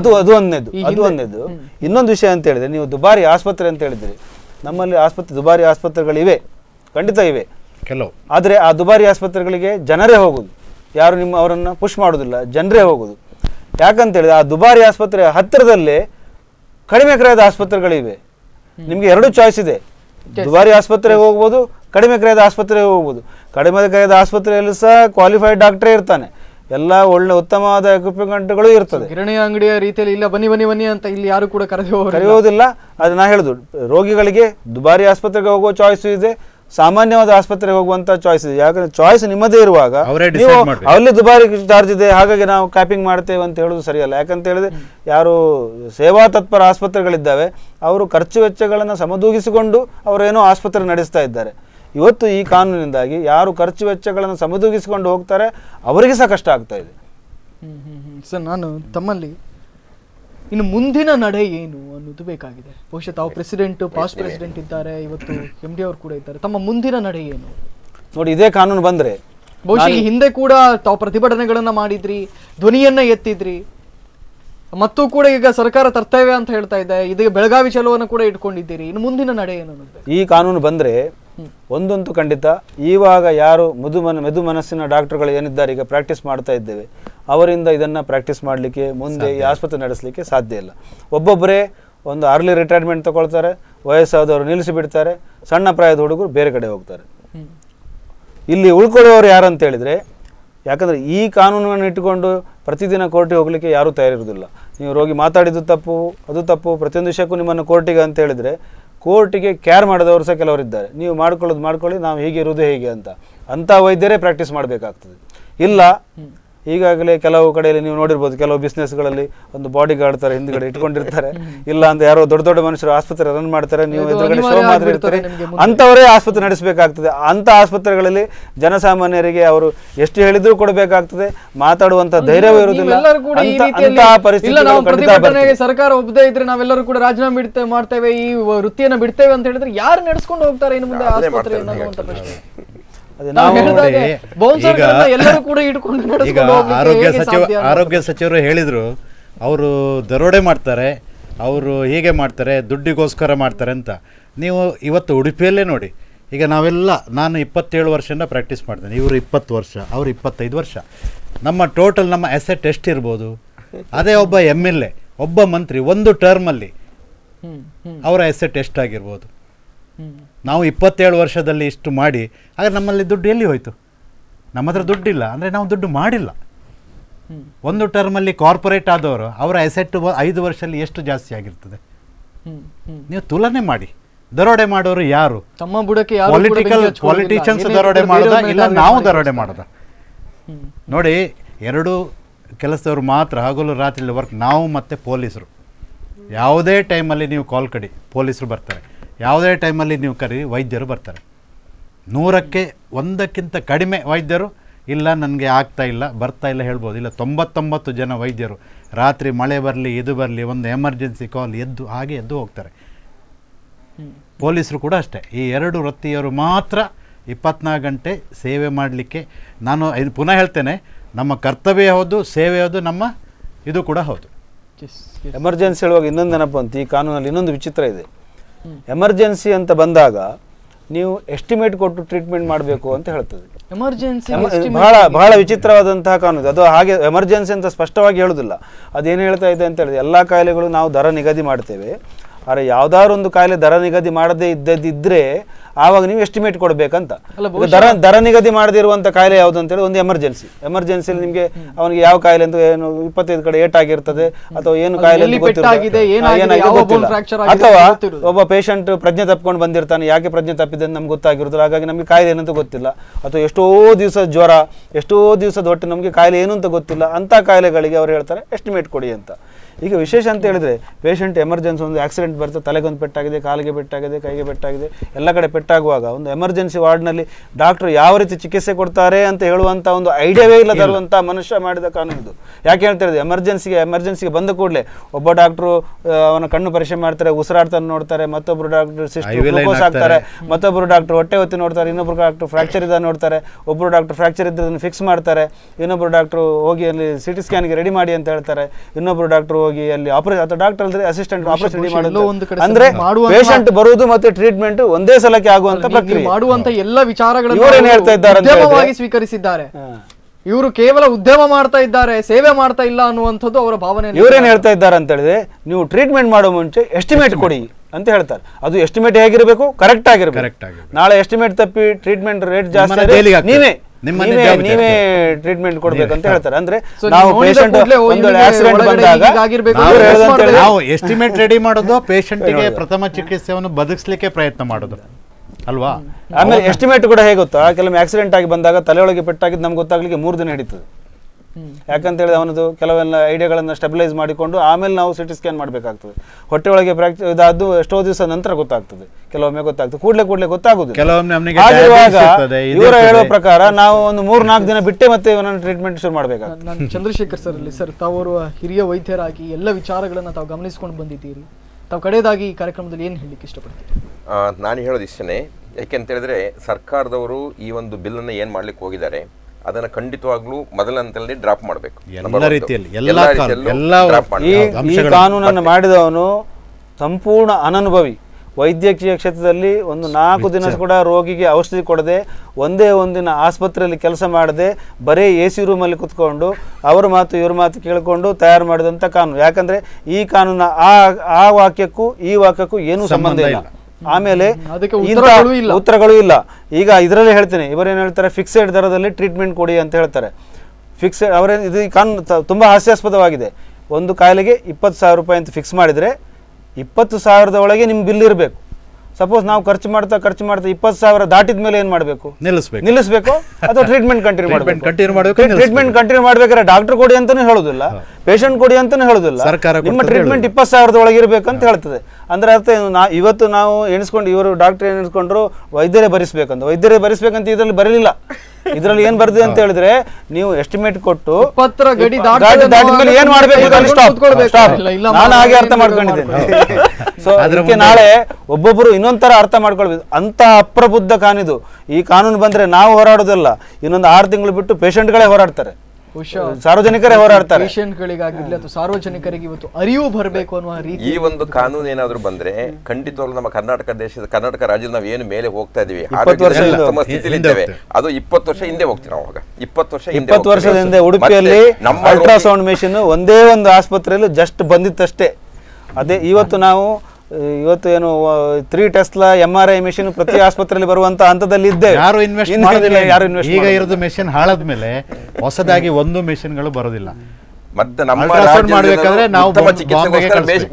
ಅದು ಅದು ಒಂದೇದು ಅದು ಒಂದೇದು ಇನ್ನೊಂದು ವಿಷಯ ಅಂತ ಹೇಳಿದ್ರೆ ನೀವು ದುಬಾರಿ ಆಸ್ಪತ್ರೆ ಅಂತ ಹೇಳಿದ್ರಿ ನಮ್ಮಲ್ಲಿ ಆಸ್ಪತ್ರೆ ದುಬಾರಿ ಆಸ್ಪತ್ರೆಗಳಿವೆ ಖಂಡಿತ ಇವೆ ಕೆಲವು ಆದರೆ ಆ ದುಬಾರಿ ಆಸ್ಪತ್ರೆಗಳಿಗೆ ಜನರೇ ಹೋಗೋದು ಯಾರು ನಿಮ್ಮ ಅವರನ್ನು ಪುಷ್ ಮಾಡೋದಿಲ್ಲ ಜನರೇ ಹೋಗೋದು ಯಾಕಂತ ಹೇಳಿದ್ರೆ ಆ ದುಬಾರಿ ಆಸ್ಪತ್ರೆ ಹತ್ತಿರದಲ್ಲೇ ಕಡಿಮೆ ಕ್ರಯದ ಆಸ್ಪತ್ರೆಗಳಿವೆ ನಿಮಗೆ ಎರಡು ಚಾಯ್ಸ್ ಇದೆ ದುಬಾರಿ ಆಸ್ಪತ್ರೆಗೆ ಹೋಗ್ಬೋದು ಕಡಿಮೆ ಕ್ರಯದ ಆಸ್ಪತ್ರೆಗೆ ಹೋಗ್ಬೋದು ಕಡಿಮೆ ಕ್ರಯದ ಆಸ್ಪತ್ರೆಯಲ್ಲಿ ಸಹ ಕ್ವಾಲಿಫೈಡ್ ಡಾಕ್ಟ್ರೇ ಇರ್ತಾನೆ ಎಲ್ಲ ಒಳ್ಳೆ ಉತ್ತಮವಾದ ಎಕ್ವಿಪ್ಮೆಂಟ್ಗಳು ಇರ್ತದೆ ಕಿರಣಿ ಅಂಗಡಿಯ ರೀತಿಯಲ್ಲಿ ಇಲ್ಲ ಬನ್ನಿ ಬನ್ನಿ ಬನ್ನಿ ಅಂತ ಇಲ್ಲಿ ಯಾರು ಕೂಡ ಕರೆಯೋದಿಲ್ಲ ಅದು ನಾ ಹೇಳುದು ರೋಗಿಗಳಿಗೆ ದುಬಾರಿ ಆಸ್ಪತ್ರೆಗೆ ಹೋಗುವ ಚಾಯ್ಸ್ ಇದೆ ಸಾಮಾನ್ಯವಾದ ಆಸ್ಪತ್ರೆಗೆ ಹೋಗುವಂತ ಚಾಯ್ಸ್ ಇದೆ ಯಾಕಂದ್ರೆ ಚಾಯ್ಸ್ ನಿಮ್ಮದೇ ಇರುವಾಗ ಅಲ್ಲಿ ದುಬಾರಿ ಚಾರ್ಜ್ ಇದೆ ಹಾಗಾಗಿ ನಾವು ಕ್ಯಾಪಿಂಗ್ ಮಾಡ್ತೇವೆ ಅಂತ ಹೇಳೋದು ಸರಿಯಲ್ಲ ಯಾಕಂತ ಹೇಳಿದ್ರೆ ಯಾರು ಸೇವಾ ತತ್ಪರ ಆಸ್ಪತ್ರೆಗಳಿದ್ದಾವೆ ಅವರು ಖರ್ಚು ವೆಚ್ಚಗಳನ್ನು ಸಮದೂಗಿಸಿಕೊಂಡು ಅವರೇನೋ ಆಸ್ಪತ್ರೆ ನಡೆಸ್ತಾ ಇದ್ದಾರೆ ಇವತ್ತು ಈ ಕಾನೂನಿನಿಂದಾಗಿ ಯಾರು ಖರ್ಚು ವೆಚ್ಚಗಳನ್ನು ಸಮದುಗಿಸಿಕೊಂಡು ಹೋಗ್ತಾರೆ ಅವರಿಗೆ ಸಹ ಕಷ್ಟ ಆಗ್ತಾ ಇದೆ ಸರ್ ನಾನು ತಮ್ಮಲ್ಲಿ ಇನ್ನು ಮುಂದಿನ ನಡೆ ಏನು ಅನ್ನೋದು ಬೇಕಾಗಿದೆ ಬಹುಶಃ ತಾವು ಪ್ರೆಸಿಡೆಂಟ್ ಪಾಸ್ಟ್ ಪ್ರೆಸಿಡೆಂಟ್ ಇದ್ದಾರೆ ಇವತ್ತು ಎಂ ಡಿ ಅವರು ಕೂಡ ಇದ್ದಾರೆ ತಮ್ಮ ಮುಂದಿನ ನಡೆ ಏನು ನೋಡಿ ಇದೇ ಕಾನೂನು ಬಂದ್ರೆ ಬಹುಶಃ ಹಿಂದೆ ಕೂಡ ತಾವು ಪ್ರತಿಭಟನೆಗಳನ್ನ ಮಾಡಿದ್ರಿ ಧ್ವನಿಯನ್ನ ಎತ್ತಿದ್ರಿ ಮತ್ತು ಕೂಡ ಈಗ ಸರ್ಕಾರ ತರ್ತೇವೆ ಅಂತ ಹೇಳ್ತಾ ಇದೆ ಇದಕ್ಕೆ ಬೆಳಗಾವಿ ಚಲುವನ್ನು ಕೂಡ ಇಟ್ಕೊಂಡಿದ್ದೀರಿ ಇನ್ನು ಮುಂದಿನ ನಡೆ ಏನು ಈ ಕಾನೂನು ಬಂದರೆ ಒಂದಂತೂ ಖಂಡಿತ ಈವಾಗ ಯಾರು ಮನ ಮೆದು ಮನಸ್ಸಿನ ಡಾಕ್ಟರ್ಗಳು ಏನಿದ್ದಾರೆ ಈಗ ಪ್ರಾಕ್ಟೀಸ್ ಮಾಡ್ತಾ ಇದ್ದೇವೆ ಅವರಿಂದ ಇದನ್ನು ಪ್ರಾಕ್ಟೀಸ್ ಮಾಡಲಿಕ್ಕೆ ಮುಂದೆ ಈ ಆಸ್ಪತ್ರೆ ನಡೆಸಲಿಕ್ಕೆ ಸಾಧ್ಯ ಇಲ್ಲ ಒಬ್ಬೊಬ್ಬರೇ ಒಂದು ಅರ್ಲಿ ರಿಟೈರ್ಮೆಂಟ್ ತಗೊಳ್ತಾರೆ ವಯಸ್ಸಾದವರು ನಿಲ್ಲಿಸಿಬಿಡ್ತಾರೆ ಸಣ್ಣ ಪ್ರಾಯದ ಹುಡುಗರು ಬೇರೆ ಕಡೆ ಹೋಗ್ತಾರೆ ಇಲ್ಲಿ ಉಳ್ಕೊಳ್ಳೋರು ಯಾರು ಅಂತ ಯಾಕಂದ್ರೆ ಯಾಕಂದರೆ ಈ ಕಾನೂನನ್ನು ಇಟ್ಟುಕೊಂಡು ಪ್ರತಿದಿನ ಕೋರ್ಟಿಗೆ ಹೋಗಲಿಕ್ಕೆ ಯಾರೂ ತಯಾರಿರುವುದಿಲ್ಲ ನೀವು ರೋಗಿ ಮಾತಾಡಿದ್ದು ತಪ್ಪು ಅದು ತಪ್ಪು ಪ್ರತಿಯೊಂದು ವಿಷಯಕ್ಕೂ ನಿಮ್ಮನ್ನು ಕೋರ್ಟಿಗೆ ಅಂತ ಹೇಳಿದರೆ ಕೋರ್ಟಿಗೆ ಕೇರ್ ಮಾಡಿದವರು ಸಹ ಕೆಲವರಿದ್ದಾರೆ ನೀವು ಮಾಡ್ಕೊಳ್ಳೋದು ಮಾಡ್ಕೊಳ್ಳಿ ನಾವು ಹೀಗೆ ಇರೋದು ಹೇಗೆ ಅಂತ ಅಂಥ ವೈದ್ಯರೇ ಪ್ರಾಕ್ಟೀಸ್ ಮಾಡಬೇಕಾಗ್ತದೆ ಇಲ್ಲ ಈಗಾಗಲೇ ಕೆಲವು ಕಡೆಯಲ್ಲಿ ನೀವು ನೋಡಿರ್ಬೋದು ಕೆಲವು ಬಿಸ್ನೆಸ್ಗಳಲ್ಲಿ ಒಂದು ಬಾಡಿ ಗಾರ್ಡ್ ತರ ಹಿಂದ್ಗಡೆ ಇಟ್ಕೊಂಡಿರ್ತಾರೆ ಇಲ್ಲ ಅಂದ್ರೆ ಯಾರೋ ದೊಡ್ಡ ದೊಡ್ಡ ಮನುಷ್ಯರು ಆಸ್ಪತ್ರೆ ರನ್ ಮಾಡ್ತಾರೆ ನೀವು ಎದುರುಗಡೆ ಶೋ ಮಾತ್ರ ಇರ್ತಾರೆ ಆಸ್ಪತ್ರೆ ನಡೆಸಬೇಕಾಗ್ತದೆ ಅಂತ ಆಸ್ಪತ್ರೆಗಳಲ್ಲಿ ಜನಸಾಮಾನ್ಯರಿಗೆ ಅವರು ಎಷ್ಟು ಹೇಳಿದ್ರು ಕೊಡಬೇಕಾಗ್ತದೆ ಮಾತಾಡುವಂತ ಧೈರ್ಯವೂ ಇರುವುದಿಲ್ಲ ಸರ್ಕಾರ ಒಪ್ಪದೇ ಇದ್ರೆ ನಾವೆಲ್ಲರೂ ಕೂಡ ರಾಜೀನಾಮೆ ಬಿಡ್ತೇವೆ ಮಾಡ್ತೇವೆ ಈ ವೃತ್ತಿಯನ್ನು ಬಿಡ್ತೇವೆ ಅಂತ ಹೇಳಿದ್ರೆ ಯಾರು ನಡೆಸ್ಕೊಂಡು ಹೋಗ್ತಾರೆ ಇನ್ನು ಮುಂದೆ ಆಸ್ಪತ್ರೆ ಈಗ ಆರೋಗ್ಯ ಸಚಿವ ಆರೋಗ್ಯ ಸಚಿವರು ಹೇಳಿದ್ರು ಅವರು ದರೋಡೆ ಮಾಡ್ತಾರೆ ಅವರು ಹೀಗೆ ಮಾಡ್ತಾರೆ ದುಡ್ಡಿಗೋಸ್ಕರ ಮಾಡ್ತಾರೆ ಅಂತ ನೀವು ಇವತ್ತು ಉಡುಪಿಯಲ್ಲೇ ನೋಡಿ ಈಗ ನಾವೆಲ್ಲ ನಾನು ಇಪ್ಪತ್ತೇಳು ವರ್ಷದಿಂದ ಪ್ರಾಕ್ಟೀಸ್ ಮಾಡ್ತೇನೆ ಇವರು ಇಪ್ಪತ್ತು ವರ್ಷ ಅವರು ಇಪ್ಪತ್ತೈದು ವರ್ಷ ನಮ್ಮ ಟೋಟಲ್ ನಮ್ಮ ಟೆಸ್ಟ್ ಎಷ್ಟಿರ್ಬೋದು ಅದೇ ಒಬ್ಬ ಎಮ್ ಎಲ್ ಎ ಒಬ್ಬ ಮಂತ್ರಿ ಒಂದು ಟರ್ಮಲ್ಲಿ ಅವರ ಎಸೆಟ್ ಎಷ್ಟಾಗಿರ್ಬೋದು ನಾವು ಇಪ್ಪತ್ತೇಳು ವರ್ಷದಲ್ಲಿ ಇಷ್ಟು ಮಾಡಿ ಆಗ ನಮ್ಮಲ್ಲಿ ದುಡ್ಡು ಎಲ್ಲಿ ಹೋಯಿತು ನಮ್ಮ ಹತ್ರ ದುಡ್ಡಿಲ್ಲ ಅಂದರೆ ನಾವು ದುಡ್ಡು ಮಾಡಿಲ್ಲ ಒಂದು ಟರ್ಮಲ್ಲಿ ಕಾರ್ಪೊರೇಟ್ ಆದವರು ಅವರ ಎಸೆಟ್ ಐದು ವರ್ಷದಲ್ಲಿ ಎಷ್ಟು ಜಾಸ್ತಿ ಆಗಿರ್ತದೆ ನೀವು ತುಲನೆ ಮಾಡಿ ದರೋಡೆ ಮಾಡೋರು ಯಾರು ತಮ್ಮ ಬುಡಕ್ಕೆ ಪೊಲಿಟಿಕಲ್ ಪೊಲಿಟಿಷಿಯನ್ಸ್ ದರೋಡೆ ಮಾಡೋದ ಇಲ್ಲ ನಾವು ದರೋಡೆ ಮಾಡೋದ ನೋಡಿ ಎರಡು ಕೆಲಸದವರು ಮಾತ್ರ ಹಗಲು ರಾತ್ರಿಯಲ್ಲಿ ವರ್ಕ್ ನಾವು ಮತ್ತು ಪೊಲೀಸರು ಯಾವುದೇ ಟೈಮಲ್ಲಿ ನೀವು ಕಾಲ್ ಕಡಿ ಪೊಲೀಸರು ಬರ್ತಾರೆ ಯಾವುದೇ ಟೈಮಲ್ಲಿ ನೀವು ಕರಿ ವೈದ್ಯರು ಬರ್ತಾರೆ ನೂರಕ್ಕೆ ಒಂದಕ್ಕಿಂತ ಕಡಿಮೆ ವೈದ್ಯರು ಇಲ್ಲ ನನಗೆ ಆಗ್ತಾ ಇಲ್ಲ ಬರ್ತಾ ಇಲ್ಲ ಹೇಳ್ಬೋದು ಇಲ್ಲ ತೊಂಬತ್ತೊಂಬತ್ತು ಜನ ವೈದ್ಯರು ರಾತ್ರಿ ಮಳೆ ಬರಲಿ ಇದು ಬರಲಿ ಒಂದು ಎಮರ್ಜೆನ್ಸಿ ಕಾಲ್ ಎದ್ದು ಹಾಗೆ ಎದ್ದು ಹೋಗ್ತಾರೆ ಪೊಲೀಸರು ಕೂಡ ಅಷ್ಟೇ ಈ ಎರಡು ವೃತ್ತಿಯವರು ಮಾತ್ರ ಇಪ್ಪತ್ನಾಲ್ಕು ಗಂಟೆ ಸೇವೆ ಮಾಡಲಿಕ್ಕೆ ನಾನು ಇದು ಪುನಃ ಹೇಳ್ತೇನೆ ನಮ್ಮ ಕರ್ತವ್ಯ ಹೌದು ಸೇವೆ ಹೌದು ನಮ್ಮ ಇದು ಕೂಡ ಹೌದು ಎಮರ್ಜೆನ್ಸಿ ಹೇಳುವಾಗ ಇನ್ನೊಂದು ನೆನಪು ಅಂತ ಈ ಕಾನೂನಲ್ಲಿ ಇನ್ನೊಂದು ವಿಚಿತ್ರ ಇದೆ ಎಮರ್ಜೆನ್ಸಿ ಅಂತ ಬಂದಾಗ ನೀವು ಎಸ್ಟಿಮೇಟ್ ಕೊಟ್ಟು ಟ್ರೀಟ್ಮೆಂಟ್ ಮಾಡಬೇಕು ಅಂತ ಹೇಳ್ತದೆ ಎಮರ್ಜೆನ್ಸಿ ಬಹಳ ಬಹಳ ವಿಚಿತ್ರವಾದಂತಹ ಕಾನೂನು ಅದು ಹಾಗೆ ಎಮರ್ಜೆನ್ಸಿ ಅಂತ ಸ್ಪಷ್ಟವಾಗಿ ಹೇಳುದಿಲ್ಲ ಅದೇನು ಹೇಳ್ತಾ ಇದೆ ಅಂತ ಹೇಳಿದ್ರೆ ಎಲ್ಲ ಕಾಯಿಲೆಗಳು ನಾವು ದರ ನಿಗದಿ ಮಾಡ್ತೇವೆ ಆದರೆ ಒಂದು ಕಾಯಿಲೆ ದರ ನಿಗದಿ ಮಾಡದೇ ಇದ್ದದಿದ್ರೆ ಆವಾಗ ನೀವು ಎಸ್ಟಿಮೇಟ್ ಕೊಡಬೇಕಂತ ದರ ದರ ನಿಗದಿ ಮಾಡದಿರುವಂತ ಕಾಯಿಲೆ ಯಾವುದು ಹೇಳಿ ಒಂದು ಎಮರ್ಜೆನ್ಸಿ ಎಮರ್ಜೆನ್ಸಿ ನಿಮಗೆ ಅವನಿಗೆ ಯಾವ ಕಾಯಿಲೆ ಅಂತ ಏನು ಇಪ್ಪತ್ತೈದು ಕಡೆ ಏಟ್ ಆಗಿರ್ತದೆ ಅಥವಾ ಏನು ಕಾಯಿಲೆ ಅಥವಾ ಒಬ್ಬ ಪೇಷಂಟ್ ಪ್ರಜ್ಞೆ ತಪ್ಪಿಕೊಂಡು ಬಂದಿರ್ತಾನೆ ಯಾಕೆ ಪ್ರಜ್ಞೆ ತಪ್ಪಿದೆ ಅಂತ ನಮ್ಗೆ ಗೊತ್ತಾಗಿರೋದಿಲ್ಲ ಹಾಗಾಗಿ ನಮಗೆ ಕಾಯಿಲೆ ಏನಂತ ಗೊತ್ತಿಲ್ಲ ಅಥವಾ ಎಷ್ಟೋ ದಿವಸ ಜ್ವರ ಎಷ್ಟೋ ದಿವಸದ ಹೊಟ್ಟೆ ನಮಗೆ ಕಾಯಿಲೆ ಏನು ಅಂತ ಗೊತ್ತಿಲ್ಲ ಅಂತ ಕಾಯಿಲೆಗಳಿಗೆ ಅವ್ರು ಹೇಳ್ತಾರೆ ಎಸ್ಟಿಮೇಟ್ ಕೊಡಿ ಅಂತ ಈಗ ವಿಶೇಷ ಅಂತ ಹೇಳಿದ್ರೆ ಪೇಷಂಟ್ ಎಮರ್ಜೆನ್ಸಿ ಒಂದು ಆಕ್ಸಿಡೆಂಟ್ ಬರ್ತದೆ ತಲೆಗೊಂದು ಪೆಟ್ಟಾಗಿದೆ ಕಾಲಿಗೆ ಪೆಟ್ಟಾಗಿದೆ ಕೈಗೆ ಪೆಟ್ಟಾಗಿದೆ ಎಲ್ಲ ಕಡೆ ಪೆಟ್ಟಾಗುವಾಗ ಒಂದು ಎಮರ್ಜೆನ್ಸಿ ವಾರ್ಡ್ನಲ್ಲಿ ಡಾಕ್ಟರ್ ಯಾವ ರೀತಿ ಚಿಕಿತ್ಸೆ ಕೊಡ್ತಾರೆ ಅಂತ ಹೇಳುವಂಥ ಒಂದು ಐಡಿಯಾವೇ ಇಲ್ಲ ತರುವಂಥ ಮನುಷ್ಯ ಮಾಡಿದ ಕಾನೂನಿದು ಯಾಕೆ ಹೇಳ್ತಾರೆ ಎಮರ್ಜೆನ್ಸಿಗೆ ಎಮರ್ಜೆನ್ಸಿಗೆ ಬಂದ ಕೂಡಲೇ ಒಬ್ಬ ಡಾಕ್ಟ್ರು ಅವನ ಕಣ್ಣು ಪರೀಕ್ಷೆ ಮಾಡ್ತಾರೆ ಉಸಿರಾಡ್ತಾನೆ ನೋಡ್ತಾರೆ ಮತ್ತೊಬ್ಬರು ಡಾಕ್ಟರ್ ಸಿಸ್ಟಮ್ ಗ್ಲೂಕೋಸ್ ಮತ್ತೊಬ್ಬರು ಡಾಕ್ಟರ್ ಹೊಟ್ಟೆ ಹೊತ್ತಿ ನೋಡ್ತಾರೆ ಇನ್ನೊಬ್ಬರು ಡಾಕ್ಟರ್ ಫ್ರಾಕ್ಚರ್ ಇದ್ದ ನೋಡ್ತಾರೆ ಒಬ್ಬರು ಡಾಕ್ಟರ್ ಫ್ರಾಕ್ಚರ್ ಇದ್ದದನ್ನು ಫಿಕ್ಸ್ ಮಾಡ್ತಾರೆ ಇನ್ನೊಬ್ಬರು ಡಾಕ್ಟರ್ ಹೋಗಿ ಅಲ್ಲಿ ಸಿ ಟಿ ಸ್ಕ್ಯಾನ್ಗೆ ರೆಡಿ ಮಾಡಿ ಅಂತ ಹೇಳ್ತಾರೆ ಇನ್ನೊಬ್ಬರು ಡಾಕ್ಟರ್ ಹೋಗಿ ಅಲ್ಲಿ ಆಪರೇಷನ್ ಅಥವಾ ಡಾಕ್ಟರ್ ಅಸಿಸ್ಟೆಂಟ್ ಆಪರೇಷನ್ ರೆಡಿ ಅಂದ್ರೆ ಪೇಷಂಟ್ ಬರುವುದು ಮತ್ತೆ ಟ್ರೀಟ್ಮೆಂಟ್ ಒಂದೇ ಸಲಕ್ಕೆ ಆಗುವಂತ ಪ್ರಕ್ರಿಯೆ ಮಾಡುವಂತ ಎಲ್ಲ ವಿಚಾರಗಳನ್ನು ಹೇಳ್ತಾ ಇದ್ದಾರೆ ಸ್ವೀಕರಿಸಿದ್ದಾರೆ ಇವರು ಕೇವಲ ಉದ್ಯಮ ಮಾಡ್ತಾ ಇದ್ದಾರೆ ಸೇವೆ ಮಾಡ್ತಾ ಇಲ್ಲ ಅನ್ನುವಂಥದ್ದು ಅವರ ಭಾವನೆ ಇವರೇನು ಹೇಳ್ತಾ ಇದ್ದಾರೆ ಅಂತ ಹೇಳಿದ್ರೆ ನೀವು ಟ್ರೀಟ್ಮೆಂಟ್ ಮಾಡೋ ಮುಂಚೆ ಎಸ್ಟಿಮೇಟ್ ಕೊಡಿ ಅಂತ ಹೇಳ್ತಾರೆ ಅದು ಎಸ್ಟಿಮೇಟ್ ಹೇಗಿರಬೇಕು ಕರೆಕ್ಟ್ ಆಗಿರಬೇಕು ನಾಳೆ ಎಸ್ಟಿಮೇಟ್ ತಪ್ಪಿ ಟ್ರೀಟ್ಮೆಂಟ್ ರೇಟ್ ಜಾಸ್ತಿ ನೀವೇ ನೀವೇ ಟ್ರೀಟ್ಮೆಂಟ್ ಅಂತ ಹೇಳ್ತಾರೆ ಅಂದ್ರೆ ನಾವು ಪೇಷಂಟ್ ಆಕ್ಸಿಡೆಂಟ್ ಬಂದಾಗ ಎಸ್ಟಿಮೇಟ್ ರೆಡಿ ಮಾಡೋದು ಪೇಷಂಟ್ಗೆ ಪ್ರಥಮ ಚಿಕಿತ್ಸೆಯನ್ನು ಬದುಕಿಸ್ಲಿಕ್ಕೆ ಪ್ರಯತ್ನ ಮಾಡೋದು ಅಲ್ವಾ ಆಮೇಲೆ ಎಸ್ಟಿಮೇಟ್ ಕೂಡ ಹೇಗೆ ಗೊತ್ತಾ ಕೆಲವೊಮ್ಮೆ ಆಕ್ಸಿಡೆಂಟ್ ಆಗಿ ಬಂದಾಗ ತಲೆಯೊಳಗೆ ಪೆಟ್ಟಾಗಿದ್ದು ನಮ್ಗೆ ಗೊತ್ತಾಗ್ಲಿಕ್ಕೆ ಮೂರು ದಿನ ಹಿಡಿತದೆ ಯಾಕಂತ ಹೇಳಿದ್ರೆ ಅವನದು ಕೆಲವೆಲ್ಲ ಐಡಿಯಾಗಳನ್ನು ಸ್ಟೆಬಿಲೈಸ್ ಮಾಡಿಕೊಂಡು ಆಮೇಲೆ ನಾವು ಸಿಟಿ ಸ್ಕ್ಯಾನ್ ಮಾಡಬೇಕಾಗ್ತದೆ ಹೊಟ್ಟೆ ಒಳಗೆ ಪ್ರಾಕ್ಟಿ ಎಷ್ಟೋ ದಿವಸ ನಂತರ ಗೊತ್ತಾಗ್ತದೆ ಕೆಲವೊಮ್ಮೆ ಗೊತ್ತಾಗ್ತದೆ ಕೂಡಲೇ ಕೂಡಲೇ ಗೊತ್ತಾಗುದು ಇವರ ಹೇಳುವ ಪ್ರಕಾರ ನಾವು ಒಂದು ಮೂರ್ ನಾಲ್ಕು ದಿನ ಬಿಟ್ಟೆ ಮತ್ತೆ ಇವನನ್ನು ಟ್ರೀಟ್ಮೆಂಟ್ ಶುರು ಮಾಡಬೇಕಾಗ್ತದೆ ಚಂದ್ರಶೇಖರ್ ಸರ್ ಅಲ್ಲಿ ಸರ್ ತಾವರು ಹಿರಿಯ ವೈದ್ಯರಾಗಿ ಎಲ್ಲ ವಿಚಾರಗಳನ್ನು ತಾವು ಗಮನಿಸಿಕೊಂಡು ಬಂದಿದ್ದೀರಿ ತಾವು ಕಡೆಯದಾಗಿ ಈ ಕಾರ್ಯಕ್ರಮದಲ್ಲಿ ಏನು ಹೇಳಲಿಕ್ಕೆ ಇಷ್ಟಪಡ್ತೀರಿ ನಾನು ಹೇಳೋದು ಇಷ್ಟೇ ಹೇಳಿದ್ರೆ ಸರ್ಕಾರದವರು ಈ ಒಂದು ಬಿಲ್ಲನ್ನು ಏನು ಮಾಡ್ಲಿಕ್ಕೆ ಹೋಗಿದ್ದಾರೆ ಅದನ್ನು ಖಂಡಿತವಾಗ್ಲೂ ಮೊದಲ ಡ್ರಾಪ್ ಮಾಡಬೇಕು ಈ ಕಾನೂನನ್ನು ಮಾಡಿದವನು ಸಂಪೂರ್ಣ ಅನನುಭವಿ ವೈದ್ಯಕೀಯ ಕ್ಷೇತ್ರದಲ್ಲಿ ಒಂದು ನಾಲ್ಕು ದಿನ ಕೂಡ ರೋಗಿಗೆ ಔಷಧಿ ಕೊಡದೆ ಒಂದೇ ಒಂದಿನ ಆಸ್ಪತ್ರೆಯಲ್ಲಿ ಕೆಲಸ ಮಾಡದೆ ಬರೀ ಎ ಸಿ ರೂಮಲ್ಲಿ ಕುತ್ಕೊಂಡು ಅವ್ರ ಮಾತು ಇವ್ರ ಮಾತು ಕೇಳಿಕೊಂಡು ತಯಾರು ಮಾಡಿದಂಥ ಕಾನೂನು ಯಾಕಂದರೆ ಈ ಕಾನೂನ ಆ ಆ ವಾಕ್ಯಕ್ಕೂ ಈ ವಾಕ್ಯಕ್ಕೂ ಏನೂ ಸಂಬಂಧ ಇಲ್ಲ ಆಮೇಲೆ ಉತ್ತರಗಳು ಇಲ್ಲ ಈಗ ಇದರಲ್ಲಿ ಹೇಳ್ತೀನಿ ಇವರೇನು ಹೇಳ್ತಾರೆ ಫಿಕ್ಸೆಡ್ ದರದಲ್ಲಿ ಟ್ರೀಟ್ಮೆಂಟ್ ಕೊಡಿ ಅಂತ ಹೇಳ್ತಾರೆ ಫಿಕ್ಸೆಡ್ ಅವರೇ ಇದು ಕಾನ್ ತುಂಬ ಹಾಸ್ಯಾಸ್ಪದವಾಗಿದೆ ಒಂದು ಕಾಯಿಲೆಗೆ ಇಪ್ಪತ್ತು ಸಾವಿರ ರೂಪಾಯಿ ಅಂತ ಫಿಕ್ಸ್ ಮಾಡಿದ್ರೆ ಇಪ್ಪತ್ತು ಸಾವಿರದ ಒಳಗೆ ನಿಮ್ಮ ಬಿಲ್ ಇರಬೇಕು ಸಪೋಸ್ ನಾವು ಖರ್ಚು ಮಾಡ್ತಾ ಖರ್ಚು ಮಾಡ್ತಾ ಇಪ್ಪತ್ತು ಸಾವಿರ ದಾಟಿದ ಮೇಲೆ ಏನು ಮಾಡಬೇಕು ನಿಲ್ಲಿಸಬೇಕು ನಿಲ್ಲಿಸಬೇಕು ಅಥವಾ ಟ್ರೀಟ್ಮೆಂಟ್ ಕಂಟಿನ್ಯೂ ಮಾಡಬೇಕು ಟ್ರೀಟ್ಮೆಂಟ್ ಕಂಟಿನ್ಯೂ ಮಾಡಬೇಕಾದ್ರೆ ಡಾಕ್ಟರ್ ಕೊಡಿ ಅಂತಲೂ ಹೇಳೋದಿಲ್ಲ ಪೇಷಂಟ್ ಕೊಡಿ ಅಂತಾನೆ ಹೇಳುದಿಲ್ಲ ನಿಮ್ಮ ಟ್ರೀಟ್ಮೆಂಟ್ ಇಪ್ಪತ್ತು ಸಾವಿರದ ಒಳಗೆ ಅಂತ ಹೇಳ್ತದೆ ಅಂದ್ರೆ ಅರ್ಥ ಇವತ್ತು ನಾವು ಎಣಿಸ್ಕೊಂಡು ಇವರು ಡಾಕ್ಟರ್ ಏನು ಎಣಿಸ್ಕೊಂಡ್ರು ವೈದ್ಯರೇ ಭರಿಸ್ಬೇಕಂತ ವೈದ್ಯರೇ ಭರಿಸ್ಬೇಕಂತ ಇದ್ರಲ್ಲಿ ಬರಲಿಲ್ಲ ಇದ್ರಲ್ಲಿ ಏನ್ ಬರ್ದಿದೆ ಅಂತ ಹೇಳಿದ್ರೆ ನೀವು ಎಸ್ಟಿಮೇಟ್ ಕೊಟ್ಟು ಮೇಲೆ ಏನ್ ಮಾಡ್ಬೇಕು ನಾನು ಹಾಗೆ ಅರ್ಥ ಮಾಡ್ಕೊಂಡಿದ್ದೇನೆ ಸೊ ಅದಕ್ಕೆ ನಾಳೆ ಒಬ್ಬೊಬ್ಬರು ಇನ್ನೊಂದರ ಅರ್ಥ ಮಾಡ್ಕೊಳ್ಬೇಕು ಅಂತ ಅಪ್ರಬುದ್ಧ ಕಾನಿದು ಈ ಕಾನೂನು ಬಂದ್ರೆ ನಾವು ಹೋರಾಡೋದಲ್ಲ ಇನ್ನೊಂದು ಆರು ತಿಂಗಳು ಬಿಟ್ಟು ಪೇಷಂಟ್ಗಳೇ ಹೋರಾಡ್ತಾರೆ ಸಾರ್ವಜನಿಕರೇ ಹೋರಾಡ್ತಾರೆ ಪೇಷಂಟ್ಗಳಿಗಾಗಿರ್ಲಿ ಅಥವಾ ಸಾರ್ವಜನಿಕರಿಗೆ ಇವತ್ತು ಅರಿವು ಬರಬೇಕು ಅನ್ನುವ ರೀತಿ ಈ ಒಂದು ಕಾನೂನು ಏನಾದರೂ ಬಂದ್ರೆ ಖಂಡಿತವಾಗ್ಲೂ ನಮ್ಮ ಕರ್ನಾಟಕ ದೇಶದ ಕರ್ನಾಟಕ ರಾಜ್ಯದ ನಾವು ಏನು ಮೇಲೆ ಹೋಗ್ತಾ ಇದೀವಿ ನಮ್ಮ ಸ್ಥಿತಿಲಿ ಇದ್ದೇವೆ ಅದು ಇಪ್ಪತ್ತು ವರ್ಷ ಹಿಂದೆ ಹೋಗ್ತೀವಿ ನಾವು ಇಪ್ಪತ್ತು ವರ್ಷ ಇಪ್ಪತ್ತು ವರ್ಷದ ಹಿಂದೆ ಉಡುಪಿಯಲ್ಲಿ ಅಲ್ಟ್ರಾಸೌಂಡ್ ಮೆಷಿನ್ ಒಂದೇ ಒಂದು ಆಸ್ಪತ್ರೆಯಲ್ಲಿ ಜಸ್ಟ್ ಬಂದಿತ್ತಷ್ಟೇ ಅದೇ ಇವತ್ತು ನಾವು ಇವತ್ತು ಏನು three test M R I machine ಪ್ರತಿ ಆಸ್ಪತ್ರೆಯಲ್ಲಿ ಬರುವಂತ ಹಂತದಲ್ಲಿ ಇದ್ದೆ ಯಾರು ಇನ್ವೆಸ್ಟ್ ಯಾರು ಇನ್ವೆಸ್ಟ್ ಈಗ ಇರೋದು ಮೆಷಿನ್ ಹಾಳಾದ್ಮೇಲೆ ಹೊಸದಾಗಿ ಒಂದು ಮೆಷಿನ್ಗಳು ಬರೋದಿಲ್ಲ ಮತ್ತೆ ನಮ್ಮ ಮಾಡ್ಬೇಕಂದ್ರೆ ನಾವು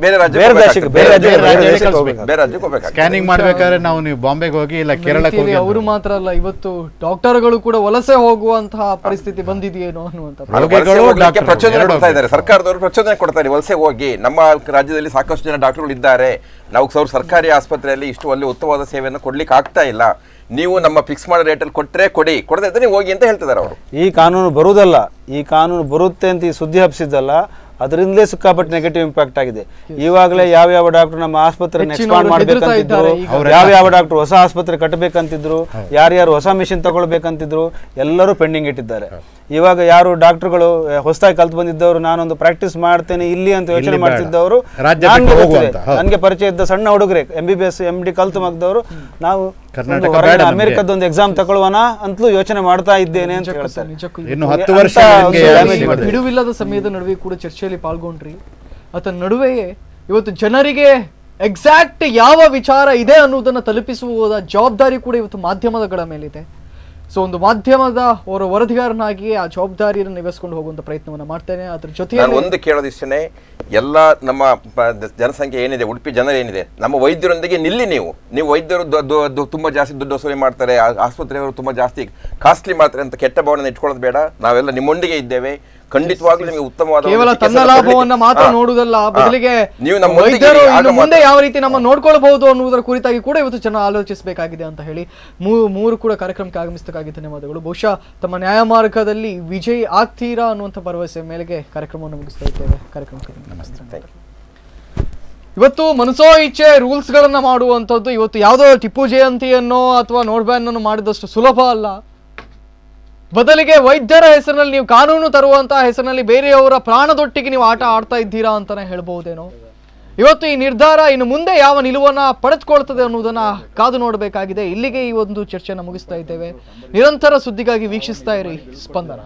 ಬೇರೆ ರಾಜ್ಯಕ್ಕೆ ಬೇರೆ ರಾಜ್ಯಕ್ಕೆ ಸ್ಕ್ಯಾನಿಂಗ್ ಮಾಡ್ಬೇಕಾದ್ರೆ ನಾವು ನೀವು ಬಾಂಬೆಗೆ ಹೋಗಿ ಇಲ್ಲ ಕೇರಳಕ್ಕೆ ಹೋಗಿ ಅವರು ಮಾತ್ರ ಅಲ್ಲ ಇವತ್ತು ಡಾಕ್ಟರ್ಗಳು ಕೂಡ ವಲಸೆ ಹೋಗುವಂತಹ ಪರಿಸ್ಥಿತಿ ಬಂದಿದೆಯೋ ಅನ್ನುವಂತ ಪ್ರಚೋದನೆ ಕೊಡ್ತಾ ಇದ್ದಾರೆ ಸರ್ಕಾರದವರು ಪ್ರಚೋದನೆ ಕೊಡ್ತಾರೆ ವಲಸೆ ಹೋಗಿ ನಮ್ಮ ರಾಜ್ಯದಲ್ಲಿ ಸಾಕಷ್ಟು ಜನ ಡಾಕ್ಟರ್ಗಳು ಇದ್ದಾರೆ ನಾವು ಸರ್ಕಾರಿ ಆಸ್ಪತ್ರೆಯಲ್ಲಿ ಇಷ್ಟು ಅಲ್ಲಿ ಉತ್ತಮವಾದ ಸೇವೆಯನ್ನು ಕೊಡ್ಲಿಕ್ಕೆ ಆಗ್ತಾ ಇಲ್ಲ ನೀವು ನಮ್ಮ ಫಿಕ್ಸ್ ಮಾಡೋ ರೇಟಲ್ಲಿ ಕೊಟ್ಟರೆ ಕೊಡಿ ಕೊಡದೇ ನೀವು ಹೋಗಿ ಅಂತ ಹೇಳ್ತಿದ್ದಾರೆ ಅವರು ಈ ಕಾನೂನು ಬರುವುದಲ್ಲ ಈ ಕಾನೂನು ಬರುತ್ತೆ ಅಂತ ಈ ಸುದ್ದಿ ಹಬ್ಸಿದ್ದಲ್ಲ ಅದರಿಂದಲೇ ಸಿಕ್ಕಾಪಟ್ಟೆ ನೆಗೆಟಿವ್ ಇಂಪ್ಯಾಕ್ಟ್ ಆಗಿದೆ ಈವಾಗಲೇ ಯಾವ ಯಾವ ಡಾಕ್ಟರ್ ನಮ್ಮ ಆಸ್ಪತ್ರೆ ಎಕ್ಸ್ಪಾಂಡ್ ಮಾಡ್ಬೇಕಂತಿದ್ರು ಯಾವ ಯಾವ ಡಾಕ್ಟರ್ ಹೊಸ ಆಸ್ಪತ್ರೆ ಕಟ್ಟಬೇಕಂತಿದ್ರು ಯಾರ್ಯಾರು ಹೊಸ ಮಿಷಿನ್ ತಗೊಳ್ಬೇಕಂತಿದ್ರು ಎಲ್ಲರೂ ಪೆಂಡಿಂಗ್ ಇಟ್ಟಿದ್ದಾರೆ ಇವಾಗ ಯಾರು ಡಾಕ್ಟರ್ಗಳು ಹೊಸದಾಗಿ ಕಲ್ತು ಬಂದಿದ್ದವರು ನಾನೊಂದು ಪ್ರಾಕ್ಟೀಸ್ ಮಾಡ್ತೇನೆ ಇಲ್ಲಿ ಅಂತ ಯೋಚನೆ ಮಾಡ್ತಿದ್ದವರು ನನಗೆ ಪರಿಚಯ ಇದ್ದ ಸಣ್ಣ ಹುಡುಗರೆ M B B S M D ಕಲ್ತು ಮಗ್ದವರು ನಾವು ಅಮೆರಿಕದ ಒಂದು ಎಕ್ಸಾಮ್ ತಗೊಳ್ವನ ಅಂತಲೂ ಯೋಚನೆ ಮಾಡ್ತಾ ಇದ್ದೇನೆ ಅಂತ ಹೇಳ್ತಾರೆ ಬಿಡುವಿಲ್ಲದ ಸಮಯದ ನಡುವೆ ಕೂಡ ಚರ್ಚೆಯಲ್ಲಿ ಪಾಲ್ಗೊಂಡ್ರಿ ಅದರ ನಡುವೆಯೇ ಇವತ್ತು ಜನರಿಗೆ ಎಕ್ಸಾಕ್ಟ್ ಯಾವ ವಿಚಾರ ಇದೆ ಅನ್ನೋದನ್ನು ತಲುಪಿಸುವುದ ಜವಾಬ್ದಾರಿ ಕೂಡ ಇವತ್ತು ಮಾಧ್ಯಮಗಳ ಮೇಲಿದೆ ಸೊ ಒಂದು ಮಾಧ್ಯಮದ ಅವರ ವರದಿಗಾರನಾಗಿ ಆ ಜವಾಬ್ದಾರಿಯನ್ನು ನಿಭಾಯಿಸ್ಕೊಂಡು ಹೋಗುವಂತ ಪ್ರಯತ್ನವನ್ನು ಮಾಡ್ತೇನೆ ಅದ್ರ ಜೊತೆ ಒಂದು ಕೇಳೋದಿಷ್ಟೇ ಎಲ್ಲ ನಮ್ಮ ಜನಸಂಖ್ಯೆ ಏನಿದೆ ಉಡುಪಿ ಜನರೇನಿದೆ ಏನಿದೆ ನಮ್ಮ ವೈದ್ಯರೊಂದಿಗೆ ನಿಲ್ಲಿ ನೀವು ನೀವು ವೈದ್ಯರು ತುಂಬಾ ಜಾಸ್ತಿ ದುಡ್ಡು ವಸೂಲಿ ಮಾಡ್ತಾರೆ ಆಸ್ಪತ್ರೆಯವರು ತುಂಬಾ ಜಾಸ್ತಿ ಕಾಸ್ಟ್ಲಿ ಮಾಡ್ತಾರೆ ಅಂತ ಕೆಟ್ಟ ಭಾವನೆ ಇಟ್ಕೊಳ್ಳೋದು ಬೇಡ ನಾವೆಲ್ಲ ನಿಮ್ಮೊಂದಿಗೆ ಇದ್ದೇವೆ ಖಂಡಿತವಾಗ್ಲೂ ನಿಮಗೆ ಉತ್ತಮವಾದ ಕೇವಲ ತನ್ನ ಲಾಭವನ್ನ ಮಾತ್ರ ನೋಡುವುದಲ್ಲ ಬದಲಿಗೆ ನೀವು ನಮ್ಮ ವೈದ್ಯರು ಇನ್ನು ಮುಂದೆ ಯಾವ ರೀತಿ ನಮ್ಮ ನೋಡ್ಕೊಳ್ಬಹುದು ಅನ್ನುವುದರ ಕುರಿತಾಗಿ ಕೂಡ ಇವತ್ತು ಜನ ಆಲೋಚಿಸಬೇಕಾಗಿದೆ ಅಂತ ಹೇಳಿ ಮೂರು ಕೂಡ ಕಾರ್ಯಕ್ರಮಕ್ಕೆ ಆಗಮಿಸಬೇಕಾಗಿ ಧನ್ಯವಾದಗಳು ಬಹುಶಃ ತಮ್ಮ ನ್ಯಾಯಮಾರ್ಗದಲ್ಲಿ ವಿಜಯ್ ಆಗ್ತೀರಾ ಅನ್ನುವಂಥ ಭರವಸೆ ಮೇಲೆಗೆ ಕಾರ್ಯಕ್ರಮವನ್ನು ಮುಗಿಸ್ತಾ ಇದ್ದೇವೆ ಕಾರ್ಯಕ್ರಮಕ್ಕೆ ನಮಸ್ತೆ ಇವತ್ತು ಮನಸೋ ಇಚ್ಛೆ ರೂಲ್ಸ್ಗಳನ್ನು ಮಾಡುವಂಥದ್ದು ಇವತ್ತು ಯಾವುದೋ ಟಿಪ್ಪು ಜಯಂತಿಯನ್ನೋ ಅಥವಾ ಅನ್ನು ಮಾಡಿದಷ್ಟು ಸುಲಭ ಅಲ್ಲ ಬದಲಿಗೆ ವೈದ್ಯರ ಹೆಸರಿನಲ್ಲಿ ನೀವು ಕಾನೂನು ತರುವಂತಹ ಹೆಸರಿನಲ್ಲಿ ಬೇರೆಯವರ ಪ್ರಾಣದೊಟ್ಟಿಗೆ ನೀವು ಆಟ ಆಡ್ತಾ ಇದ್ದೀರಾ ಅಂತಾನೆ ಹೇಳ್ಬಹುದೇನೋ ಇವತ್ತು ಈ ನಿರ್ಧಾರ ಇನ್ನು ಮುಂದೆ ಯಾವ ನಿಲುವನ್ನ ಪಡೆದುಕೊಳ್ತದೆ ಅನ್ನೋದನ್ನ ಕಾದು ನೋಡಬೇಕಾಗಿದೆ ಇಲ್ಲಿಗೆ ಈ ಒಂದು ಚರ್ಚೆಯನ್ನು ಮುಗಿಸ್ತಾ ಇದ್ದೇವೆ ನಿರಂತರ ಸುದ್ದಿಗಾಗಿ ವೀಕ್ಷಿಸ್ತಾ ಇರಿ ಸ್ಪಂದನ